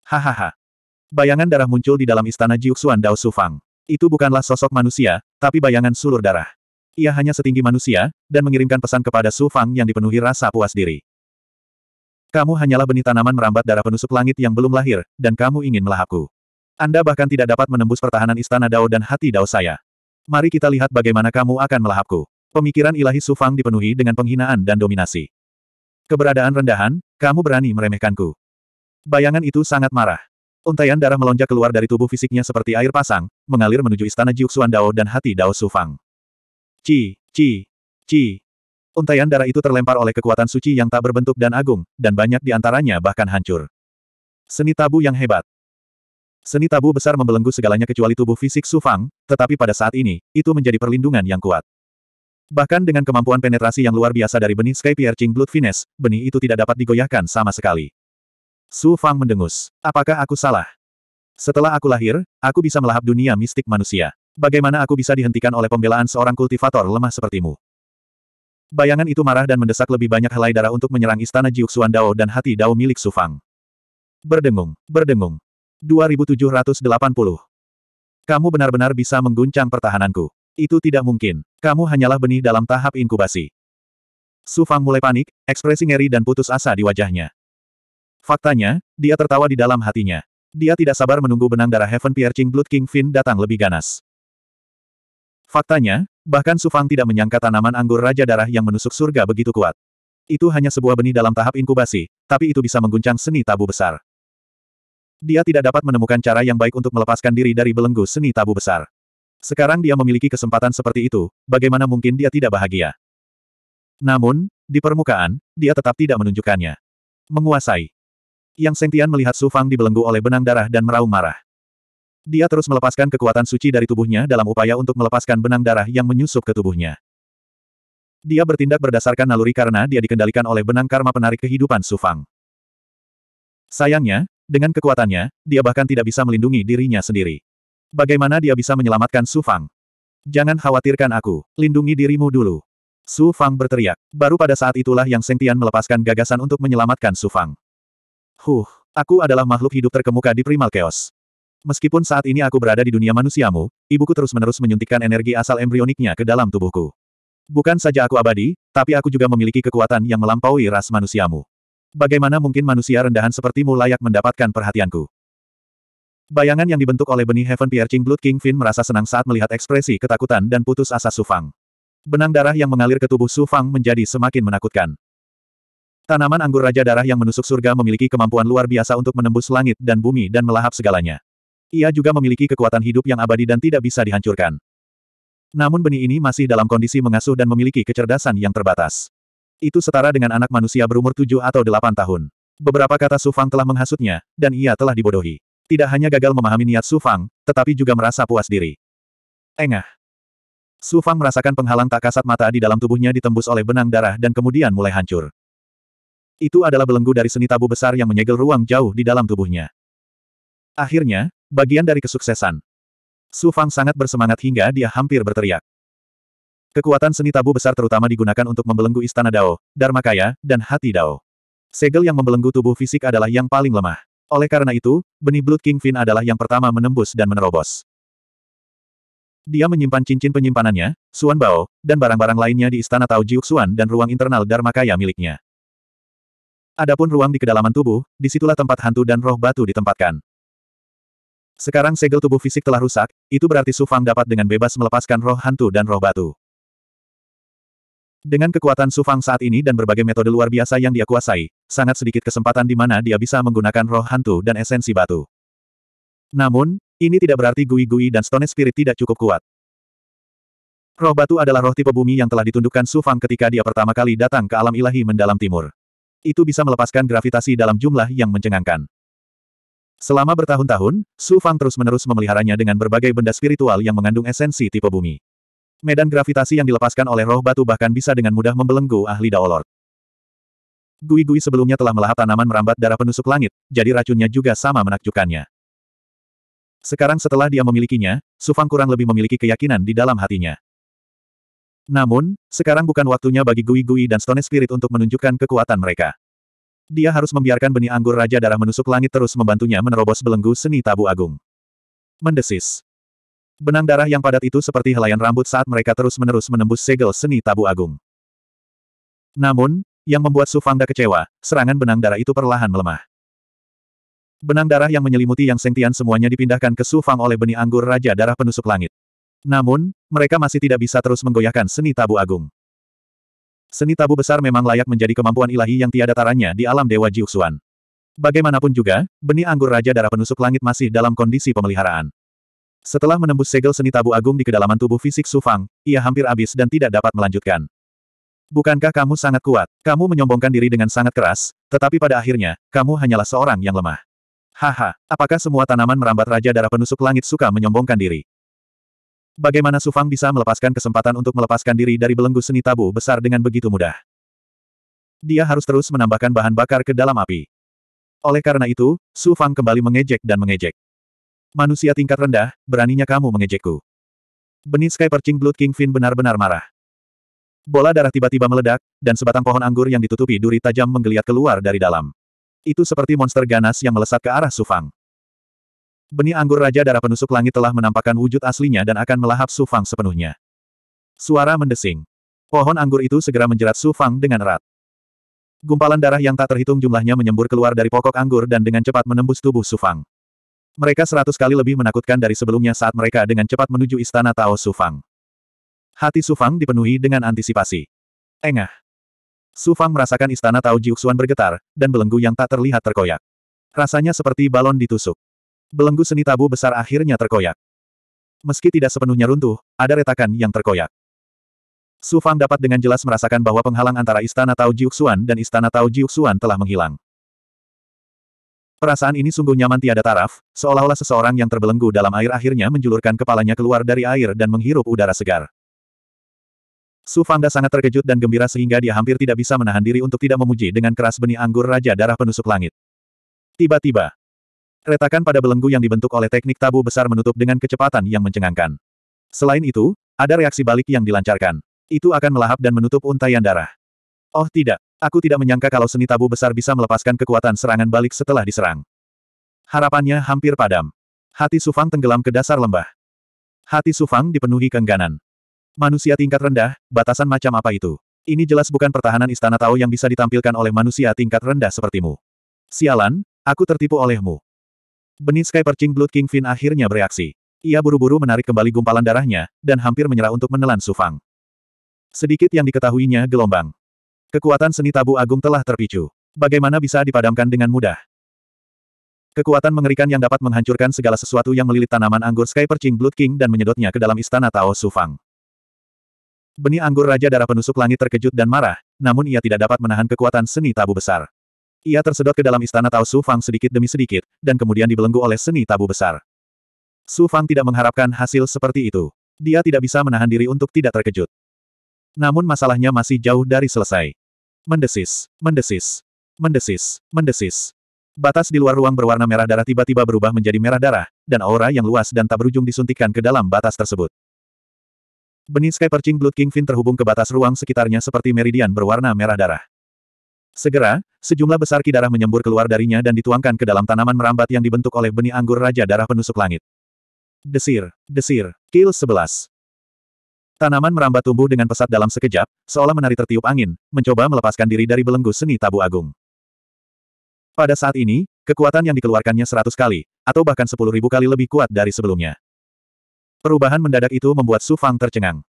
Hahaha. Bayangan darah muncul di dalam istana Jiuxuan Dao Sufang. Itu bukanlah sosok manusia, tapi bayangan sulur darah. Ia hanya setinggi manusia, dan mengirimkan pesan kepada Sufang yang dipenuhi rasa puas diri. Kamu hanyalah benih tanaman merambat darah penusuk langit yang belum lahir, dan kamu ingin melahapku. Anda bahkan tidak dapat menembus pertahanan istana Dao dan hati Dao saya. Mari kita lihat bagaimana kamu akan melahapku. Pemikiran ilahi Sufang dipenuhi dengan penghinaan dan dominasi. Keberadaan rendahan, kamu berani meremehkanku. Bayangan itu sangat marah. Untaian darah melonjak keluar dari tubuh fisiknya seperti air pasang, mengalir menuju istana Jiuxuan Dao dan hati Dao Sufang. Ci, ci, ci. Untaian darah itu terlempar oleh kekuatan suci yang tak berbentuk dan agung, dan banyak di antaranya bahkan hancur. Seni tabu yang hebat. Seni tabu besar membelenggu segalanya kecuali tubuh fisik Sufang, tetapi pada saat ini, itu menjadi perlindungan yang kuat. Bahkan dengan kemampuan penetrasi yang luar biasa dari benih Sky Piercing Blood Finesse, benih itu tidak dapat digoyahkan sama sekali. Su Fang mendengus. Apakah aku salah? Setelah aku lahir, aku bisa melahap dunia mistik manusia. Bagaimana aku bisa dihentikan oleh pembelaan seorang kultivator lemah sepertimu? Bayangan itu marah dan mendesak lebih banyak helai darah untuk menyerang istana Jiuxuan Dao dan hati Dao milik Su Fang. Berdengung, berdengung. 2780. Kamu benar-benar bisa mengguncang pertahananku. Itu tidak mungkin. Kamu hanyalah benih dalam tahap inkubasi. Su Fang mulai panik, ekspresi ngeri dan putus asa di wajahnya. Faktanya, dia tertawa di dalam hatinya. Dia tidak sabar menunggu benang darah Heaven Piercing Blood King Fin datang lebih ganas. Faktanya, bahkan Su Fang tidak menyangka tanaman anggur Raja Darah yang menusuk surga begitu kuat. Itu hanya sebuah benih dalam tahap inkubasi, tapi itu bisa mengguncang seni tabu besar. Dia tidak dapat menemukan cara yang baik untuk melepaskan diri dari belenggu seni tabu besar. Sekarang dia memiliki kesempatan seperti itu, bagaimana mungkin dia tidak bahagia? Namun, di permukaan, dia tetap tidak menunjukkannya. Menguasai. Yang Sengtian melihat Su Fang dibelenggu oleh benang darah dan meraung marah. Dia terus melepaskan kekuatan suci dari tubuhnya dalam upaya untuk melepaskan benang darah yang menyusup ke tubuhnya. Dia bertindak berdasarkan naluri karena dia dikendalikan oleh benang karma penarik kehidupan Su Fang. Sayangnya, dengan kekuatannya, dia bahkan tidak bisa melindungi dirinya sendiri. Bagaimana dia bisa menyelamatkan Su Fang? Jangan khawatirkan aku, lindungi dirimu dulu. Su Fang berteriak. Baru pada saat itulah yang Seng Tian melepaskan gagasan untuk menyelamatkan Su Fang. Huh, aku adalah makhluk hidup terkemuka di Primal Chaos. Meskipun saat ini aku berada di dunia manusiamu, ibuku terus-menerus menyuntikkan energi asal embrioniknya ke dalam tubuhku. Bukan saja aku abadi, tapi aku juga memiliki kekuatan yang melampaui ras manusiamu. Bagaimana mungkin manusia rendahan sepertimu layak mendapatkan perhatianku? Bayangan yang dibentuk oleh benih Heaven Piercing Blood King Fin merasa senang saat melihat ekspresi ketakutan dan putus asa Su Fang. Benang darah yang mengalir ke tubuh Su Fang menjadi semakin menakutkan. Tanaman anggur Raja Darah yang menusuk surga memiliki kemampuan luar biasa untuk menembus langit dan bumi dan melahap segalanya. Ia juga memiliki kekuatan hidup yang abadi dan tidak bisa dihancurkan. Namun benih ini masih dalam kondisi mengasuh dan memiliki kecerdasan yang terbatas. Itu setara dengan anak manusia berumur 7 atau 8 tahun. Beberapa kata Su Fang telah menghasutnya, dan ia telah dibodohi. Tidak hanya gagal memahami niat Su Fang, tetapi juga merasa puas diri. Engah. Su Fang merasakan penghalang tak kasat mata di dalam tubuhnya ditembus oleh benang darah dan kemudian mulai hancur. Itu adalah belenggu dari seni tabu besar yang menyegel ruang jauh di dalam tubuhnya. Akhirnya, bagian dari kesuksesan. Su Fang sangat bersemangat hingga dia hampir berteriak. Kekuatan seni tabu besar terutama digunakan untuk membelenggu istana Dao, Dharmakaya, dan hati Dao. Segel yang membelenggu tubuh fisik adalah yang paling lemah. Oleh karena itu, benih Blood Kingfin adalah yang pertama menembus dan menerobos. Dia menyimpan cincin penyimpanannya, Suan Bao, dan barang-barang lainnya di istana Tao Jiuk Suan dan ruang internal Dharma Kaya miliknya. Adapun ruang di kedalaman tubuh, disitulah tempat hantu dan roh batu ditempatkan. Sekarang segel tubuh fisik telah rusak, itu berarti Su Fang dapat dengan bebas melepaskan roh hantu dan roh batu. Dengan kekuatan Su Fang saat ini dan berbagai metode luar biasa yang dia kuasai, sangat sedikit kesempatan di mana dia bisa menggunakan roh hantu dan esensi batu. Namun, ini tidak berarti Gui-Gui dan Stone Spirit tidak cukup kuat. Roh batu adalah roh tipe bumi yang telah ditundukkan Su Fang ketika dia pertama kali datang ke alam ilahi mendalam timur. Itu bisa melepaskan gravitasi dalam jumlah yang mencengangkan. Selama bertahun-tahun, Su Fang terus-menerus memeliharanya dengan berbagai benda spiritual yang mengandung esensi tipe bumi medan gravitasi yang dilepaskan oleh roh batu bahkan bisa dengan mudah membelenggu ahli daolor. Gui-gui sebelumnya telah melahap tanaman merambat darah penusuk langit, jadi racunnya juga sama menakjubkannya. Sekarang setelah dia memilikinya, Sufang kurang lebih memiliki keyakinan di dalam hatinya. Namun, sekarang bukan waktunya bagi Gui-gui dan Stone Spirit untuk menunjukkan kekuatan mereka. Dia harus membiarkan benih anggur Raja Darah menusuk langit terus membantunya menerobos belenggu seni tabu agung. Mendesis. Benang darah yang padat itu seperti helaian rambut saat mereka terus-menerus menembus segel seni tabu agung. Namun, yang membuat Su Fangda kecewa, serangan benang darah itu perlahan melemah. Benang darah yang menyelimuti yang sentian semuanya dipindahkan ke Su Fang oleh benih anggur Raja Darah Penusuk Langit. Namun, mereka masih tidak bisa terus menggoyahkan seni tabu agung. Seni tabu besar memang layak menjadi kemampuan ilahi yang tiada taranya di alam Dewa Jiuxuan. Bagaimanapun juga, benih anggur Raja Darah Penusuk Langit masih dalam kondisi pemeliharaan. Setelah menembus segel seni tabu agung di kedalaman tubuh fisik Sufang, ia hampir habis dan tidak dapat melanjutkan. Bukankah kamu sangat kuat? Kamu menyombongkan diri dengan sangat keras, tetapi pada akhirnya, kamu hanyalah seorang yang lemah. Haha, apakah semua tanaman merambat Raja Darah Penusuk Langit suka menyombongkan diri? Bagaimana Sufang bisa melepaskan kesempatan untuk melepaskan diri dari belenggu seni tabu besar dengan begitu mudah? Dia harus terus menambahkan bahan bakar ke dalam api. Oleh karena itu, Sufang kembali mengejek dan mengejek. Manusia tingkat rendah, beraninya kamu mengejekku. Benih Sky Percing Blood King Fin benar-benar marah. Bola darah tiba-tiba meledak, dan sebatang pohon anggur yang ditutupi duri tajam menggeliat keluar dari dalam. Itu seperti monster ganas yang melesat ke arah Sufang. Benih anggur Raja Darah Penusuk Langit telah menampakkan wujud aslinya dan akan melahap Sufang sepenuhnya. Suara mendesing. Pohon anggur itu segera menjerat Sufang dengan erat. Gumpalan darah yang tak terhitung jumlahnya menyembur keluar dari pokok anggur dan dengan cepat menembus tubuh Sufang. Mereka seratus kali lebih menakutkan dari sebelumnya saat mereka dengan cepat menuju istana Tao Sufang. Hati Sufang dipenuhi dengan antisipasi. Engah. Sufang merasakan istana Tao Jiuxuan bergetar, dan belenggu yang tak terlihat terkoyak. Rasanya seperti balon ditusuk. Belenggu seni tabu besar akhirnya terkoyak. Meski tidak sepenuhnya runtuh, ada retakan yang terkoyak. Sufang dapat dengan jelas merasakan bahwa penghalang antara istana Tao Jiuxuan dan istana Tao Jiuxuan telah menghilang. Perasaan ini sungguh nyaman tiada taraf, seolah-olah seseorang yang terbelenggu dalam air akhirnya menjulurkan kepalanya keluar dari air dan menghirup udara segar. Su Fangda sangat terkejut dan gembira sehingga dia hampir tidak bisa menahan diri untuk tidak memuji dengan keras benih anggur Raja Darah Penusuk Langit. Tiba-tiba, retakan pada belenggu yang dibentuk oleh teknik tabu besar menutup dengan kecepatan yang mencengangkan. Selain itu, ada reaksi balik yang dilancarkan. Itu akan melahap dan menutup untaian darah. Oh tidak, aku tidak menyangka kalau seni tabu besar bisa melepaskan kekuatan serangan balik setelah diserang. Harapannya hampir padam. Hati Sufang tenggelam ke dasar lembah. Hati Sufang dipenuhi kengganan. Manusia tingkat rendah, batasan macam apa itu? Ini jelas bukan pertahanan istana Tao yang bisa ditampilkan oleh manusia tingkat rendah sepertimu. Sialan, aku tertipu olehmu. Benih Sky Percing Blood King Fin akhirnya bereaksi. Ia buru-buru menarik kembali gumpalan darahnya, dan hampir menyerah untuk menelan Sufang. Sedikit yang diketahuinya gelombang. Kekuatan seni tabu agung telah terpicu. Bagaimana bisa dipadamkan dengan mudah? Kekuatan mengerikan yang dapat menghancurkan segala sesuatu yang melilit tanaman anggur Sky Perching Blood King dan menyedotnya ke dalam istana Tao Sufang. Benih anggur Raja Darah Penusuk Langit terkejut dan marah, namun ia tidak dapat menahan kekuatan seni tabu besar. Ia tersedot ke dalam istana Tao Su Fang sedikit demi sedikit, dan kemudian dibelenggu oleh seni tabu besar. Su Fang tidak mengharapkan hasil seperti itu. Dia tidak bisa menahan diri untuk tidak terkejut. Namun masalahnya masih jauh dari selesai. Mendesis, mendesis, mendesis, mendesis. Batas di luar ruang berwarna merah darah tiba-tiba berubah menjadi merah darah, dan aura yang luas dan tak berujung disuntikan ke dalam batas tersebut. Benih Sky Blood Kingfin terhubung ke batas ruang sekitarnya seperti meridian berwarna merah darah. Segera, sejumlah besar ki darah menyembur keluar darinya dan dituangkan ke dalam tanaman merambat yang dibentuk oleh benih anggur Raja Darah Penusuk Langit. Desir, desir, kill 11. Tanaman merambat tumbuh dengan pesat dalam sekejap, seolah menari tertiup angin, mencoba melepaskan diri dari belenggu seni tabu agung. Pada saat ini, kekuatan yang dikeluarkannya seratus kali, atau bahkan sepuluh ribu kali lebih kuat dari sebelumnya. Perubahan mendadak itu membuat Su Fang tercengang.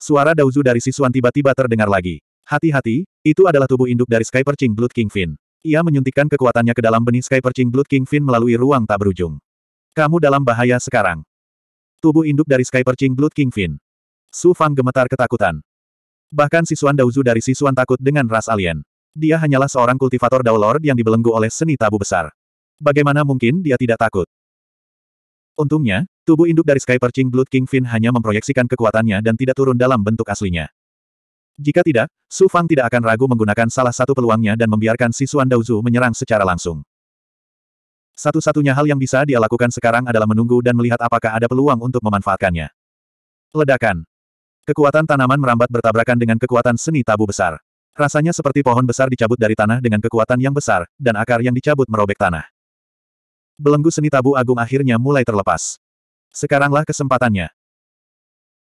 Suara Dauzu dari Sisuan tiba-tiba terdengar lagi. Hati-hati, itu adalah tubuh induk dari Sky Perching Blood Kingfin. Ia menyuntikkan kekuatannya ke dalam benih Sky Perching Blood Kingfin melalui ruang tak berujung. Kamu dalam bahaya sekarang. Tubuh induk dari Sky Perching Blood Kingfin. Su Fang gemetar ketakutan. Bahkan Suan Dauzu dari Sisuan takut dengan ras alien. Dia hanyalah seorang kultivator Lord yang dibelenggu oleh seni tabu besar. Bagaimana mungkin dia tidak takut? Untungnya, tubuh induk dari Sky Perching Blood King Fin hanya memproyeksikan kekuatannya dan tidak turun dalam bentuk aslinya. Jika tidak, Su Fang tidak akan ragu menggunakan salah satu peluangnya dan membiarkan Suan Daozu menyerang secara langsung. Satu-satunya hal yang bisa dia lakukan sekarang adalah menunggu dan melihat apakah ada peluang untuk memanfaatkannya. Ledakan. Kekuatan tanaman merambat bertabrakan dengan kekuatan seni tabu besar. Rasanya seperti pohon besar dicabut dari tanah dengan kekuatan yang besar, dan akar yang dicabut merobek tanah. Belenggu seni tabu agung akhirnya mulai terlepas. Sekaranglah kesempatannya.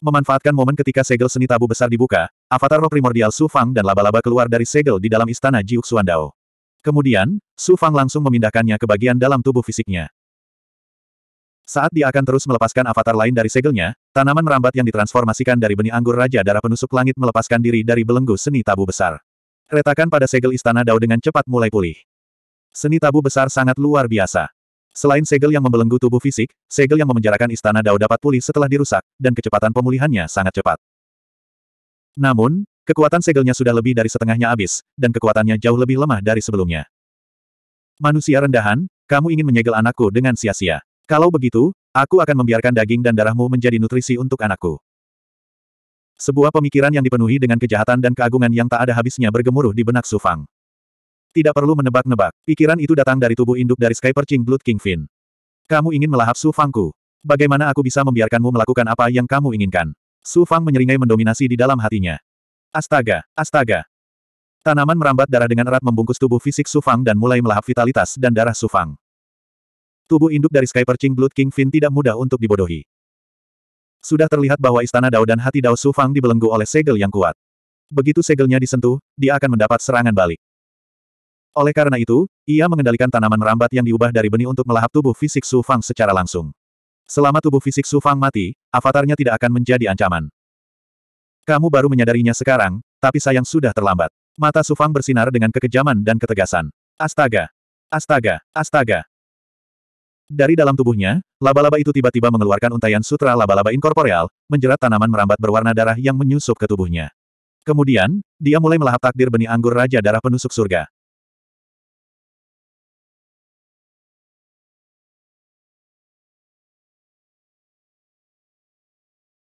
Memanfaatkan momen ketika segel seni tabu besar dibuka, avatar roh primordial Su Fang dan laba-laba keluar dari segel di dalam istana Jiuk Suandao. Kemudian, Su Fang langsung memindahkannya ke bagian dalam tubuh fisiknya. Saat dia akan terus melepaskan avatar lain dari segelnya, tanaman merambat yang ditransformasikan dari benih anggur Raja Darah Penusuk Langit melepaskan diri dari belenggu seni tabu besar. Retakan pada segel Istana Dao dengan cepat mulai pulih. Seni tabu besar sangat luar biasa. Selain segel yang membelenggu tubuh fisik, segel yang memenjarakan Istana Dao dapat pulih setelah dirusak, dan kecepatan pemulihannya sangat cepat. Namun, kekuatan segelnya sudah lebih dari setengahnya habis, dan kekuatannya jauh lebih lemah dari sebelumnya. Manusia rendahan, kamu ingin menyegel anakku dengan sia-sia. Kalau begitu, aku akan membiarkan daging dan darahmu menjadi nutrisi untuk anakku. Sebuah pemikiran yang dipenuhi dengan kejahatan dan keagungan yang tak ada habisnya bergemuruh di benak Sufang. Tidak perlu menebak-nebak, pikiran itu datang dari tubuh induk dari Sky Perching Blood Kingfin. Kamu ingin melahap Sufangku. Bagaimana aku bisa membiarkanmu melakukan apa yang kamu inginkan? Sufang menyeringai mendominasi di dalam hatinya. Astaga, astaga. Tanaman merambat darah dengan erat membungkus tubuh fisik Sufang dan mulai melahap vitalitas dan darah Sufang. Tubuh induk dari Sky Perching Blood King Fin tidak mudah untuk dibodohi. Sudah terlihat bahwa istana Dao dan hati Dao Sufang dibelenggu oleh segel yang kuat. Begitu segelnya disentuh, dia akan mendapat serangan balik. Oleh karena itu, ia mengendalikan tanaman merambat yang diubah dari benih untuk melahap tubuh fisik Su Fang secara langsung. Selama tubuh fisik Su Fang mati, avatarnya tidak akan menjadi ancaman. Kamu baru menyadarinya sekarang, tapi sayang sudah terlambat. Mata Su Fang bersinar dengan kekejaman dan ketegasan. Astaga! Astaga! Astaga! Dari dalam tubuhnya, laba-laba itu tiba-tiba mengeluarkan untayan sutra laba-laba inkorporeal, menjerat tanaman merambat berwarna darah yang menyusup ke tubuhnya. Kemudian, dia mulai melahap takdir benih anggur Raja Darah Penusuk Surga.